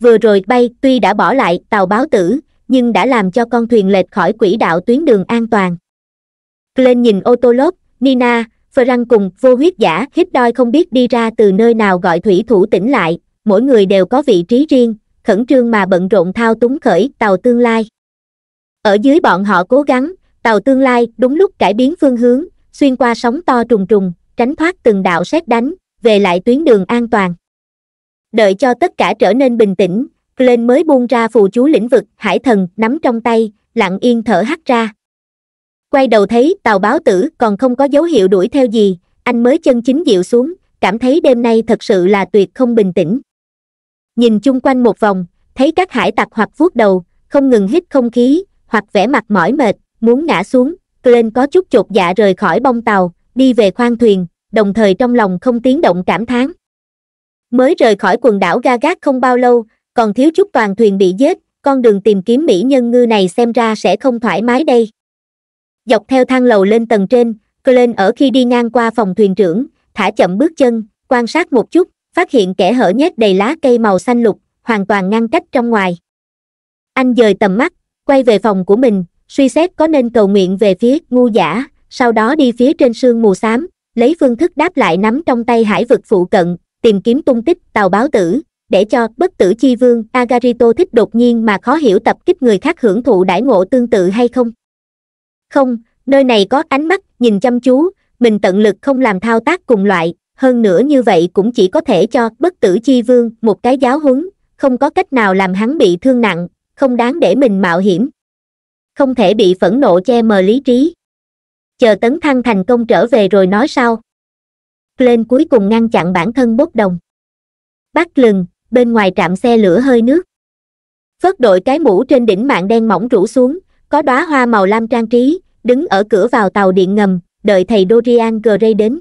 vừa rồi bay tuy đã bỏ lại tàu báo tử nhưng đã làm cho con thuyền lệch khỏi quỹ đạo tuyến đường an toàn Glenn nhìn ô tô lốp, Nina, Frank cùng vô huyết giả hít đôi không biết đi ra từ nơi nào gọi thủy thủ tỉnh lại, mỗi người đều có vị trí riêng, khẩn trương mà bận rộn thao túng khởi tàu tương lai. Ở dưới bọn họ cố gắng, tàu tương lai đúng lúc cải biến phương hướng, xuyên qua sóng to trùng trùng, tránh thoát từng đạo xét đánh, về lại tuyến đường an toàn. Đợi cho tất cả trở nên bình tĩnh, Glenn mới buông ra phù chú lĩnh vực hải thần nắm trong tay, lặng yên thở hắt ra quay đầu thấy tàu báo tử còn không có dấu hiệu đuổi theo gì anh mới chân chính dịu xuống cảm thấy đêm nay thật sự là tuyệt không bình tĩnh nhìn chung quanh một vòng thấy các hải tặc hoặc vuốt đầu không ngừng hít không khí hoặc vẻ mặt mỏi mệt muốn ngã xuống lên có chút chột dạ rời khỏi bông tàu đi về khoang thuyền đồng thời trong lòng không tiếng động cảm thán mới rời khỏi quần đảo ga gác không bao lâu còn thiếu chút toàn thuyền bị giết con đường tìm kiếm mỹ nhân ngư này xem ra sẽ không thoải mái đây dọc theo thang lầu lên tầng trên Glenn ở khi đi ngang qua phòng thuyền trưởng thả chậm bước chân quan sát một chút phát hiện kẻ hở nhét đầy lá cây màu xanh lục hoàn toàn ngăn cách trong ngoài anh dời tầm mắt quay về phòng của mình suy xét có nên cầu nguyện về phía ngu giả sau đó đi phía trên sương mù xám lấy phương thức đáp lại nắm trong tay hải vực phụ cận tìm kiếm tung tích tàu báo tử để cho bất tử chi vương agarito thích đột nhiên mà khó hiểu tập kích người khác hưởng thụ đãi ngộ tương tự hay không không nơi này có ánh mắt nhìn chăm chú mình tận lực không làm thao tác cùng loại hơn nữa như vậy cũng chỉ có thể cho bất tử chi vương một cái giáo huấn không có cách nào làm hắn bị thương nặng không đáng để mình mạo hiểm không thể bị phẫn nộ che mờ lý trí chờ tấn thăng thành công trở về rồi nói sau lên cuối cùng ngăn chặn bản thân bốc đồng bắt lừng bên ngoài trạm xe lửa hơi nước phớt đội cái mũ trên đỉnh mạng đen mỏng rủ xuống có đóa hoa màu lam trang trí đứng ở cửa vào tàu điện ngầm đợi thầy dorian gray đến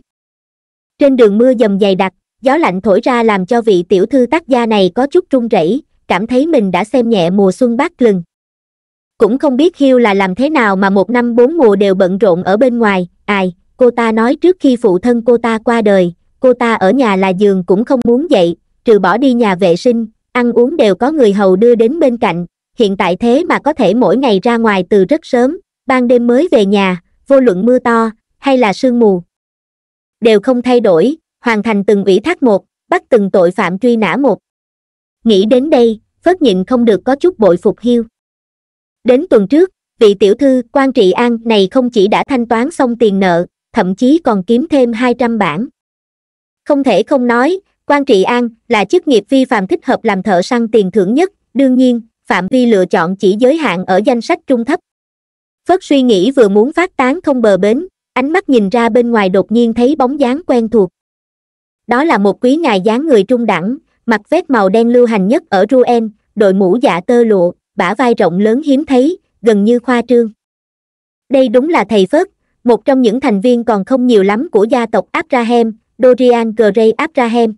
trên đường mưa dầm dày đặc gió lạnh thổi ra làm cho vị tiểu thư tác gia này có chút run rẩy cảm thấy mình đã xem nhẹ mùa xuân bát lừng cũng không biết hiu là làm thế nào mà một năm bốn mùa đều bận rộn ở bên ngoài ai cô ta nói trước khi phụ thân cô ta qua đời cô ta ở nhà là giường cũng không muốn dậy trừ bỏ đi nhà vệ sinh ăn uống đều có người hầu đưa đến bên cạnh hiện tại thế mà có thể mỗi ngày ra ngoài từ rất sớm ban đêm mới về nhà vô luận mưa to hay là sương mù đều không thay đổi hoàn thành từng ủy thác một bắt từng tội phạm truy nã một nghĩ đến đây phớt nhịn không được có chút bội phục hiu đến tuần trước vị tiểu thư quan trị an này không chỉ đã thanh toán xong tiền nợ thậm chí còn kiếm thêm hai trăm bản không thể không nói quan trị an là chức nghiệp vi phạm thích hợp làm thợ săn tiền thưởng nhất đương nhiên phạm vi lựa chọn chỉ giới hạn ở danh sách trung thấp. Phớt suy nghĩ vừa muốn phát tán thông bờ bến, ánh mắt nhìn ra bên ngoài đột nhiên thấy bóng dáng quen thuộc. Đó là một quý ngài dáng người trung đẳng, mặc vest màu đen lưu hành nhất ở Ruen, đội mũ dạ tơ lụa, bả vai rộng lớn hiếm thấy, gần như khoa trương. Đây đúng là thầy Phớt, một trong những thành viên còn không nhiều lắm của gia tộc Abraham, Dorian Gray Abraham.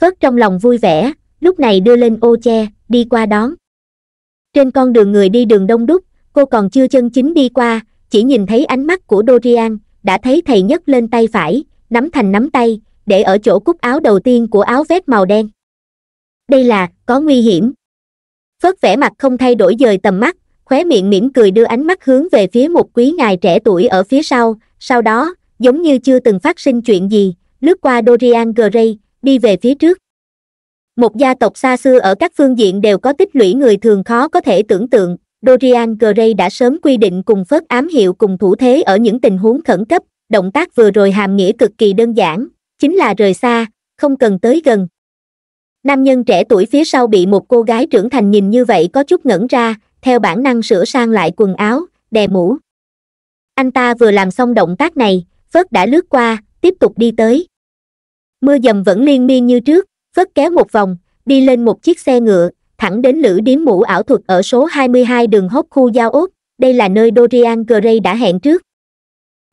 Phớt trong lòng vui vẻ, lúc này đưa lên ô che, đi qua đón trên con đường người đi đường đông đúc cô còn chưa chân chính đi qua chỉ nhìn thấy ánh mắt của dorian đã thấy thầy nhấc lên tay phải nắm thành nắm tay để ở chỗ cúc áo đầu tiên của áo vét màu đen đây là có nguy hiểm phớt vẻ mặt không thay đổi dời tầm mắt khóe miệng mỉm cười đưa ánh mắt hướng về phía một quý ngài trẻ tuổi ở phía sau sau đó giống như chưa từng phát sinh chuyện gì lướt qua dorian gray đi về phía trước một gia tộc xa xưa ở các phương diện đều có tích lũy người thường khó có thể tưởng tượng dorian gray đã sớm quy định cùng phớt ám hiệu cùng thủ thế ở những tình huống khẩn cấp động tác vừa rồi hàm nghĩa cực kỳ đơn giản chính là rời xa không cần tới gần nam nhân trẻ tuổi phía sau bị một cô gái trưởng thành nhìn như vậy có chút ngẩn ra theo bản năng sửa sang lại quần áo đè mũ anh ta vừa làm xong động tác này phớt đã lướt qua tiếp tục đi tới mưa dầm vẫn liên miên như trước phất kéo một vòng, đi lên một chiếc xe ngựa, thẳng đến lữ điếm mũ ảo thuật ở số 22 đường hốc khu giao ốt, đây là nơi Dorian Gray đã hẹn trước.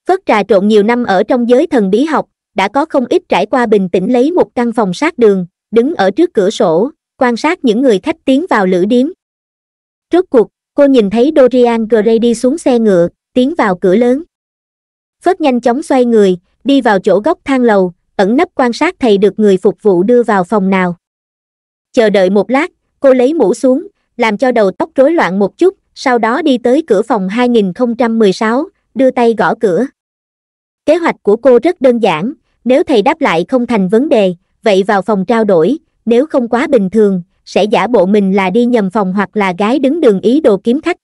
Phất trà trộn nhiều năm ở trong giới thần bí học, đã có không ít trải qua bình tĩnh lấy một căn phòng sát đường, đứng ở trước cửa sổ, quan sát những người khách tiến vào lữ điếm. Rốt cuộc, cô nhìn thấy Dorian Gray đi xuống xe ngựa, tiến vào cửa lớn. Phất nhanh chóng xoay người, đi vào chỗ góc thang lầu, ẩn nấp quan sát thầy được người phục vụ đưa vào phòng nào chờ đợi một lát cô lấy mũ xuống làm cho đầu tóc rối loạn một chút sau đó đi tới cửa phòng 2016, đưa tay gõ cửa kế hoạch của cô rất đơn giản nếu thầy đáp lại không thành vấn đề vậy vào phòng trao đổi nếu không quá bình thường sẽ giả bộ mình là đi nhầm phòng hoặc là gái đứng đường ý đồ kiếm khách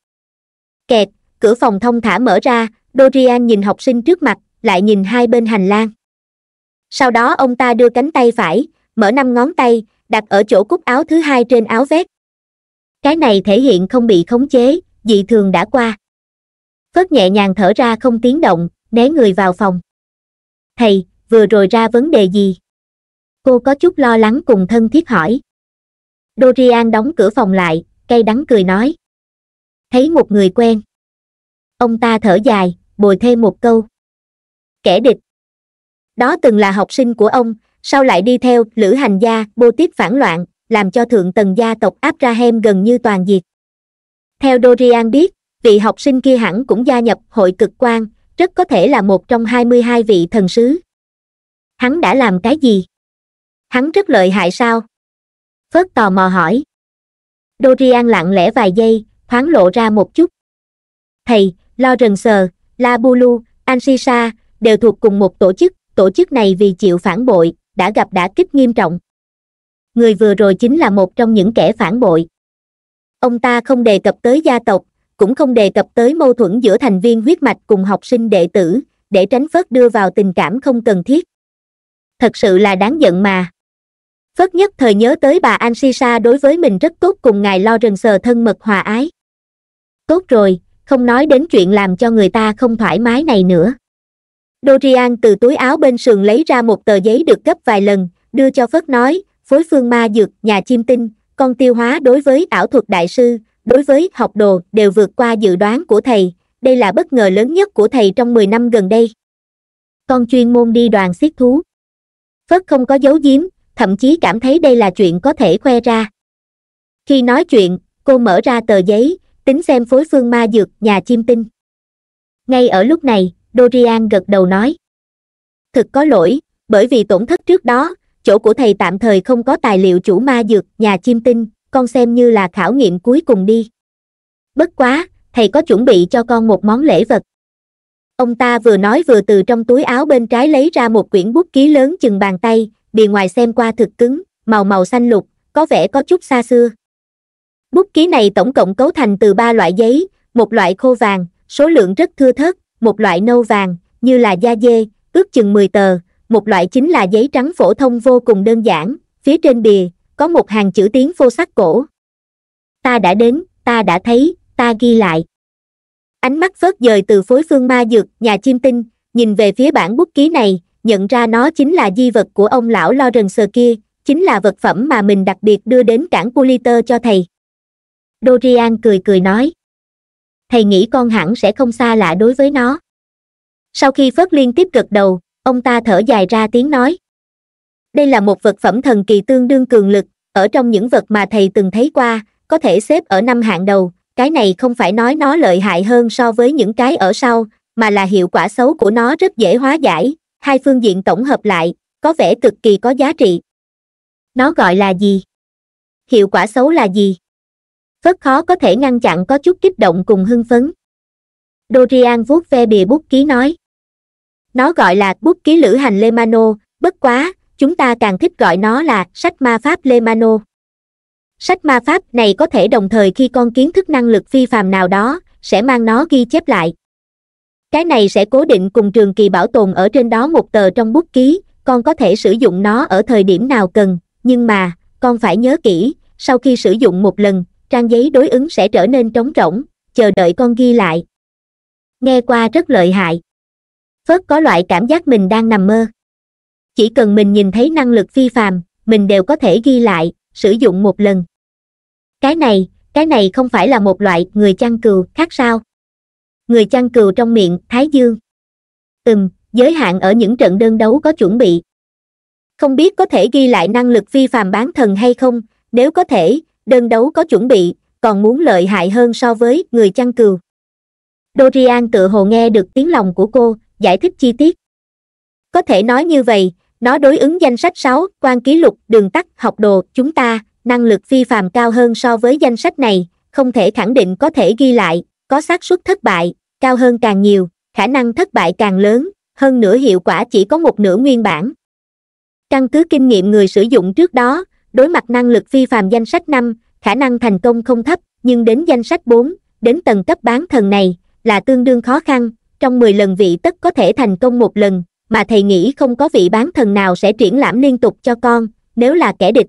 kẹt cửa phòng thông thả mở ra dorian nhìn học sinh trước mặt lại nhìn hai bên hành lang sau đó ông ta đưa cánh tay phải mở năm ngón tay đặt ở chỗ cúc áo thứ hai trên áo vét cái này thể hiện không bị khống chế dị thường đã qua phớt nhẹ nhàng thở ra không tiếng động né người vào phòng thầy vừa rồi ra vấn đề gì cô có chút lo lắng cùng thân thiết hỏi dorian đóng cửa phòng lại cay đắng cười nói thấy một người quen ông ta thở dài bồi thêm một câu kẻ địch đó từng là học sinh của ông sau lại đi theo lữ hành gia bô tiếp phản loạn làm cho thượng tầng gia tộc abraham gần như toàn diệt theo dorian biết vị học sinh kia hẳn cũng gia nhập hội cực quan rất có thể là một trong 22 vị thần sứ hắn đã làm cái gì hắn rất lợi hại sao phớt tò mò hỏi dorian lặng lẽ vài giây thoáng lộ ra một chút thầy lo rần sờ la bulu ansisa đều thuộc cùng một tổ chức tổ chức này vì chịu phản bội đã gặp đả kích nghiêm trọng người vừa rồi chính là một trong những kẻ phản bội ông ta không đề cập tới gia tộc cũng không đề cập tới mâu thuẫn giữa thành viên huyết mạch cùng học sinh đệ tử để tránh phớt đưa vào tình cảm không cần thiết thật sự là đáng giận mà phớt nhất thời nhớ tới bà an sa đối với mình rất tốt cùng ngài lo rần sờ thân mật hòa ái tốt rồi không nói đến chuyện làm cho người ta không thoải mái này nữa dorian từ túi áo bên sườn lấy ra một tờ giấy được gấp vài lần đưa cho phất nói phối phương ma dược nhà chim tinh con tiêu hóa đối với ảo thuật đại sư đối với học đồ đều vượt qua dự đoán của thầy đây là bất ngờ lớn nhất của thầy trong 10 năm gần đây con chuyên môn đi đoàn xiết thú phất không có giấu giếm thậm chí cảm thấy đây là chuyện có thể khoe ra khi nói chuyện cô mở ra tờ giấy tính xem phối phương ma dược nhà chim tinh ngay ở lúc này dorian gật đầu nói thực có lỗi bởi vì tổn thất trước đó chỗ của thầy tạm thời không có tài liệu chủ ma dược nhà chim tinh con xem như là khảo nghiệm cuối cùng đi bất quá thầy có chuẩn bị cho con một món lễ vật ông ta vừa nói vừa từ trong túi áo bên trái lấy ra một quyển bút ký lớn chừng bàn tay bề ngoài xem qua thực cứng màu màu xanh lục có vẻ có chút xa xưa bút ký này tổng cộng cấu thành từ ba loại giấy một loại khô vàng số lượng rất thưa thớt một loại nâu vàng, như là da dê, ước chừng 10 tờ, một loại chính là giấy trắng phổ thông vô cùng đơn giản, phía trên bìa, có một hàng chữ tiếng vô sắc cổ. Ta đã đến, ta đã thấy, ta ghi lại. Ánh mắt phớt dời từ phối phương ma dược, nhà chim tinh, nhìn về phía bản bút ký này, nhận ra nó chính là di vật của ông lão lo rần sờ kia, chính là vật phẩm mà mình đặc biệt đưa đến cảng Puliter cho thầy. Dorian cười cười nói thầy nghĩ con hẳn sẽ không xa lạ đối với nó sau khi phớt liên tiếp gật đầu ông ta thở dài ra tiếng nói đây là một vật phẩm thần kỳ tương đương cường lực ở trong những vật mà thầy từng thấy qua có thể xếp ở năm hạng đầu cái này không phải nói nó lợi hại hơn so với những cái ở sau mà là hiệu quả xấu của nó rất dễ hóa giải hai phương diện tổng hợp lại có vẻ cực kỳ có giá trị nó gọi là gì hiệu quả xấu là gì rất khó có thể ngăn chặn có chút kích động cùng hưng phấn dorian vuốt ve bìa bút ký nói nó gọi là bút ký lữ hành Lemano, bất quá chúng ta càng thích gọi nó là sách ma pháp Lemano. sách ma pháp này có thể đồng thời khi con kiến thức năng lực phi phàm nào đó sẽ mang nó ghi chép lại cái này sẽ cố định cùng trường kỳ bảo tồn ở trên đó một tờ trong bút ký con có thể sử dụng nó ở thời điểm nào cần nhưng mà con phải nhớ kỹ sau khi sử dụng một lần trang giấy đối ứng sẽ trở nên trống rỗng chờ đợi con ghi lại nghe qua rất lợi hại phớt có loại cảm giác mình đang nằm mơ chỉ cần mình nhìn thấy năng lực phi phàm mình đều có thể ghi lại sử dụng một lần cái này cái này không phải là một loại người chăn cừu khác sao người chăn cừu trong miệng thái dương ừm giới hạn ở những trận đơn đấu có chuẩn bị không biết có thể ghi lại năng lực phi phàm bán thần hay không nếu có thể đơn đấu có chuẩn bị còn muốn lợi hại hơn so với người chăn cừu dorian tự hồ nghe được tiếng lòng của cô giải thích chi tiết có thể nói như vậy nó đối ứng danh sách sáu quan ký lục đường tắt học đồ chúng ta năng lực phi phàm cao hơn so với danh sách này không thể khẳng định có thể ghi lại có xác suất thất bại cao hơn càng nhiều khả năng thất bại càng lớn hơn nữa hiệu quả chỉ có một nửa nguyên bản căn cứ kinh nghiệm người sử dụng trước đó đối mặt năng lực phi phàm danh sách năm khả năng thành công không thấp nhưng đến danh sách bốn đến tầng cấp bán thần này là tương đương khó khăn trong mười lần vị tất có thể thành công một lần mà thầy nghĩ không có vị bán thần nào sẽ triển lãm liên tục cho con nếu là kẻ địch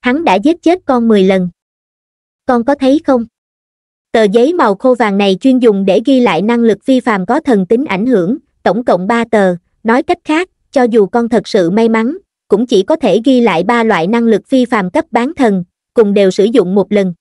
hắn đã giết chết con mười lần con có thấy không tờ giấy màu khô vàng này chuyên dùng để ghi lại năng lực phi phàm có thần tính ảnh hưởng tổng cộng ba tờ nói cách khác cho dù con thật sự may mắn cũng chỉ có thể ghi lại ba loại năng lực phi phàm cấp bán thần cùng đều sử dụng một lần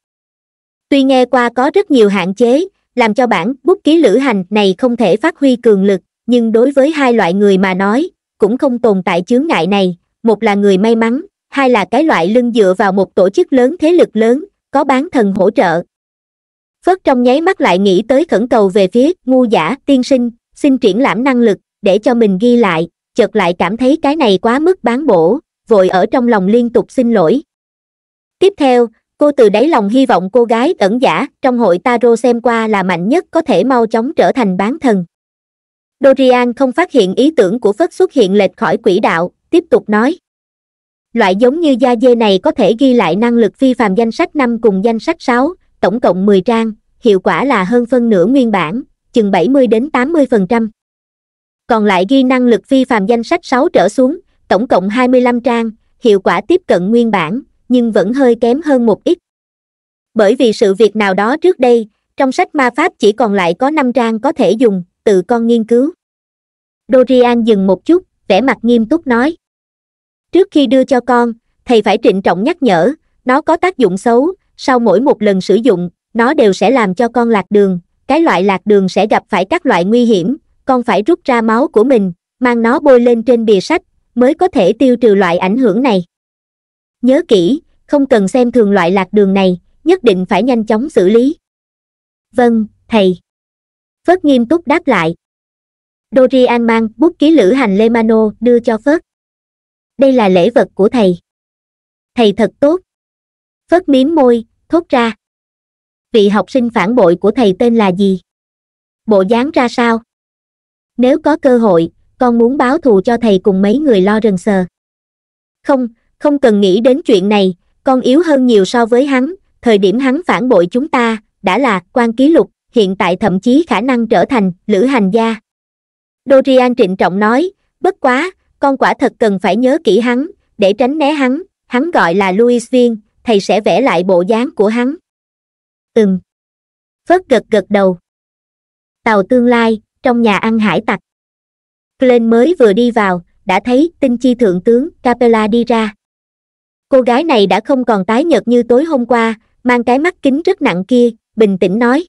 tuy nghe qua có rất nhiều hạn chế làm cho bản bút ký lữ hành này không thể phát huy cường lực nhưng đối với hai loại người mà nói cũng không tồn tại chướng ngại này một là người may mắn hai là cái loại lưng dựa vào một tổ chức lớn thế lực lớn có bán thần hỗ trợ phất trong nháy mắt lại nghĩ tới khẩn cầu về phía ngu giả tiên sinh xin triển lãm năng lực để cho mình ghi lại chợt lại cảm thấy cái này quá mức bán bổ vội ở trong lòng liên tục xin lỗi tiếp theo cô từ đáy lòng hy vọng cô gái ẩn giả trong hội tarot xem qua là mạnh nhất có thể mau chóng trở thành bán thần dorian không phát hiện ý tưởng của phất xuất hiện lệch khỏi quỹ đạo tiếp tục nói loại giống như da dê này có thể ghi lại năng lực phi phàm danh sách năm cùng danh sách sáu tổng cộng mười trang hiệu quả là hơn phân nửa nguyên bản chừng bảy mươi đến tám mươi phần trăm còn lại ghi năng lực phi phàm danh sách 6 trở xuống, tổng cộng 25 trang, hiệu quả tiếp cận nguyên bản, nhưng vẫn hơi kém hơn một ít. Bởi vì sự việc nào đó trước đây, trong sách ma pháp chỉ còn lại có 5 trang có thể dùng, tự con nghiên cứu. Dorian dừng một chút, vẻ mặt nghiêm túc nói. Trước khi đưa cho con, thầy phải trịnh trọng nhắc nhở, nó có tác dụng xấu, sau mỗi một lần sử dụng, nó đều sẽ làm cho con lạc đường, cái loại lạc đường sẽ gặp phải các loại nguy hiểm, con phải rút ra máu của mình, mang nó bôi lên trên bìa sách, mới có thể tiêu trừ loại ảnh hưởng này. Nhớ kỹ, không cần xem thường loại lạc đường này, nhất định phải nhanh chóng xử lý. Vâng, thầy. Phớt nghiêm túc đáp lại. Dorian mang bút ký lữ hành Lemano đưa cho Phớt. Đây là lễ vật của thầy. Thầy thật tốt. Phớt miếm môi, thốt ra. Vị học sinh phản bội của thầy tên là gì? Bộ dáng ra sao? nếu có cơ hội con muốn báo thù cho thầy cùng mấy người lo rần sờ không không cần nghĩ đến chuyện này con yếu hơn nhiều so với hắn thời điểm hắn phản bội chúng ta đã là quan ký lục hiện tại thậm chí khả năng trở thành lữ hành gia dorian trịnh trọng nói bất quá con quả thật cần phải nhớ kỹ hắn để tránh né hắn hắn gọi là louis viên thầy sẽ vẽ lại bộ dáng của hắn ừm phớt gật gật đầu tàu tương lai trong nhà ăn hải tặc glenn mới vừa đi vào đã thấy tinh chi thượng tướng capella đi ra cô gái này đã không còn tái nhợt như tối hôm qua mang cái mắt kính rất nặng kia bình tĩnh nói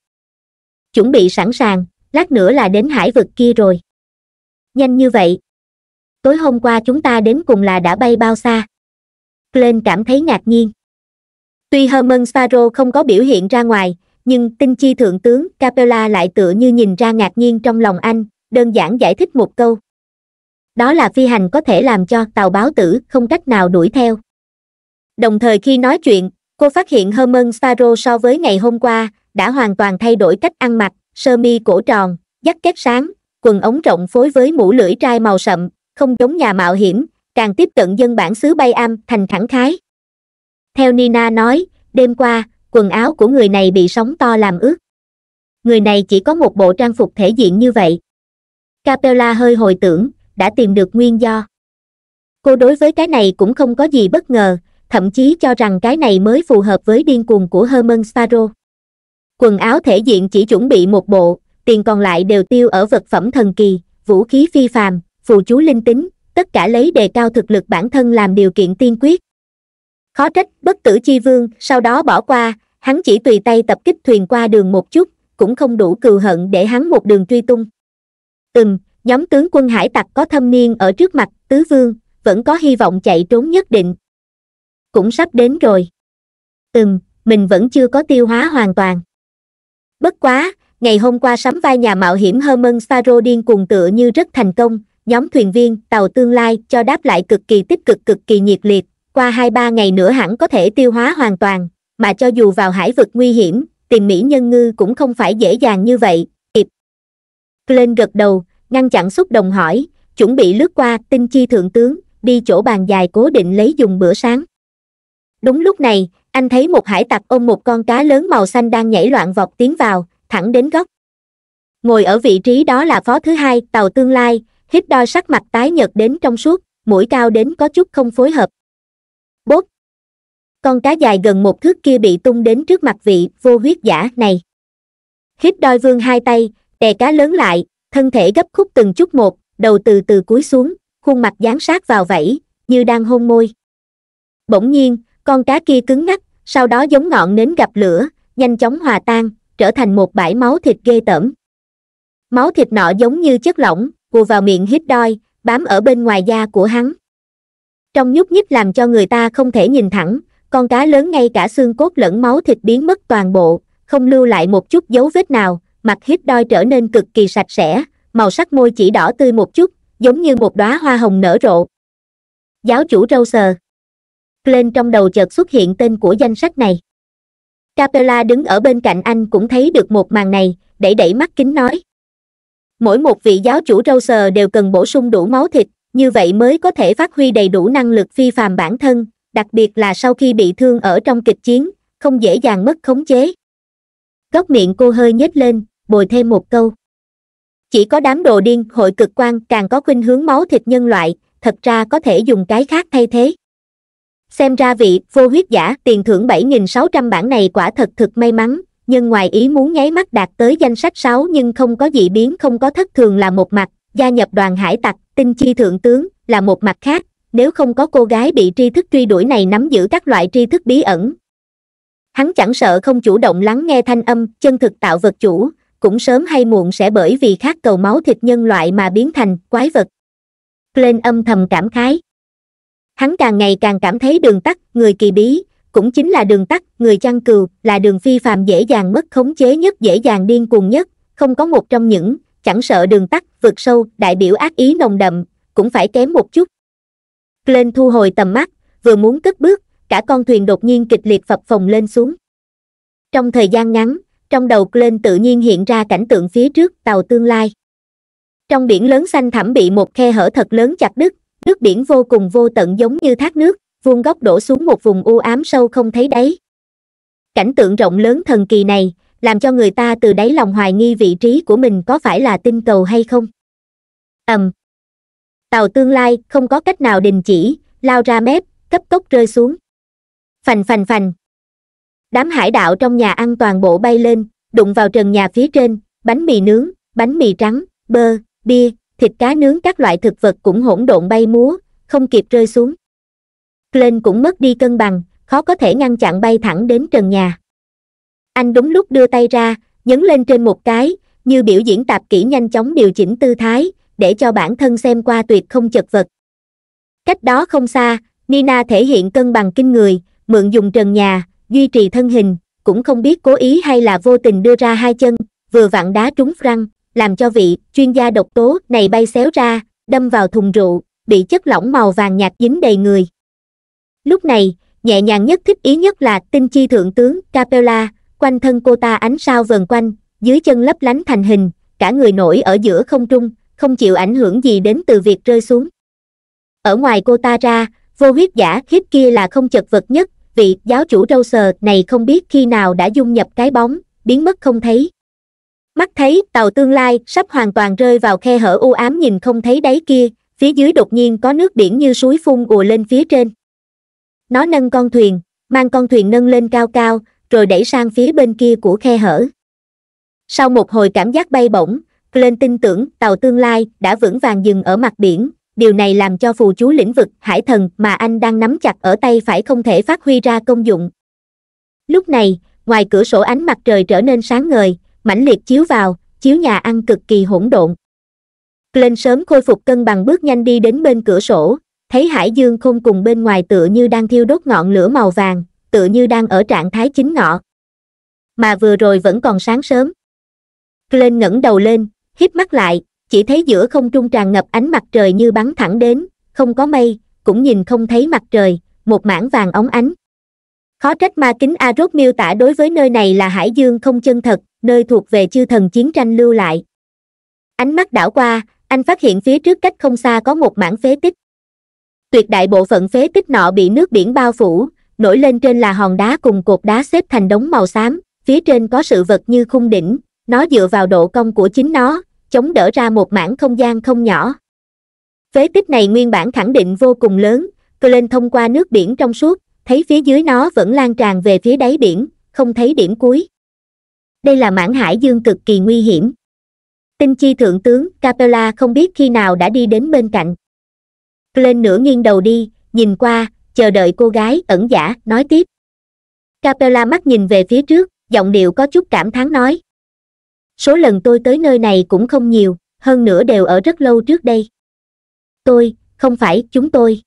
chuẩn bị sẵn sàng lát nữa là đến hải vực kia rồi nhanh như vậy tối hôm qua chúng ta đến cùng là đã bay bao xa glenn cảm thấy ngạc nhiên tuy herman sparrow không có biểu hiện ra ngoài nhưng tinh chi thượng tướng Capella lại tựa như nhìn ra ngạc nhiên trong lòng anh, đơn giản giải thích một câu. Đó là phi hành có thể làm cho tàu báo tử không cách nào đuổi theo. Đồng thời khi nói chuyện, cô phát hiện Herman Sparrow so với ngày hôm qua, đã hoàn toàn thay đổi cách ăn mặc, sơ mi cổ tròn, dắt két sáng, quần ống rộng phối với mũ lưỡi trai màu sậm, không giống nhà mạo hiểm, càng tiếp cận dân bản xứ bay am thành thẳng khái. Theo Nina nói, đêm qua, quần áo của người này bị sóng to làm ướt người này chỉ có một bộ trang phục thể diện như vậy capella hơi hồi tưởng đã tìm được nguyên do cô đối với cái này cũng không có gì bất ngờ thậm chí cho rằng cái này mới phù hợp với điên cuồng của herman sparrow quần áo thể diện chỉ chuẩn bị một bộ tiền còn lại đều tiêu ở vật phẩm thần kỳ vũ khí phi phàm phù chú linh tính tất cả lấy đề cao thực lực bản thân làm điều kiện tiên quyết khó trách bất tử chi vương sau đó bỏ qua hắn chỉ tùy tay tập kích thuyền qua đường một chút cũng không đủ cừu hận để hắn một đường truy tung ừm nhóm tướng quân hải tặc có thâm niên ở trước mặt tứ vương vẫn có hy vọng chạy trốn nhất định cũng sắp đến rồi ừm mình vẫn chưa có tiêu hóa hoàn toàn bất quá ngày hôm qua sắm vai nhà mạo hiểm herman saro điên cuồng tựa như rất thành công nhóm thuyền viên tàu tương lai cho đáp lại cực kỳ tích cực cực kỳ nhiệt liệt qua hai ba ngày nữa hẳn có thể tiêu hóa hoàn toàn mà cho dù vào hải vực nguy hiểm tìm mỹ nhân ngư cũng không phải dễ dàng như vậy kịp lên gật đầu ngăn chặn xúc đồng hỏi chuẩn bị lướt qua tinh chi thượng tướng đi chỗ bàn dài cố định lấy dùng bữa sáng đúng lúc này anh thấy một hải tặc ôm một con cá lớn màu xanh đang nhảy loạn vọt tiến vào thẳng đến góc ngồi ở vị trí đó là phó thứ hai tàu tương lai hít đôi sắc mặt tái nhợt đến trong suốt mũi cao đến có chút không phối hợp con cá dài gần một thước kia bị tung đến trước mặt vị vô huyết giả này hít đôi vương hai tay đè cá lớn lại thân thể gấp khúc từng chút một đầu từ từ cúi xuống khuôn mặt dán sát vào vẫy như đang hôn môi bỗng nhiên con cá kia cứng ngắc sau đó giống ngọn nến gặp lửa nhanh chóng hòa tan trở thành một bãi máu thịt ghê tởm máu thịt nọ giống như chất lỏng vùa vào miệng hít đôi bám ở bên ngoài da của hắn trong nhúc nhích làm cho người ta không thể nhìn thẳng con cá lớn ngay cả xương cốt lẫn máu thịt biến mất toàn bộ không lưu lại một chút dấu vết nào mặt hít đôi trở nên cực kỳ sạch sẽ màu sắc môi chỉ đỏ tươi một chút giống như một đóa hoa hồng nở rộ giáo chủ râu sờ lên trong đầu chợt xuất hiện tên của danh sách này capella đứng ở bên cạnh anh cũng thấy được một màn này đẩy đẩy mắt kính nói mỗi một vị giáo chủ râu sờ đều cần bổ sung đủ máu thịt như vậy mới có thể phát huy đầy đủ năng lực phi phàm bản thân đặc biệt là sau khi bị thương ở trong kịch chiến không dễ dàng mất khống chế góc miệng cô hơi nhếch lên bồi thêm một câu chỉ có đám đồ điên hội cực quan càng có khuynh hướng máu thịt nhân loại thật ra có thể dùng cái khác thay thế xem ra vị vô huyết giả tiền thưởng 7.600 bản này quả thật thực may mắn nhưng ngoài ý muốn nháy mắt đạt tới danh sách 6 nhưng không có dị biến không có thất thường là một mặt gia nhập đoàn hải tặc tinh chi thượng tướng là một mặt khác nếu không có cô gái bị tri thức truy đuổi này nắm giữ các loại tri thức bí ẩn hắn chẳng sợ không chủ động lắng nghe thanh âm chân thực tạo vật chủ cũng sớm hay muộn sẽ bởi vì khát cầu máu thịt nhân loại mà biến thành quái vật lên âm thầm cảm khái hắn càng ngày càng cảm thấy đường tắt người kỳ bí cũng chính là đường tắt người chăn cừu là đường phi phàm dễ dàng mất khống chế nhất dễ dàng điên cuồng nhất không có một trong những chẳng sợ đường tắt vượt sâu đại biểu ác ý nồng đậm cũng phải kém một chút Glenn thu hồi tầm mắt, vừa muốn cất bước, cả con thuyền đột nhiên kịch liệt phập phồng lên xuống. Trong thời gian ngắn, trong đầu Glenn tự nhiên hiện ra cảnh tượng phía trước tàu tương lai. Trong biển lớn xanh thẳm bị một khe hở thật lớn chặt đứt, nước biển vô cùng vô tận giống như thác nước, vuông góc đổ xuống một vùng u ám sâu không thấy đáy. Cảnh tượng rộng lớn thần kỳ này, làm cho người ta từ đáy lòng hoài nghi vị trí của mình có phải là tinh cầu hay không. Ầm, um, tàu tương lai không có cách nào đình chỉ lao ra mép cấp tốc rơi xuống phành phành phành đám hải đạo trong nhà ăn toàn bộ bay lên đụng vào trần nhà phía trên bánh mì nướng bánh mì trắng bơ bia thịt cá nướng các loại thực vật cũng hỗn độn bay múa không kịp rơi xuống lên cũng mất đi cân bằng khó có thể ngăn chặn bay thẳng đến trần nhà anh đúng lúc đưa tay ra nhấn lên trên một cái như biểu diễn tạp kỹ nhanh chóng điều chỉnh tư thái để cho bản thân xem qua tuyệt không chật vật cách đó không xa nina thể hiện cân bằng kinh người mượn dùng trần nhà duy trì thân hình cũng không biết cố ý hay là vô tình đưa ra hai chân vừa vặn đá trúng răng làm cho vị chuyên gia độc tố này bay xéo ra đâm vào thùng rượu bị chất lỏng màu vàng nhạt dính đầy người lúc này nhẹ nhàng nhất thích ý nhất là tinh chi thượng tướng capella quanh thân cô ta ánh sao vần quanh dưới chân lấp lánh thành hình cả người nổi ở giữa không trung không chịu ảnh hưởng gì đến từ việc rơi xuống ở ngoài cô ta ra vô huyết giả khiếp kia là không chật vật nhất vị giáo chủ râu sờ này không biết khi nào đã dung nhập cái bóng biến mất không thấy mắt thấy tàu tương lai sắp hoàn toàn rơi vào khe hở u ám nhìn không thấy đáy kia phía dưới đột nhiên có nước biển như suối phun ùa lên phía trên nó nâng con thuyền mang con thuyền nâng lên cao cao rồi đẩy sang phía bên kia của khe hở sau một hồi cảm giác bay bổng lên tin tưởng tàu tương lai đã vững vàng dừng ở mặt biển điều này làm cho phù chú lĩnh vực hải thần mà anh đang nắm chặt ở tay phải không thể phát huy ra công dụng lúc này ngoài cửa sổ ánh mặt trời trở nên sáng ngời mãnh liệt chiếu vào chiếu nhà ăn cực kỳ hỗn độn Lên sớm khôi phục cân bằng bước nhanh đi đến bên cửa sổ thấy hải dương khôn cùng bên ngoài tựa như đang thiêu đốt ngọn lửa màu vàng tựa như đang ở trạng thái chính ngọ mà vừa rồi vẫn còn sáng sớm Lên ngẩng đầu lên híp mắt lại chỉ thấy giữa không trung tràn ngập ánh mặt trời như bắn thẳng đến không có mây cũng nhìn không thấy mặt trời một mảng vàng óng ánh khó trách ma kính a miêu tả đối với nơi này là hải dương không chân thật nơi thuộc về chư thần chiến tranh lưu lại ánh mắt đảo qua anh phát hiện phía trước cách không xa có một mảng phế tích tuyệt đại bộ phận phế tích nọ bị nước biển bao phủ nổi lên trên là hòn đá cùng cột đá xếp thành đống màu xám phía trên có sự vật như khung đỉnh nó dựa vào độ cong của chính nó, chống đỡ ra một mảng không gian không nhỏ. Phế tích này nguyên bản khẳng định vô cùng lớn, Glenn thông qua nước biển trong suốt, thấy phía dưới nó vẫn lan tràn về phía đáy biển, không thấy điểm cuối. Đây là mảng hải dương cực kỳ nguy hiểm. Tinh chi thượng tướng Capella không biết khi nào đã đi đến bên cạnh. Glenn nửa nghiêng đầu đi, nhìn qua, chờ đợi cô gái ẩn giả, nói tiếp. Capella mắt nhìn về phía trước, giọng điệu có chút cảm thán nói, số lần tôi tới nơi này cũng không nhiều hơn nữa đều ở rất lâu trước đây tôi không phải chúng tôi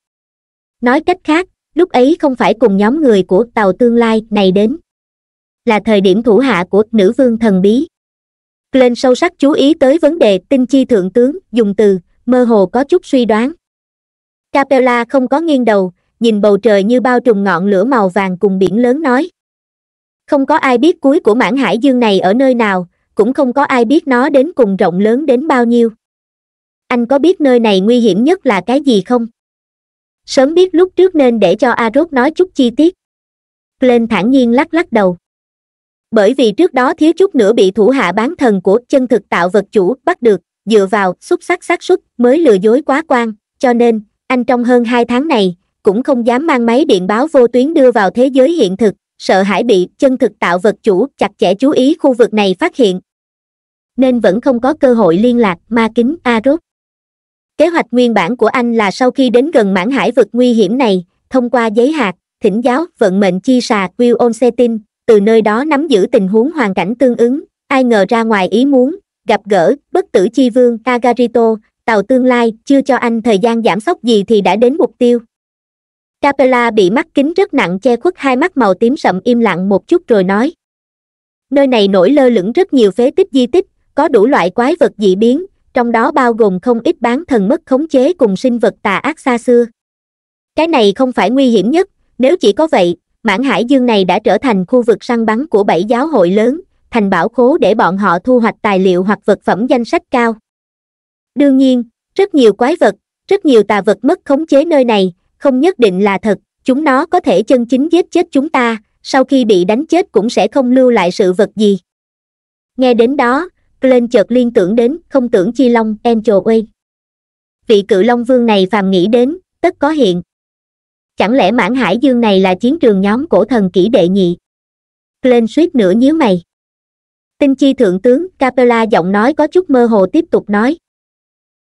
nói cách khác lúc ấy không phải cùng nhóm người của tàu tương lai này đến là thời điểm thủ hạ của nữ vương thần bí glenn sâu sắc chú ý tới vấn đề tinh chi thượng tướng dùng từ mơ hồ có chút suy đoán capella không có nghiêng đầu nhìn bầu trời như bao trùm ngọn lửa màu vàng cùng biển lớn nói không có ai biết cuối của mãn hải dương này ở nơi nào cũng không có ai biết nó đến cùng rộng lớn đến bao nhiêu anh có biết nơi này nguy hiểm nhất là cái gì không sớm biết lúc trước nên để cho a rốt nói chút chi tiết lên thản nhiên lắc lắc đầu bởi vì trước đó thiếu chút nữa bị thủ hạ bán thần của chân thực tạo vật chủ bắt được dựa vào xúc sắc xác suất mới lừa dối quá quan cho nên anh trong hơn hai tháng này cũng không dám mang máy điện báo vô tuyến đưa vào thế giới hiện thực sợ hãi bị chân thực tạo vật chủ chặt chẽ chú ý khu vực này phát hiện nên vẫn không có cơ hội liên lạc ma kính arot kế hoạch nguyên bản của anh là sau khi đến gần mảng hải vực nguy hiểm này thông qua giấy hạt thỉnh giáo vận mệnh chi xà will onsetin từ nơi đó nắm giữ tình huống hoàn cảnh tương ứng ai ngờ ra ngoài ý muốn gặp gỡ bất tử chi vương agarito tàu tương lai chưa cho anh thời gian giảm sốc gì thì đã đến mục tiêu capella bị mắt kính rất nặng che khuất hai mắt màu tím sậm im lặng một chút rồi nói nơi này nổi lơ lửng rất nhiều phế tích di tích có đủ loại quái vật dị biến trong đó bao gồm không ít bán thần mất khống chế cùng sinh vật tà ác xa xưa cái này không phải nguy hiểm nhất nếu chỉ có vậy mãn hải dương này đã trở thành khu vực săn bắn của bảy giáo hội lớn thành bảo khố để bọn họ thu hoạch tài liệu hoặc vật phẩm danh sách cao đương nhiên rất nhiều quái vật rất nhiều tà vật mất khống chế nơi này không nhất định là thật chúng nó có thể chân chính giết chết chúng ta sau khi bị đánh chết cũng sẽ không lưu lại sự vật gì nghe đến đó Glenn chợt liên tưởng đến không tưởng chi long Angel Wayne. Vị cự long vương này phàm nghĩ đến, tất có hiện. Chẳng lẽ mãn hải dương này là chiến trường nhóm cổ thần kỹ đệ nhị? Glenn suýt nữa nhíu mày. Tinh chi thượng tướng Capella giọng nói có chút mơ hồ tiếp tục nói.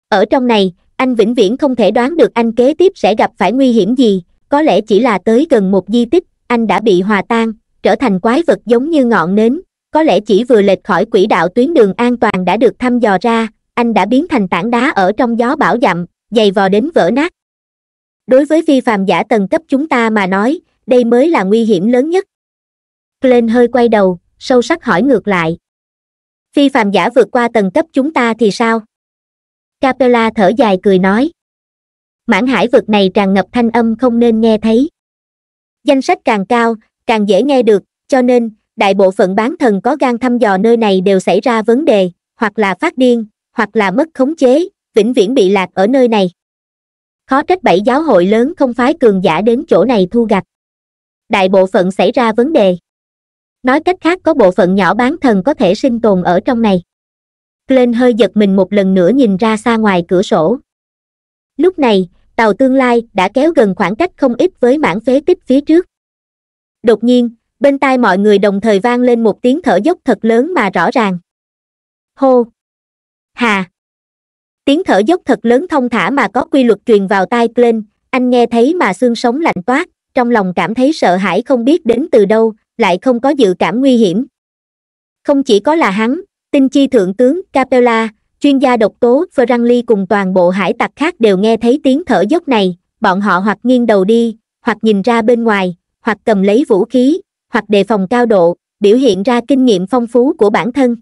Ở trong này, anh vĩnh viễn không thể đoán được anh kế tiếp sẽ gặp phải nguy hiểm gì, có lẽ chỉ là tới gần một di tích, anh đã bị hòa tan, trở thành quái vật giống như ngọn nến, có lẽ chỉ vừa lệch khỏi quỹ đạo tuyến đường an toàn đã được thăm dò ra anh đã biến thành tảng đá ở trong gió bão dặm dày vò đến vỡ nát đối với phi phàm giả tầng cấp chúng ta mà nói đây mới là nguy hiểm lớn nhất glenn hơi quay đầu sâu sắc hỏi ngược lại phi phàm giả vượt qua tầng cấp chúng ta thì sao capella thở dài cười nói mãn hải vực này tràn ngập thanh âm không nên nghe thấy danh sách càng cao càng dễ nghe được cho nên đại bộ phận bán thần có gan thăm dò nơi này đều xảy ra vấn đề hoặc là phát điên hoặc là mất khống chế vĩnh viễn bị lạc ở nơi này khó trách bảy giáo hội lớn không phái cường giả đến chỗ này thu gặt đại bộ phận xảy ra vấn đề nói cách khác có bộ phận nhỏ bán thần có thể sinh tồn ở trong này lên hơi giật mình một lần nữa nhìn ra xa ngoài cửa sổ lúc này tàu tương lai đã kéo gần khoảng cách không ít với mảng phế tích phía trước đột nhiên bên tai mọi người đồng thời vang lên một tiếng thở dốc thật lớn mà rõ ràng hô hà tiếng thở dốc thật lớn thông thả mà có quy luật truyền vào tai lên anh nghe thấy mà xương sống lạnh toát trong lòng cảm thấy sợ hãi không biết đến từ đâu lại không có dự cảm nguy hiểm không chỉ có là hắn tinh chi thượng tướng capella chuyên gia độc tố ferranli cùng toàn bộ hải tặc khác đều nghe thấy tiếng thở dốc này bọn họ hoặc nghiêng đầu đi hoặc nhìn ra bên ngoài hoặc cầm lấy vũ khí hoặc đề phòng cao độ biểu hiện ra kinh nghiệm phong phú của bản thân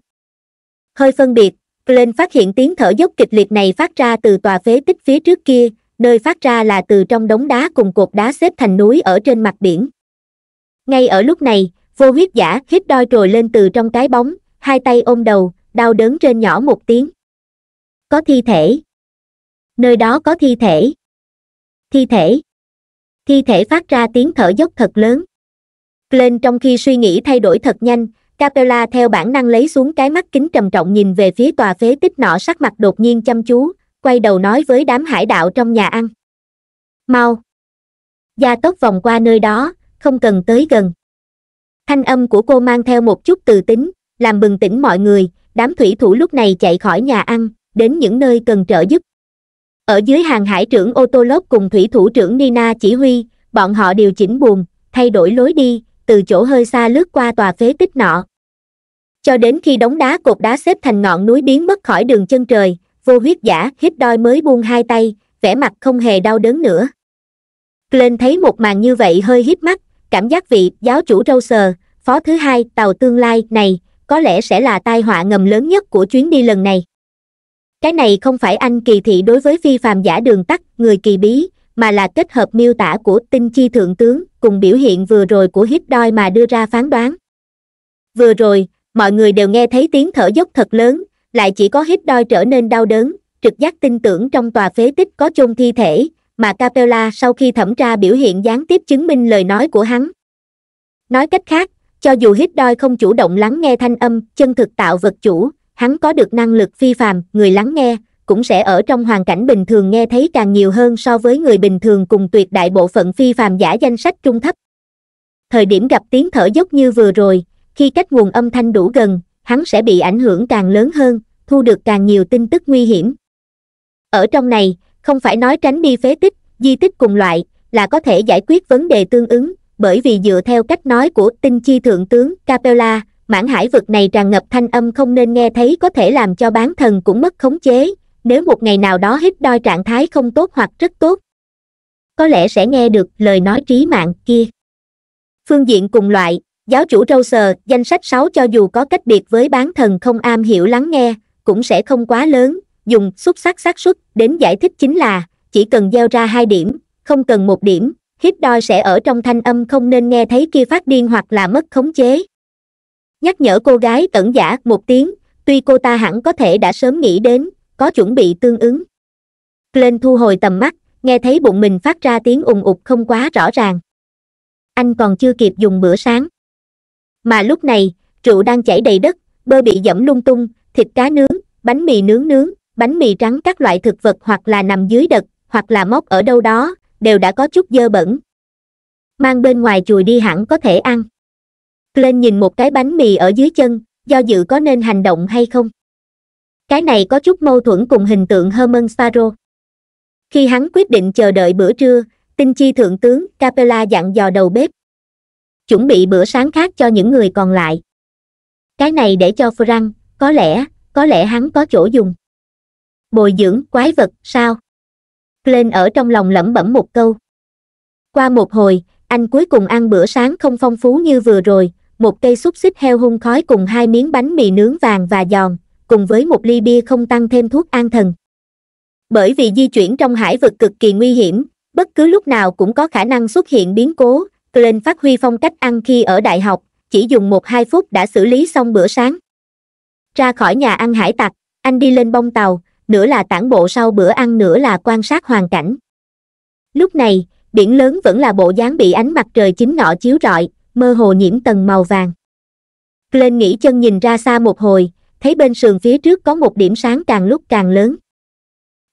hơi phân biệt glenn phát hiện tiếng thở dốc kịch liệt này phát ra từ tòa phế tích phía trước kia nơi phát ra là từ trong đống đá cùng cột đá xếp thành núi ở trên mặt biển ngay ở lúc này vô huyết giả hít đôi trồi lên từ trong cái bóng hai tay ôm đầu đau đớn trên nhỏ một tiếng có thi thể nơi đó có thi thể thi thể thi thể phát ra tiếng thở dốc thật lớn lên trong khi suy nghĩ thay đổi thật nhanh capella theo bản năng lấy xuống cái mắt kính trầm trọng nhìn về phía tòa phế tích nọ sắc mặt đột nhiên chăm chú quay đầu nói với đám hải đạo trong nhà ăn mau gia tốc vòng qua nơi đó không cần tới gần thanh âm của cô mang theo một chút từ tính làm bừng tỉnh mọi người đám thủy thủ lúc này chạy khỏi nhà ăn đến những nơi cần trợ giúp ở dưới hàng hải trưởng ô tô lốp cùng thủy thủ trưởng nina chỉ huy bọn họ điều chỉnh buồn thay đổi lối đi từ chỗ hơi xa lướt qua tòa phế tích nọ. Cho đến khi đống đá cột đá xếp thành ngọn núi biến mất khỏi đường chân trời, vô huyết giả hít đôi mới buông hai tay, vẻ mặt không hề đau đớn nữa. Lên thấy một màn như vậy hơi hít mắt, cảm giác vị giáo chủ râu sờ, phó thứ hai tàu tương lai này, có lẽ sẽ là tai họa ngầm lớn nhất của chuyến đi lần này. Cái này không phải anh kỳ thị đối với phi phàm giả đường tắt, người kỳ bí, mà là kết hợp miêu tả của tinh chi thượng tướng cùng biểu hiện vừa rồi của hít đoi mà đưa ra phán đoán vừa rồi mọi người đều nghe thấy tiếng thở dốc thật lớn lại chỉ có hít đoi trở nên đau đớn trực giác tin tưởng trong tòa phế tích có chôn thi thể mà capella sau khi thẩm tra biểu hiện gián tiếp chứng minh lời nói của hắn nói cách khác cho dù hít đoi không chủ động lắng nghe thanh âm chân thực tạo vật chủ hắn có được năng lực phi phàm người lắng nghe cũng sẽ ở trong hoàn cảnh bình thường nghe thấy càng nhiều hơn so với người bình thường cùng tuyệt đại bộ phận phi phàm giả danh sách trung thấp. Thời điểm gặp tiếng thở dốc như vừa rồi, khi cách nguồn âm thanh đủ gần, hắn sẽ bị ảnh hưởng càng lớn hơn, thu được càng nhiều tin tức nguy hiểm. Ở trong này, không phải nói tránh đi phế tích, di tích cùng loại, là có thể giải quyết vấn đề tương ứng, bởi vì dựa theo cách nói của tinh chi thượng tướng Capella, mảng hải vực này tràn ngập thanh âm không nên nghe thấy có thể làm cho bán thần cũng mất khống chế, nếu một ngày nào đó hít đôi trạng thái không tốt hoặc rất tốt có lẽ sẽ nghe được lời nói trí mạng kia phương diện cùng loại giáo chủ râu sờ danh sách sáu cho dù có cách biệt với bán thần không am hiểu lắng nghe cũng sẽ không quá lớn dùng xuất sắc xác suất đến giải thích chính là chỉ cần gieo ra hai điểm không cần một điểm hít đôi sẽ ở trong thanh âm không nên nghe thấy kia phát điên hoặc là mất khống chế nhắc nhở cô gái tẩn giả một tiếng tuy cô ta hẳn có thể đã sớm nghĩ đến có chuẩn bị tương ứng glenn thu hồi tầm mắt nghe thấy bụng mình phát ra tiếng ùng ục không quá rõ ràng anh còn chưa kịp dùng bữa sáng mà lúc này rượu đang chảy đầy đất bơ bị dẫm lung tung thịt cá nướng bánh mì nướng nướng bánh mì trắng các loại thực vật hoặc là nằm dưới đật hoặc là móc ở đâu đó đều đã có chút dơ bẩn mang bên ngoài chùi đi hẳn có thể ăn lên nhìn một cái bánh mì ở dưới chân do dự có nên hành động hay không cái này có chút mâu thuẫn cùng hình tượng herman sparrow khi hắn quyết định chờ đợi bữa trưa tinh chi thượng tướng capella dặn dò đầu bếp chuẩn bị bữa sáng khác cho những người còn lại cái này để cho frank có lẽ có lẽ hắn có chỗ dùng bồi dưỡng quái vật sao lên ở trong lòng lẩm bẩm một câu qua một hồi anh cuối cùng ăn bữa sáng không phong phú như vừa rồi một cây xúc xích heo hung khói cùng hai miếng bánh mì nướng vàng và giòn cùng với một ly bia không tăng thêm thuốc an thần bởi vì di chuyển trong hải vực cực kỳ nguy hiểm bất cứ lúc nào cũng có khả năng xuất hiện biến cố glenn phát huy phong cách ăn khi ở đại học chỉ dùng một hai phút đã xử lý xong bữa sáng ra khỏi nhà ăn hải tặc anh đi lên bông tàu nửa là tản bộ sau bữa ăn nửa là quan sát hoàn cảnh lúc này biển lớn vẫn là bộ dáng bị ánh mặt trời chính ngọ chiếu rọi mơ hồ nhiễm tầng màu vàng glenn nghỉ chân nhìn ra xa một hồi thấy bên sườn phía trước có một điểm sáng càng lúc càng lớn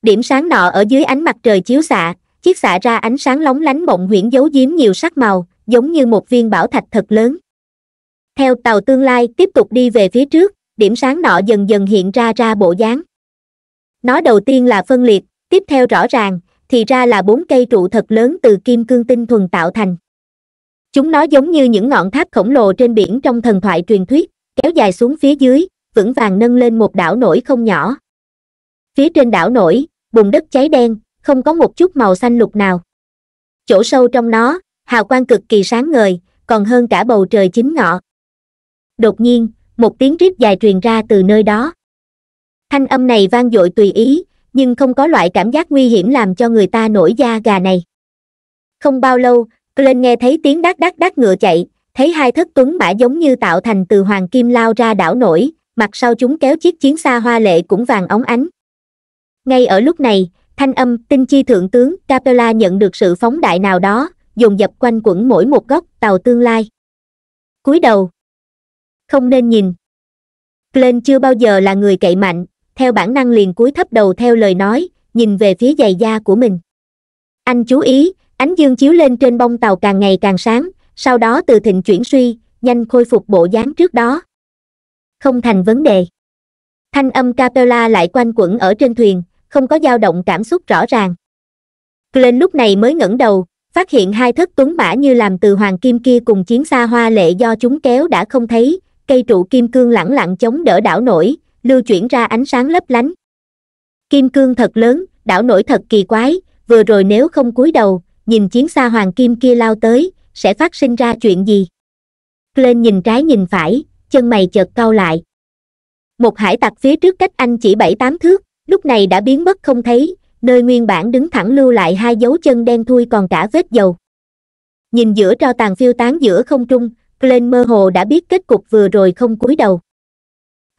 điểm sáng nọ ở dưới ánh mặt trời chiếu xạ chiếc xạ ra ánh sáng lóng lánh mộng huyễn giấu giếm nhiều sắc màu giống như một viên bảo thạch thật lớn theo tàu tương lai tiếp tục đi về phía trước điểm sáng nọ dần dần hiện ra ra bộ dáng nó đầu tiên là phân liệt tiếp theo rõ ràng thì ra là bốn cây trụ thật lớn từ kim cương tinh thuần tạo thành chúng nó giống như những ngọn tháp khổng lồ trên biển trong thần thoại truyền thuyết kéo dài xuống phía dưới vững vàng nâng lên một đảo nổi không nhỏ phía trên đảo nổi bùn đất cháy đen không có một chút màu xanh lục nào chỗ sâu trong nó hào quang cực kỳ sáng ngời còn hơn cả bầu trời chính ngọ đột nhiên một tiếng rít dài truyền ra từ nơi đó thanh âm này vang dội tùy ý nhưng không có loại cảm giác nguy hiểm làm cho người ta nổi da gà này không bao lâu lên nghe thấy tiếng đát đát đát ngựa chạy thấy hai thất tuấn mã giống như tạo thành từ hoàng kim lao ra đảo nổi mặt sau chúng kéo chiếc chiến xa hoa lệ cũng vàng óng ánh ngay ở lúc này thanh âm tinh chi thượng tướng capella nhận được sự phóng đại nào đó dùng dập quanh quẩn mỗi một góc tàu tương lai cúi đầu không nên nhìn glenn chưa bao giờ là người cậy mạnh theo bản năng liền cúi thấp đầu theo lời nói nhìn về phía giày da của mình anh chú ý ánh dương chiếu lên trên bông tàu càng ngày càng sáng sau đó từ thịnh chuyển suy nhanh khôi phục bộ dáng trước đó không thành vấn đề thanh âm capella lại quanh quẩn ở trên thuyền không có dao động cảm xúc rõ ràng glenn lúc này mới ngẩng đầu phát hiện hai thất tuấn mã như làm từ hoàng kim kia cùng chiến xa hoa lệ do chúng kéo đã không thấy cây trụ kim cương lẳng lặng chống đỡ đảo nổi lưu chuyển ra ánh sáng lấp lánh kim cương thật lớn đảo nổi thật kỳ quái vừa rồi nếu không cúi đầu nhìn chiến xa hoàng kim kia lao tới sẽ phát sinh ra chuyện gì glenn nhìn trái nhìn phải chân mày chợt cau lại một hải tặc phía trước cách anh chỉ bảy tám thước lúc này đã biến mất không thấy nơi nguyên bản đứng thẳng lưu lại hai dấu chân đen thui còn cả vết dầu nhìn giữa tro tàn phiêu tán giữa không trung glenn mơ hồ đã biết kết cục vừa rồi không cúi đầu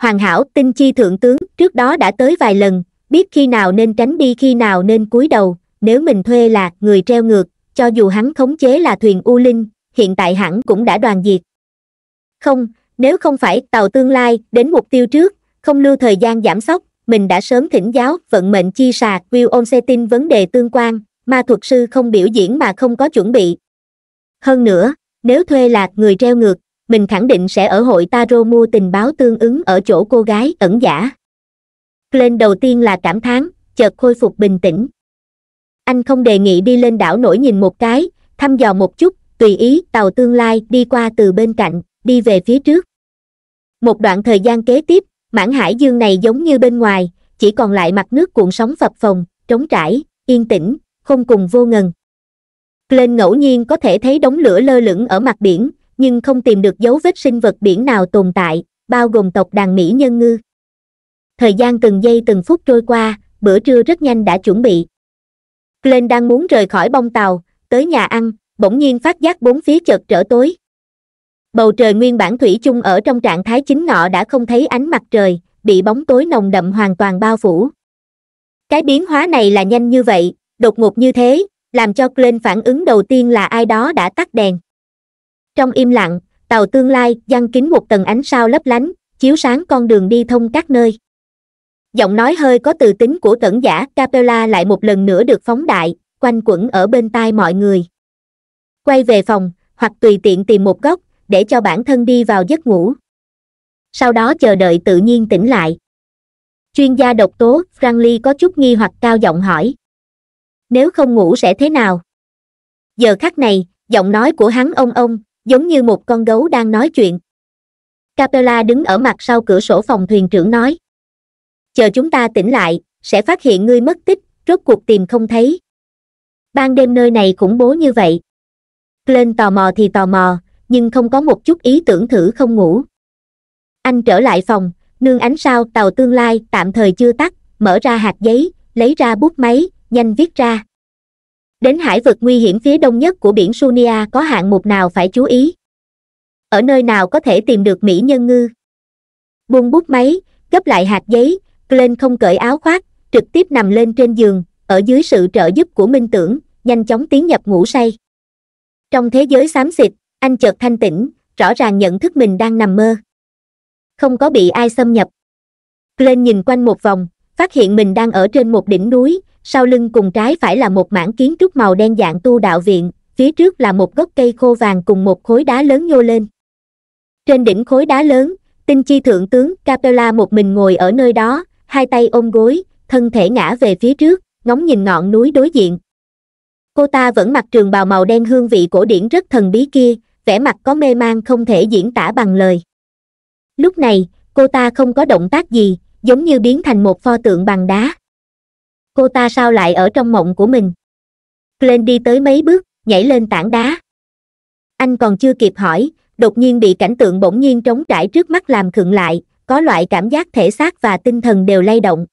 hoàn hảo tinh chi thượng tướng trước đó đã tới vài lần biết khi nào nên tránh đi khi nào nên cúi đầu nếu mình thuê là người treo ngược cho dù hắn khống chế là thuyền u linh hiện tại hẳn cũng đã đoàn diệt không nếu không phải tàu tương lai đến mục tiêu trước không lưu thời gian giảm sóc mình đã sớm thỉnh giáo vận mệnh chi xà will onsetin vấn đề tương quan ma thuật sư không biểu diễn mà không có chuẩn bị hơn nữa nếu thuê lạc người treo ngược mình khẳng định sẽ ở hội taro mua tình báo tương ứng ở chỗ cô gái ẩn giả lên đầu tiên là cảm thán chợt khôi phục bình tĩnh anh không đề nghị đi lên đảo nổi nhìn một cái thăm dò một chút tùy ý tàu tương lai đi qua từ bên cạnh đi về phía trước một đoạn thời gian kế tiếp mảng hải dương này giống như bên ngoài chỉ còn lại mặt nước cuộn sóng phập phồng trống trải yên tĩnh không cùng vô ngần lên ngẫu nhiên có thể thấy đống lửa lơ lửng ở mặt biển nhưng không tìm được dấu vết sinh vật biển nào tồn tại bao gồm tộc đàn mỹ nhân ngư thời gian từng giây từng phút trôi qua bữa trưa rất nhanh đã chuẩn bị lên đang muốn rời khỏi bông tàu tới nhà ăn bỗng nhiên phát giác bốn phía chợt trở tối bầu trời nguyên bản thủy chung ở trong trạng thái chính ngọ đã không thấy ánh mặt trời bị bóng tối nồng đậm hoàn toàn bao phủ cái biến hóa này là nhanh như vậy đột ngột như thế làm cho glenn phản ứng đầu tiên là ai đó đã tắt đèn trong im lặng tàu tương lai giăng kín một tầng ánh sao lấp lánh chiếu sáng con đường đi thông các nơi giọng nói hơi có từ tính của tẩn giả capella lại một lần nữa được phóng đại quanh quẩn ở bên tai mọi người quay về phòng hoặc tùy tiện tìm một góc để cho bản thân đi vào giấc ngủ sau đó chờ đợi tự nhiên tỉnh lại chuyên gia độc tố franly có chút nghi hoặc cao giọng hỏi nếu không ngủ sẽ thế nào giờ khắc này giọng nói của hắn ông ông giống như một con gấu đang nói chuyện capella đứng ở mặt sau cửa sổ phòng thuyền trưởng nói chờ chúng ta tỉnh lại sẽ phát hiện ngươi mất tích rốt cuộc tìm không thấy ban đêm nơi này khủng bố như vậy lên tò mò thì tò mò nhưng không có một chút ý tưởng thử không ngủ anh trở lại phòng nương ánh sao tàu tương lai tạm thời chưa tắt mở ra hạt giấy lấy ra bút máy nhanh viết ra đến hải vực nguy hiểm phía đông nhất của biển sunia có hạng mục nào phải chú ý ở nơi nào có thể tìm được mỹ nhân ngư buông bút máy gấp lại hạt giấy lên không cởi áo khoác trực tiếp nằm lên trên giường ở dưới sự trợ giúp của minh tưởng nhanh chóng tiến nhập ngủ say trong thế giới xám xịt anh chợt thanh tỉnh rõ ràng nhận thức mình đang nằm mơ không có bị ai xâm nhập glenn nhìn quanh một vòng phát hiện mình đang ở trên một đỉnh núi sau lưng cùng trái phải là một mảng kiến trúc màu đen dạng tu đạo viện phía trước là một gốc cây khô vàng cùng một khối đá lớn nhô lên trên đỉnh khối đá lớn tinh chi thượng tướng capella một mình ngồi ở nơi đó hai tay ôm gối thân thể ngã về phía trước ngóng nhìn ngọn núi đối diện cô ta vẫn mặc trường bào màu đen hương vị cổ điển rất thần bí kia vẻ mặt có mê man không thể diễn tả bằng lời lúc này cô ta không có động tác gì giống như biến thành một pho tượng bằng đá cô ta sao lại ở trong mộng của mình lên đi tới mấy bước nhảy lên tảng đá anh còn chưa kịp hỏi đột nhiên bị cảnh tượng bỗng nhiên trống trải trước mắt làm khựng lại có loại cảm giác thể xác và tinh thần đều lay động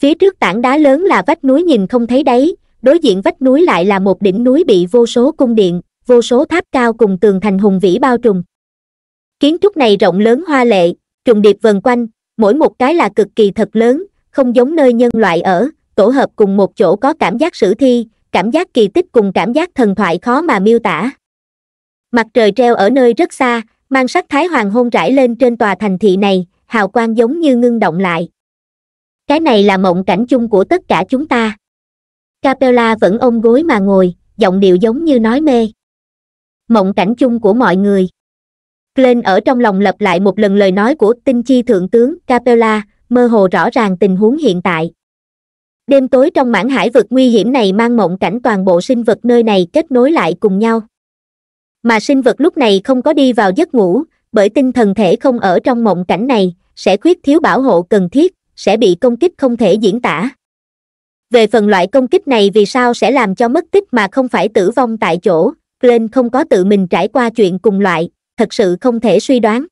phía trước tảng đá lớn là vách núi nhìn không thấy đấy đối diện vách núi lại là một đỉnh núi bị vô số cung điện vô số tháp cao cùng tường thành hùng vĩ bao trùm. Kiến trúc này rộng lớn hoa lệ, trùng điệp vần quanh, mỗi một cái là cực kỳ thật lớn, không giống nơi nhân loại ở, tổ hợp cùng một chỗ có cảm giác sử thi, cảm giác kỳ tích cùng cảm giác thần thoại khó mà miêu tả. Mặt trời treo ở nơi rất xa, mang sắc thái hoàng hôn rải lên trên tòa thành thị này, hào quang giống như ngưng động lại. Cái này là mộng cảnh chung của tất cả chúng ta. Capella vẫn ôm gối mà ngồi, giọng điệu giống như nói mê mộng cảnh chung của mọi người glenn ở trong lòng lặp lại một lần lời nói của tinh chi thượng tướng capella mơ hồ rõ ràng tình huống hiện tại đêm tối trong mảng hải vực nguy hiểm này mang mộng cảnh toàn bộ sinh vật nơi này kết nối lại cùng nhau mà sinh vật lúc này không có đi vào giấc ngủ bởi tinh thần thể không ở trong mộng cảnh này sẽ khuyết thiếu bảo hộ cần thiết sẽ bị công kích không thể diễn tả về phần loại công kích này vì sao sẽ làm cho mất tích mà không phải tử vong tại chỗ Crane không có tự mình trải qua chuyện cùng loại, thật sự không thể suy đoán.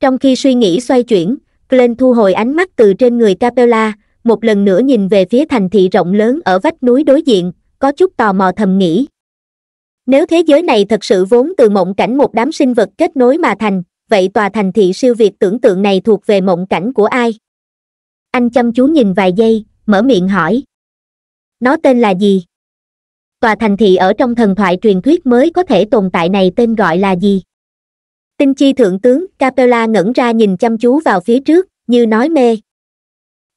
Trong khi suy nghĩ xoay chuyển, Glenn thu hồi ánh mắt từ trên người Capella, một lần nữa nhìn về phía thành thị rộng lớn ở vách núi đối diện, có chút tò mò thầm nghĩ. Nếu thế giới này thật sự vốn từ mộng cảnh một đám sinh vật kết nối mà thành, vậy tòa thành thị siêu việt tưởng tượng này thuộc về mộng cảnh của ai? Anh chăm chú nhìn vài giây, mở miệng hỏi. Nó tên là gì? tòa thành thị ở trong thần thoại truyền thuyết mới có thể tồn tại này tên gọi là gì tinh chi thượng tướng capella ngẩn ra nhìn chăm chú vào phía trước như nói mê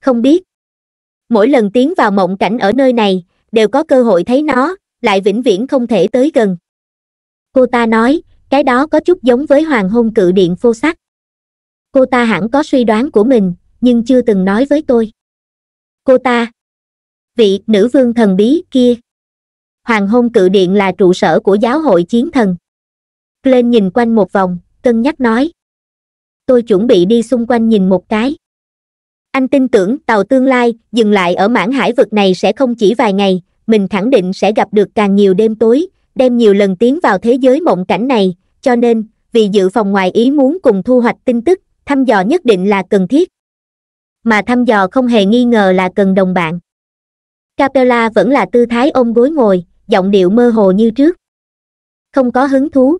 không biết mỗi lần tiến vào mộng cảnh ở nơi này đều có cơ hội thấy nó lại vĩnh viễn không thể tới gần cô ta nói cái đó có chút giống với hoàng hôn cự điện phô sắc cô ta hẳn có suy đoán của mình nhưng chưa từng nói với tôi cô ta vị nữ vương thần bí kia hoàng hôn cự điện là trụ sở của giáo hội chiến thần lên nhìn quanh một vòng cân nhắc nói tôi chuẩn bị đi xung quanh nhìn một cái anh tin tưởng tàu tương lai dừng lại ở mảng hải vực này sẽ không chỉ vài ngày mình khẳng định sẽ gặp được càng nhiều đêm tối đem nhiều lần tiến vào thế giới mộng cảnh này cho nên vì dự phòng ngoài ý muốn cùng thu hoạch tin tức thăm dò nhất định là cần thiết mà thăm dò không hề nghi ngờ là cần đồng bạn capella vẫn là tư thái ôm gối ngồi giọng điệu mơ hồ như trước không có hứng thú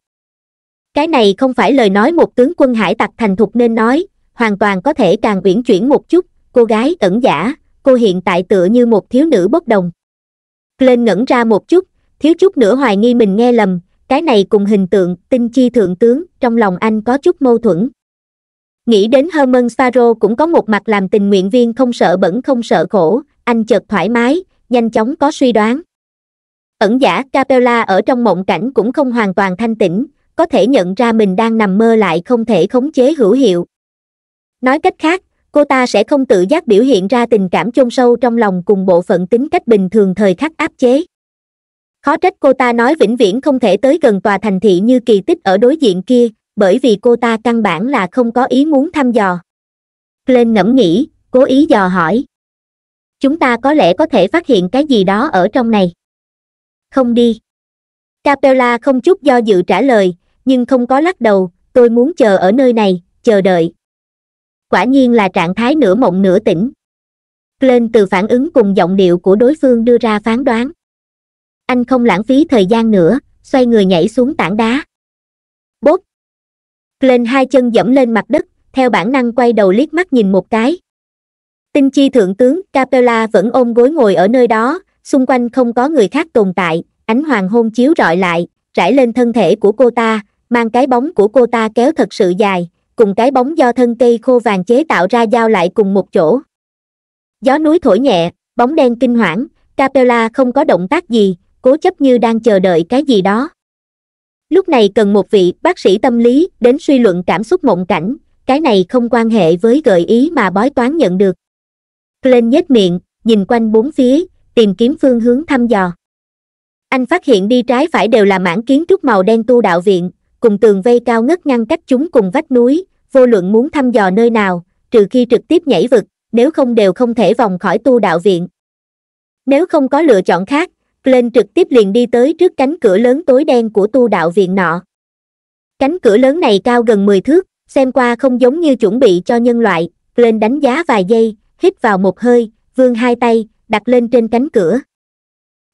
cái này không phải lời nói một tướng quân hải tặc thành thục nên nói hoàn toàn có thể càng uyển chuyển một chút cô gái ẩn giả cô hiện tại tựa như một thiếu nữ bốc đồng lên ngẩn ra một chút thiếu chút nữa hoài nghi mình nghe lầm cái này cùng hình tượng tinh chi thượng tướng trong lòng anh có chút mâu thuẫn nghĩ đến herman saro cũng có một mặt làm tình nguyện viên không sợ bẩn không sợ khổ anh chợt thoải mái nhanh chóng có suy đoán Ẩn giả Capella ở trong mộng cảnh cũng không hoàn toàn thanh tĩnh, có thể nhận ra mình đang nằm mơ lại không thể khống chế hữu hiệu. Nói cách khác, cô ta sẽ không tự giác biểu hiện ra tình cảm chôn sâu trong lòng cùng bộ phận tính cách bình thường thời khắc áp chế. Khó trách cô ta nói vĩnh viễn không thể tới gần tòa thành thị như kỳ tích ở đối diện kia, bởi vì cô ta căn bản là không có ý muốn thăm dò. Glenn ngẫm nghĩ, cố ý dò hỏi. Chúng ta có lẽ có thể phát hiện cái gì đó ở trong này không đi capella không chút do dự trả lời nhưng không có lắc đầu tôi muốn chờ ở nơi này chờ đợi quả nhiên là trạng thái nửa mộng nửa tỉnh lên từ phản ứng cùng giọng điệu của đối phương đưa ra phán đoán anh không lãng phí thời gian nữa xoay người nhảy xuống tảng đá bốp lên hai chân dẫm lên mặt đất theo bản năng quay đầu liếc mắt nhìn một cái tinh chi thượng tướng capella vẫn ôm gối ngồi ở nơi đó xung quanh không có người khác tồn tại ánh hoàng hôn chiếu rọi lại rải lên thân thể của cô ta mang cái bóng của cô ta kéo thật sự dài cùng cái bóng do thân cây khô vàng chế tạo ra giao lại cùng một chỗ gió núi thổi nhẹ bóng đen kinh hoảng capella không có động tác gì cố chấp như đang chờ đợi cái gì đó lúc này cần một vị bác sĩ tâm lý đến suy luận cảm xúc mộng cảnh cái này không quan hệ với gợi ý mà bói toán nhận được glenn nhếch miệng nhìn quanh bốn phía tìm kiếm phương hướng thăm dò anh phát hiện đi trái phải đều là mảng kiến trúc màu đen tu đạo viện cùng tường vây cao ngất ngăn cách chúng cùng vách núi vô luận muốn thăm dò nơi nào trừ khi trực tiếp nhảy vực nếu không đều không thể vòng khỏi tu đạo viện nếu không có lựa chọn khác lên trực tiếp liền đi tới trước cánh cửa lớn tối đen của tu đạo viện nọ cánh cửa lớn này cao gần mười thước xem qua không giống như chuẩn bị cho nhân loại lên đánh giá vài giây hít vào một hơi vươn hai tay đặt lên trên cánh cửa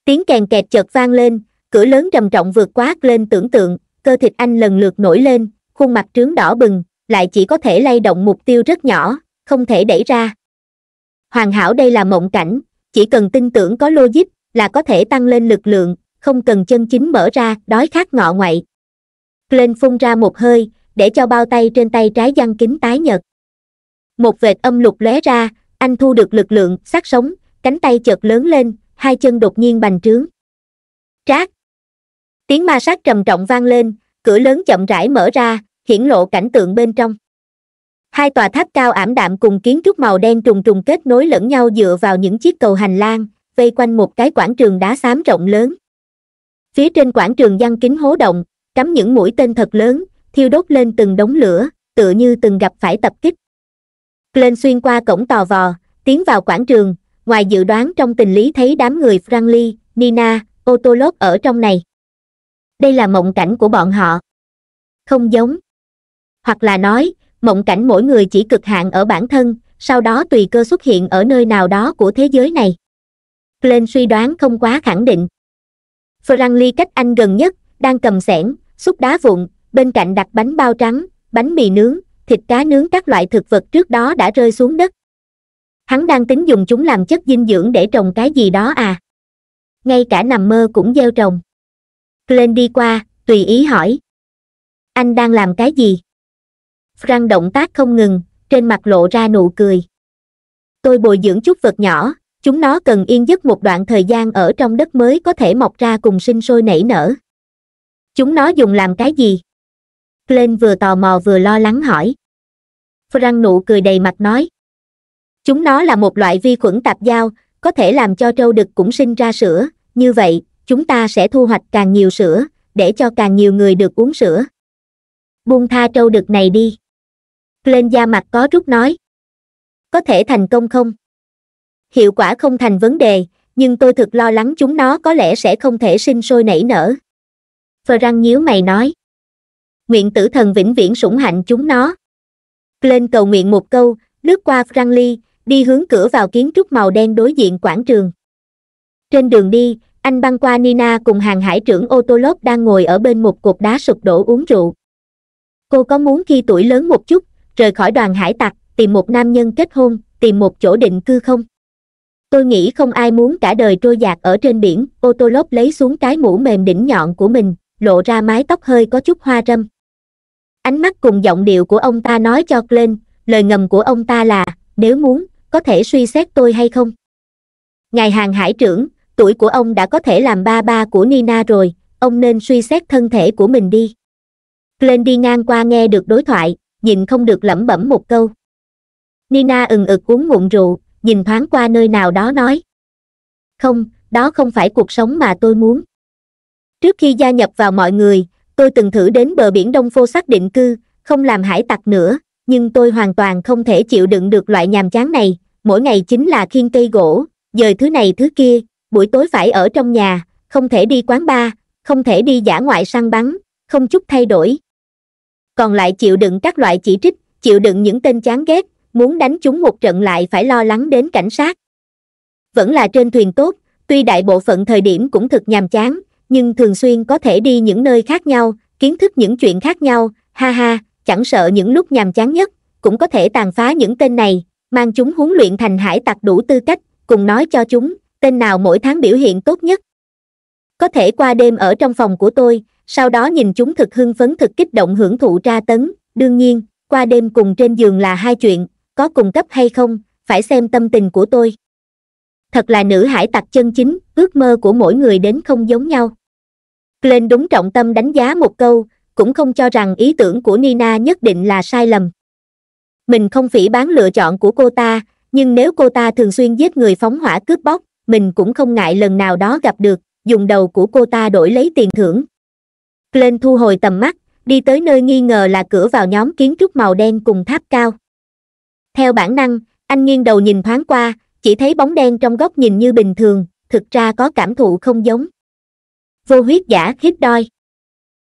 tiếng kèn kẹt chợt vang lên cửa lớn trầm trọng vượt quá lên tưởng tượng cơ thịt anh lần lượt nổi lên khuôn mặt trướng đỏ bừng lại chỉ có thể lay động mục tiêu rất nhỏ không thể đẩy ra hoàn hảo đây là mộng cảnh chỉ cần tin tưởng có logic là có thể tăng lên lực lượng không cần chân chính mở ra đói khát ngọ ngoại lên phun ra một hơi để cho bao tay trên tay trái giăng kính tái nhật một vệt âm lục lóe ra anh thu được lực lượng sát sống cánh tay chợt lớn lên hai chân đột nhiên bành trướng trác tiếng ma sát trầm trọng vang lên cửa lớn chậm rãi mở ra hiển lộ cảnh tượng bên trong hai tòa tháp cao ảm đạm cùng kiến trúc màu đen trùng trùng kết nối lẫn nhau dựa vào những chiếc cầu hành lang vây quanh một cái quảng trường đá xám rộng lớn phía trên quảng trường giăng kính hố động cắm những mũi tên thật lớn thiêu đốt lên từng đống lửa tựa như từng gặp phải tập kích lên xuyên qua cổng tò vò tiến vào quảng trường ngoài dự đoán trong tình lý thấy đám người franli nina otolot ở trong này đây là mộng cảnh của bọn họ không giống hoặc là nói mộng cảnh mỗi người chỉ cực hạn ở bản thân sau đó tùy cơ xuất hiện ở nơi nào đó của thế giới này glenn suy đoán không quá khẳng định franli cách anh gần nhất đang cầm sẻn xúc đá vụn bên cạnh đặt bánh bao trắng bánh mì nướng thịt cá nướng các loại thực vật trước đó đã rơi xuống đất hắn đang tính dùng chúng làm chất dinh dưỡng để trồng cái gì đó à ngay cả nằm mơ cũng gieo trồng glenn đi qua tùy ý hỏi anh đang làm cái gì frank động tác không ngừng trên mặt lộ ra nụ cười tôi bồi dưỡng chút vật nhỏ chúng nó cần yên giấc một đoạn thời gian ở trong đất mới có thể mọc ra cùng sinh sôi nảy nở chúng nó dùng làm cái gì glenn vừa tò mò vừa lo lắng hỏi frank nụ cười đầy mặt nói chúng nó là một loại vi khuẩn tạp giao có thể làm cho trâu đực cũng sinh ra sữa như vậy chúng ta sẽ thu hoạch càng nhiều sữa để cho càng nhiều người được uống sữa buông tha trâu đực này đi lên da mặt có rút nói có thể thành công không hiệu quả không thành vấn đề nhưng tôi thực lo lắng chúng nó có lẽ sẽ không thể sinh sôi nảy nở phờ răng nhíu mày nói nguyện tử thần vĩnh viễn sủng hạnh chúng nó lên cầu nguyện một câu lướt qua răng đi hướng cửa vào kiến trúc màu đen đối diện quảng trường. Trên đường đi, anh băng qua Nina cùng hàng hải trưởng Otolop đang ngồi ở bên một cục đá sụp đổ uống rượu. Cô có muốn khi tuổi lớn một chút, rời khỏi đoàn hải tặc, tìm một nam nhân kết hôn, tìm một chỗ định cư không? Tôi nghĩ không ai muốn cả đời trôi dạt ở trên biển, Otolop lấy xuống cái mũ mềm đỉnh nhọn của mình, lộ ra mái tóc hơi có chút hoa râm. Ánh mắt cùng giọng điệu của ông ta nói cho Glenn, lời ngầm của ông ta là, nếu muốn, có thể suy xét tôi hay không? Ngài hàng hải trưởng, tuổi của ông đã có thể làm ba ba của Nina rồi, ông nên suy xét thân thể của mình đi. Glenn đi ngang qua nghe được đối thoại, nhìn không được lẩm bẩm một câu. Nina ừng ực uống ngụm rượu, nhìn thoáng qua nơi nào đó nói. Không, đó không phải cuộc sống mà tôi muốn. Trước khi gia nhập vào mọi người, tôi từng thử đến bờ biển Đông Phô xác định cư, không làm hải tặc nữa, nhưng tôi hoàn toàn không thể chịu đựng được loại nhàm chán này, mỗi ngày chính là khiên cây gỗ dời thứ này thứ kia buổi tối phải ở trong nhà không thể đi quán bar không thể đi giả ngoại săn bắn không chút thay đổi còn lại chịu đựng các loại chỉ trích chịu đựng những tên chán ghét muốn đánh chúng một trận lại phải lo lắng đến cảnh sát vẫn là trên thuyền tốt tuy đại bộ phận thời điểm cũng thực nhàm chán nhưng thường xuyên có thể đi những nơi khác nhau kiến thức những chuyện khác nhau ha ha chẳng sợ những lúc nhàm chán nhất cũng có thể tàn phá những tên này mang chúng huấn luyện thành hải tặc đủ tư cách cùng nói cho chúng tên nào mỗi tháng biểu hiện tốt nhất có thể qua đêm ở trong phòng của tôi sau đó nhìn chúng thực hưng phấn thực kích động hưởng thụ tra tấn đương nhiên qua đêm cùng trên giường là hai chuyện có cùng cấp hay không phải xem tâm tình của tôi thật là nữ hải tặc chân chính ước mơ của mỗi người đến không giống nhau glenn đúng trọng tâm đánh giá một câu cũng không cho rằng ý tưởng của nina nhất định là sai lầm mình không phỉ bán lựa chọn của cô ta nhưng nếu cô ta thường xuyên giết người phóng hỏa cướp bóc mình cũng không ngại lần nào đó gặp được dùng đầu của cô ta đổi lấy tiền thưởng glenn thu hồi tầm mắt đi tới nơi nghi ngờ là cửa vào nhóm kiến trúc màu đen cùng tháp cao theo bản năng anh nghiêng đầu nhìn thoáng qua chỉ thấy bóng đen trong góc nhìn như bình thường thực ra có cảm thụ không giống vô huyết giả khít đôi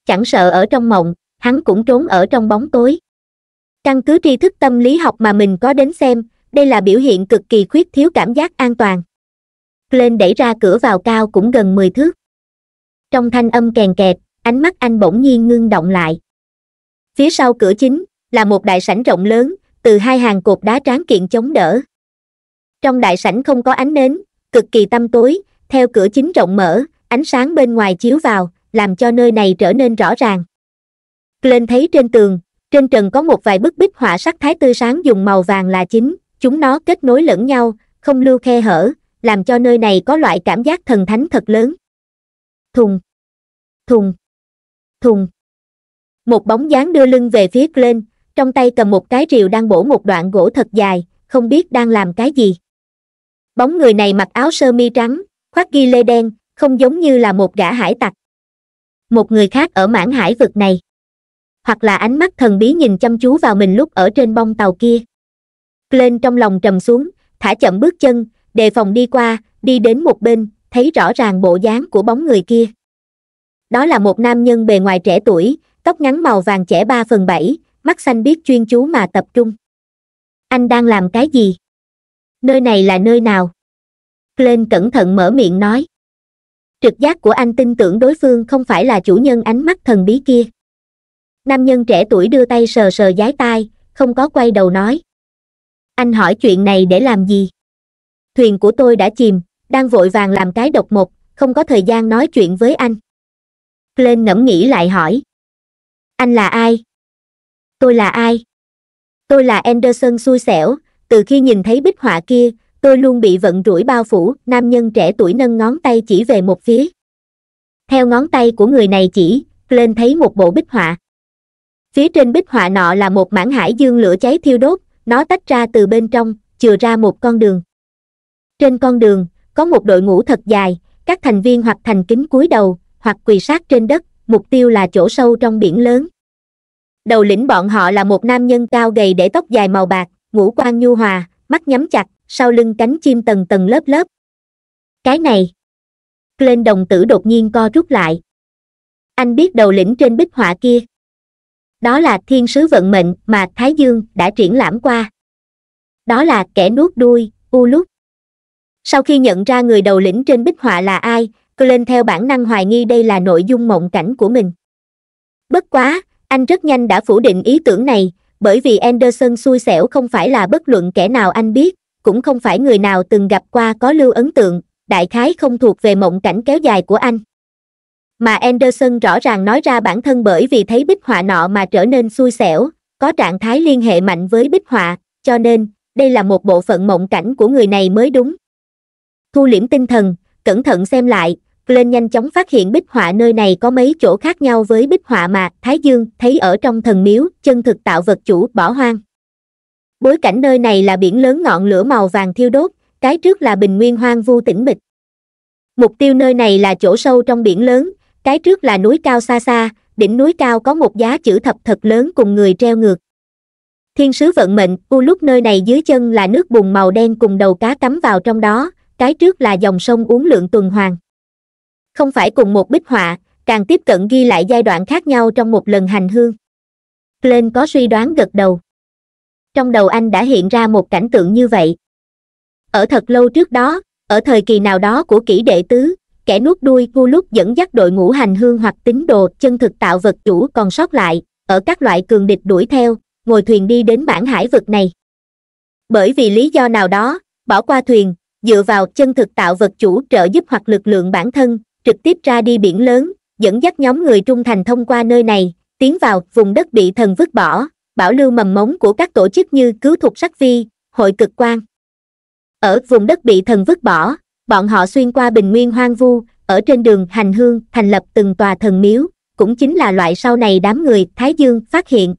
chẳng sợ ở trong mộng hắn cũng trốn ở trong bóng tối căn cứ tri thức tâm lý học mà mình có đến xem đây là biểu hiện cực kỳ khuyết thiếu cảm giác an toàn lên đẩy ra cửa vào cao cũng gần mười thước trong thanh âm kèn kẹt ánh mắt anh bỗng nhiên ngưng động lại phía sau cửa chính là một đại sảnh rộng lớn từ hai hàng cột đá tráng kiện chống đỡ trong đại sảnh không có ánh nến cực kỳ tăm tối theo cửa chính rộng mở ánh sáng bên ngoài chiếu vào làm cho nơi này trở nên rõ ràng lên thấy trên tường trên trần có một vài bức bích họa sắc thái tươi sáng dùng màu vàng là chính, chúng nó kết nối lẫn nhau, không lưu khe hở, làm cho nơi này có loại cảm giác thần thánh thật lớn. Thùng, thùng, thùng. Một bóng dáng đưa lưng về phía lên, trong tay cầm một cái rìu đang bổ một đoạn gỗ thật dài, không biết đang làm cái gì. Bóng người này mặc áo sơ mi trắng, khoác ghi lê đen, không giống như là một gã hải tặc. Một người khác ở mảng hải vực này hoặc là ánh mắt thần bí nhìn chăm chú vào mình lúc ở trên bông tàu kia lên trong lòng trầm xuống thả chậm bước chân đề phòng đi qua đi đến một bên thấy rõ ràng bộ dáng của bóng người kia đó là một nam nhân bề ngoài trẻ tuổi tóc ngắn màu vàng trẻ ba phần bảy mắt xanh biết chuyên chú mà tập trung anh đang làm cái gì nơi này là nơi nào lên cẩn thận mở miệng nói trực giác của anh tin tưởng đối phương không phải là chủ nhân ánh mắt thần bí kia nam nhân trẻ tuổi đưa tay sờ sờ giái tai không có quay đầu nói anh hỏi chuyện này để làm gì thuyền của tôi đã chìm đang vội vàng làm cái độc một không có thời gian nói chuyện với anh lên ngẫm nghĩ lại hỏi anh là ai tôi là ai tôi là anderson xui xẻo từ khi nhìn thấy bích họa kia tôi luôn bị vận rủi bao phủ nam nhân trẻ tuổi nâng ngón tay chỉ về một phía theo ngón tay của người này chỉ lên thấy một bộ bích họa phía trên bích họa nọ là một mảng hải dương lửa cháy thiêu đốt nó tách ra từ bên trong chừa ra một con đường trên con đường có một đội ngũ thật dài các thành viên hoặc thành kính cúi đầu hoặc quỳ sát trên đất mục tiêu là chỗ sâu trong biển lớn đầu lĩnh bọn họ là một nam nhân cao gầy để tóc dài màu bạc ngũ quan nhu hòa mắt nhắm chặt sau lưng cánh chim tầng tầng lớp lớp cái này lên đồng tử đột nhiên co rút lại anh biết đầu lĩnh trên bích họa kia đó là thiên sứ vận mệnh mà thái dương đã triển lãm qua đó là kẻ nuốt đuôi u lút sau khi nhận ra người đầu lĩnh trên bích họa là ai cô lên theo bản năng hoài nghi đây là nội dung mộng cảnh của mình bất quá anh rất nhanh đã phủ định ý tưởng này bởi vì anderson xui xẻo không phải là bất luận kẻ nào anh biết cũng không phải người nào từng gặp qua có lưu ấn tượng đại khái không thuộc về mộng cảnh kéo dài của anh mà Anderson rõ ràng nói ra bản thân bởi vì thấy bích họa nọ mà trở nên xui xẻo, có trạng thái liên hệ mạnh với bích họa, cho nên, đây là một bộ phận mộng cảnh của người này mới đúng. Thu liễm tinh thần, cẩn thận xem lại, Glenn nhanh chóng phát hiện bích họa nơi này có mấy chỗ khác nhau với bích họa mà Thái Dương thấy ở trong thần miếu, chân thực tạo vật chủ bỏ hoang. Bối cảnh nơi này là biển lớn ngọn lửa màu vàng thiêu đốt, cái trước là bình nguyên hoang vu tĩnh mịch. Mục tiêu nơi này là chỗ sâu trong biển lớn, cái trước là núi cao xa xa, đỉnh núi cao có một giá chữ thập thật lớn cùng người treo ngược. Thiên sứ vận mệnh, u lúc nơi này dưới chân là nước bùn màu đen cùng đầu cá cắm vào trong đó, cái trước là dòng sông uống lượng tuần hoàn. Không phải cùng một bích họa, càng tiếp cận ghi lại giai đoạn khác nhau trong một lần hành hương. lên có suy đoán gật đầu. Trong đầu anh đã hiện ra một cảnh tượng như vậy. Ở thật lâu trước đó, ở thời kỳ nào đó của kỷ đệ tứ, kẻ nuốt đuôi gu lúc dẫn dắt đội ngũ hành hương hoặc tín đồ chân thực tạo vật chủ còn sót lại ở các loại cường địch đuổi theo ngồi thuyền đi đến bản hải vực này bởi vì lý do nào đó bỏ qua thuyền dựa vào chân thực tạo vật chủ trợ giúp hoặc lực lượng bản thân trực tiếp ra đi biển lớn dẫn dắt nhóm người trung thành thông qua nơi này tiến vào vùng đất bị thần vứt bỏ bảo lưu mầm mống của các tổ chức như cứu thục sắc vi hội cực quan ở vùng đất bị thần vứt bỏ bọn họ xuyên qua bình nguyên hoang vu ở trên đường hành hương thành lập từng tòa thần miếu cũng chính là loại sau này đám người thái dương phát hiện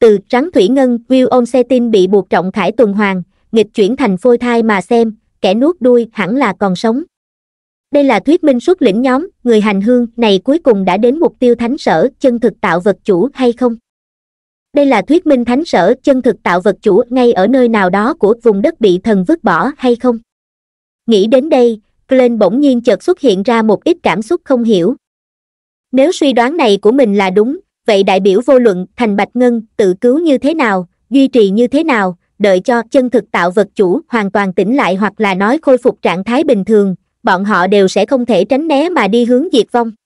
từ rắn thủy ngân will onsetin bị buộc trọng thải tuần hoàn nghịch chuyển thành phôi thai mà xem kẻ nuốt đuôi hẳn là còn sống đây là thuyết minh xuất lĩnh nhóm người hành hương này cuối cùng đã đến mục tiêu thánh sở chân thực tạo vật chủ hay không đây là thuyết minh thánh sở chân thực tạo vật chủ ngay ở nơi nào đó của vùng đất bị thần vứt bỏ hay không Nghĩ đến đây, Glenn bỗng nhiên chợt xuất hiện ra một ít cảm xúc không hiểu. Nếu suy đoán này của mình là đúng, vậy đại biểu vô luận thành Bạch Ngân tự cứu như thế nào, duy trì như thế nào, đợi cho chân thực tạo vật chủ hoàn toàn tỉnh lại hoặc là nói khôi phục trạng thái bình thường, bọn họ đều sẽ không thể tránh né mà đi hướng diệt vong.